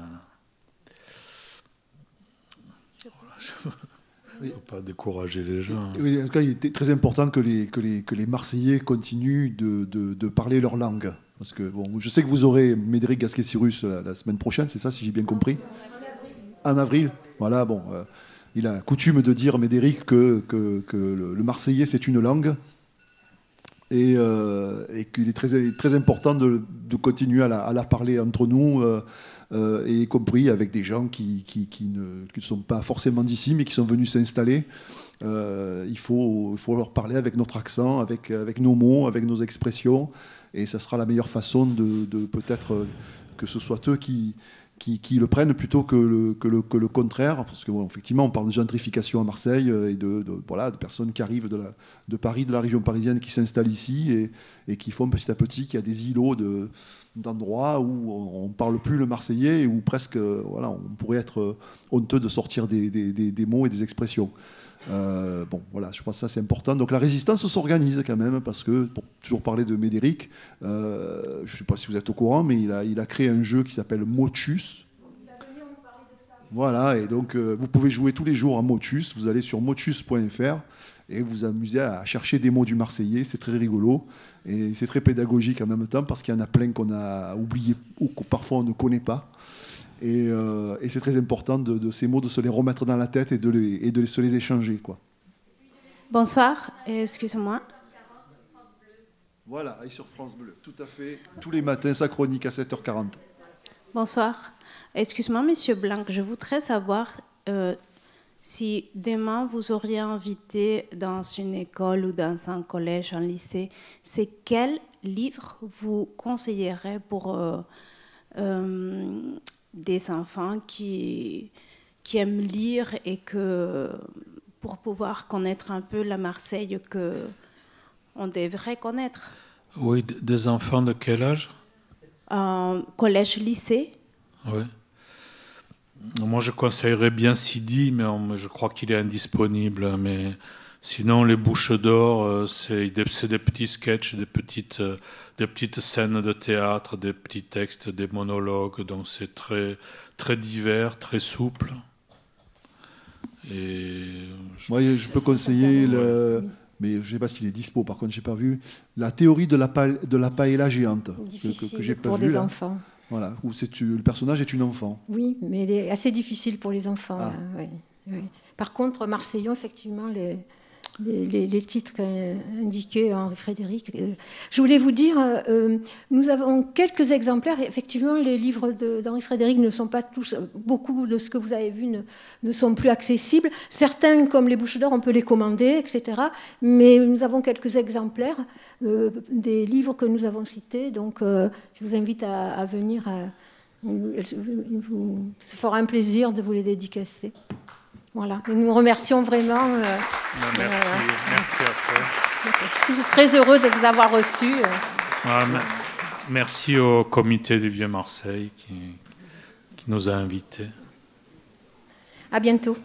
Speaker 3: Il ne faut pas décourager les gens. Hein. en
Speaker 4: tout cas, il était très important que les, que les, que les Marseillais continuent de, de, parler leur langue. Parce que, bon, je sais que vous aurez Médric Gasquet-Cyrus la, semaine prochaine, c'est ça, si j'ai bien compris En avril. En avril voilà, bon. Euh, il a coutume de dire, Médéric, que, le marseillais, c'est une langue et, euh, qu'il est très, important de, continuer à la, parler entre nous, euh, euh, et y compris avec des gens qui, ne sont pas forcément d'ici, mais qui sont venus s'installer. il, faut, leur parler avec notre accent, avec, nos mots, avec nos expressions, et ça sera la meilleure façon de peut-être que ce soit eux qui, qui, le prennent plutôt que le, contraire, parce que effectivement, on parle de gentrification à Marseille euh, et de, voilà, de personnes qui arrivent de, Paris, de la région parisienne, qui s'installent ici et, qui font petit à petit qu'il y a des îlots d'endroits où on ne parle plus le marseillais et où presque euh, voilà, on pourrait être euh, honteux de sortir des mots et des expressions. Euh, bon, voilà, je crois que ça c'est important. Donc la résistance s'organise quand même, parce que, pour toujours parler de Médéric, euh, je ne sais pas si vous êtes au courant, mais il a, créé un jeu qui s'appelle Motus. Voilà, et donc euh, vous pouvez jouer tous les jours à Motus, vous allez sur motus.fr et vous amusez à chercher des mots du Marseillais, c'est très rigolo et c'est très pédagogique en même temps parce qu'il y en a plein qu'on a oublié ou que parfois on ne connaît pas. Euh, et, c'est très important de, ces mots, de se les remettre dans la tête et de, les, et de se les échanger. Quoi.
Speaker 2: Bonsoir, excusez-moi.
Speaker 4: Voilà, et sur France Bleu, tout à fait, tous les matins, sa chronique à 7h40.
Speaker 2: Bonsoir. excusez moi Monsieur Blanc, je voudrais savoir euh, si demain vous auriez invité dans une école ou dans un collège, un lycée, c'est quel livre vous conseillerez pour euh, des enfants qui, qui aiment lire et que pour pouvoir connaître un peu la Marseille que on devrait connaître.
Speaker 3: Oui, des enfants de quel âge
Speaker 5: Collège, lycée.
Speaker 3: Oui. Moi, je conseillerais bien Sidi, mais je crois qu'il est indisponible. Mais Sinon, les bouches d'or, euh, c'est des, petits sketchs, des petites, euh, des petites scènes de théâtre, des petits textes, des monologues. Donc c'est très, très divers, très souple. Et
Speaker 4: je... Euh, Moi, je peux conseiller, le... mais je ne sais pas s'il est dispo, par contre, je n'ai pas vu, la théorie de la, de la paella géante. Difficile que, j'ai pas pour vu, enfants. Voilà, où le personnage est une enfant.
Speaker 2: Oui, mais il est assez difficile pour les enfants. Ah. Hein, par contre, Marseillon, effectivement, les, les, les, les titres Henri Frédéric. Euh, je voulais vous dire, euh, euh, nous avons quelques exemplaires. Effectivement, les livres d'Henri Frédéric ne sont pas tous, beaucoup de ce que vous avez vu ne, sont plus accessibles. Certains, comme les Bouches d'Or, on peut les commander, etc. Mais nous avons quelques exemplaires des livres que nous avons cités. Donc, je vous invite à, venir. Ce il vous, fera un plaisir de vous les dédicacer. Voilà, nous nous remercions vraiment. Euh, euh, merci, à
Speaker 3: toi.
Speaker 2: Je suis très heureux de vous avoir reçu. Euh.
Speaker 3: Ah, merci au comité du Vieux Marseille qui, qui nous a invités.
Speaker 4: À bientôt.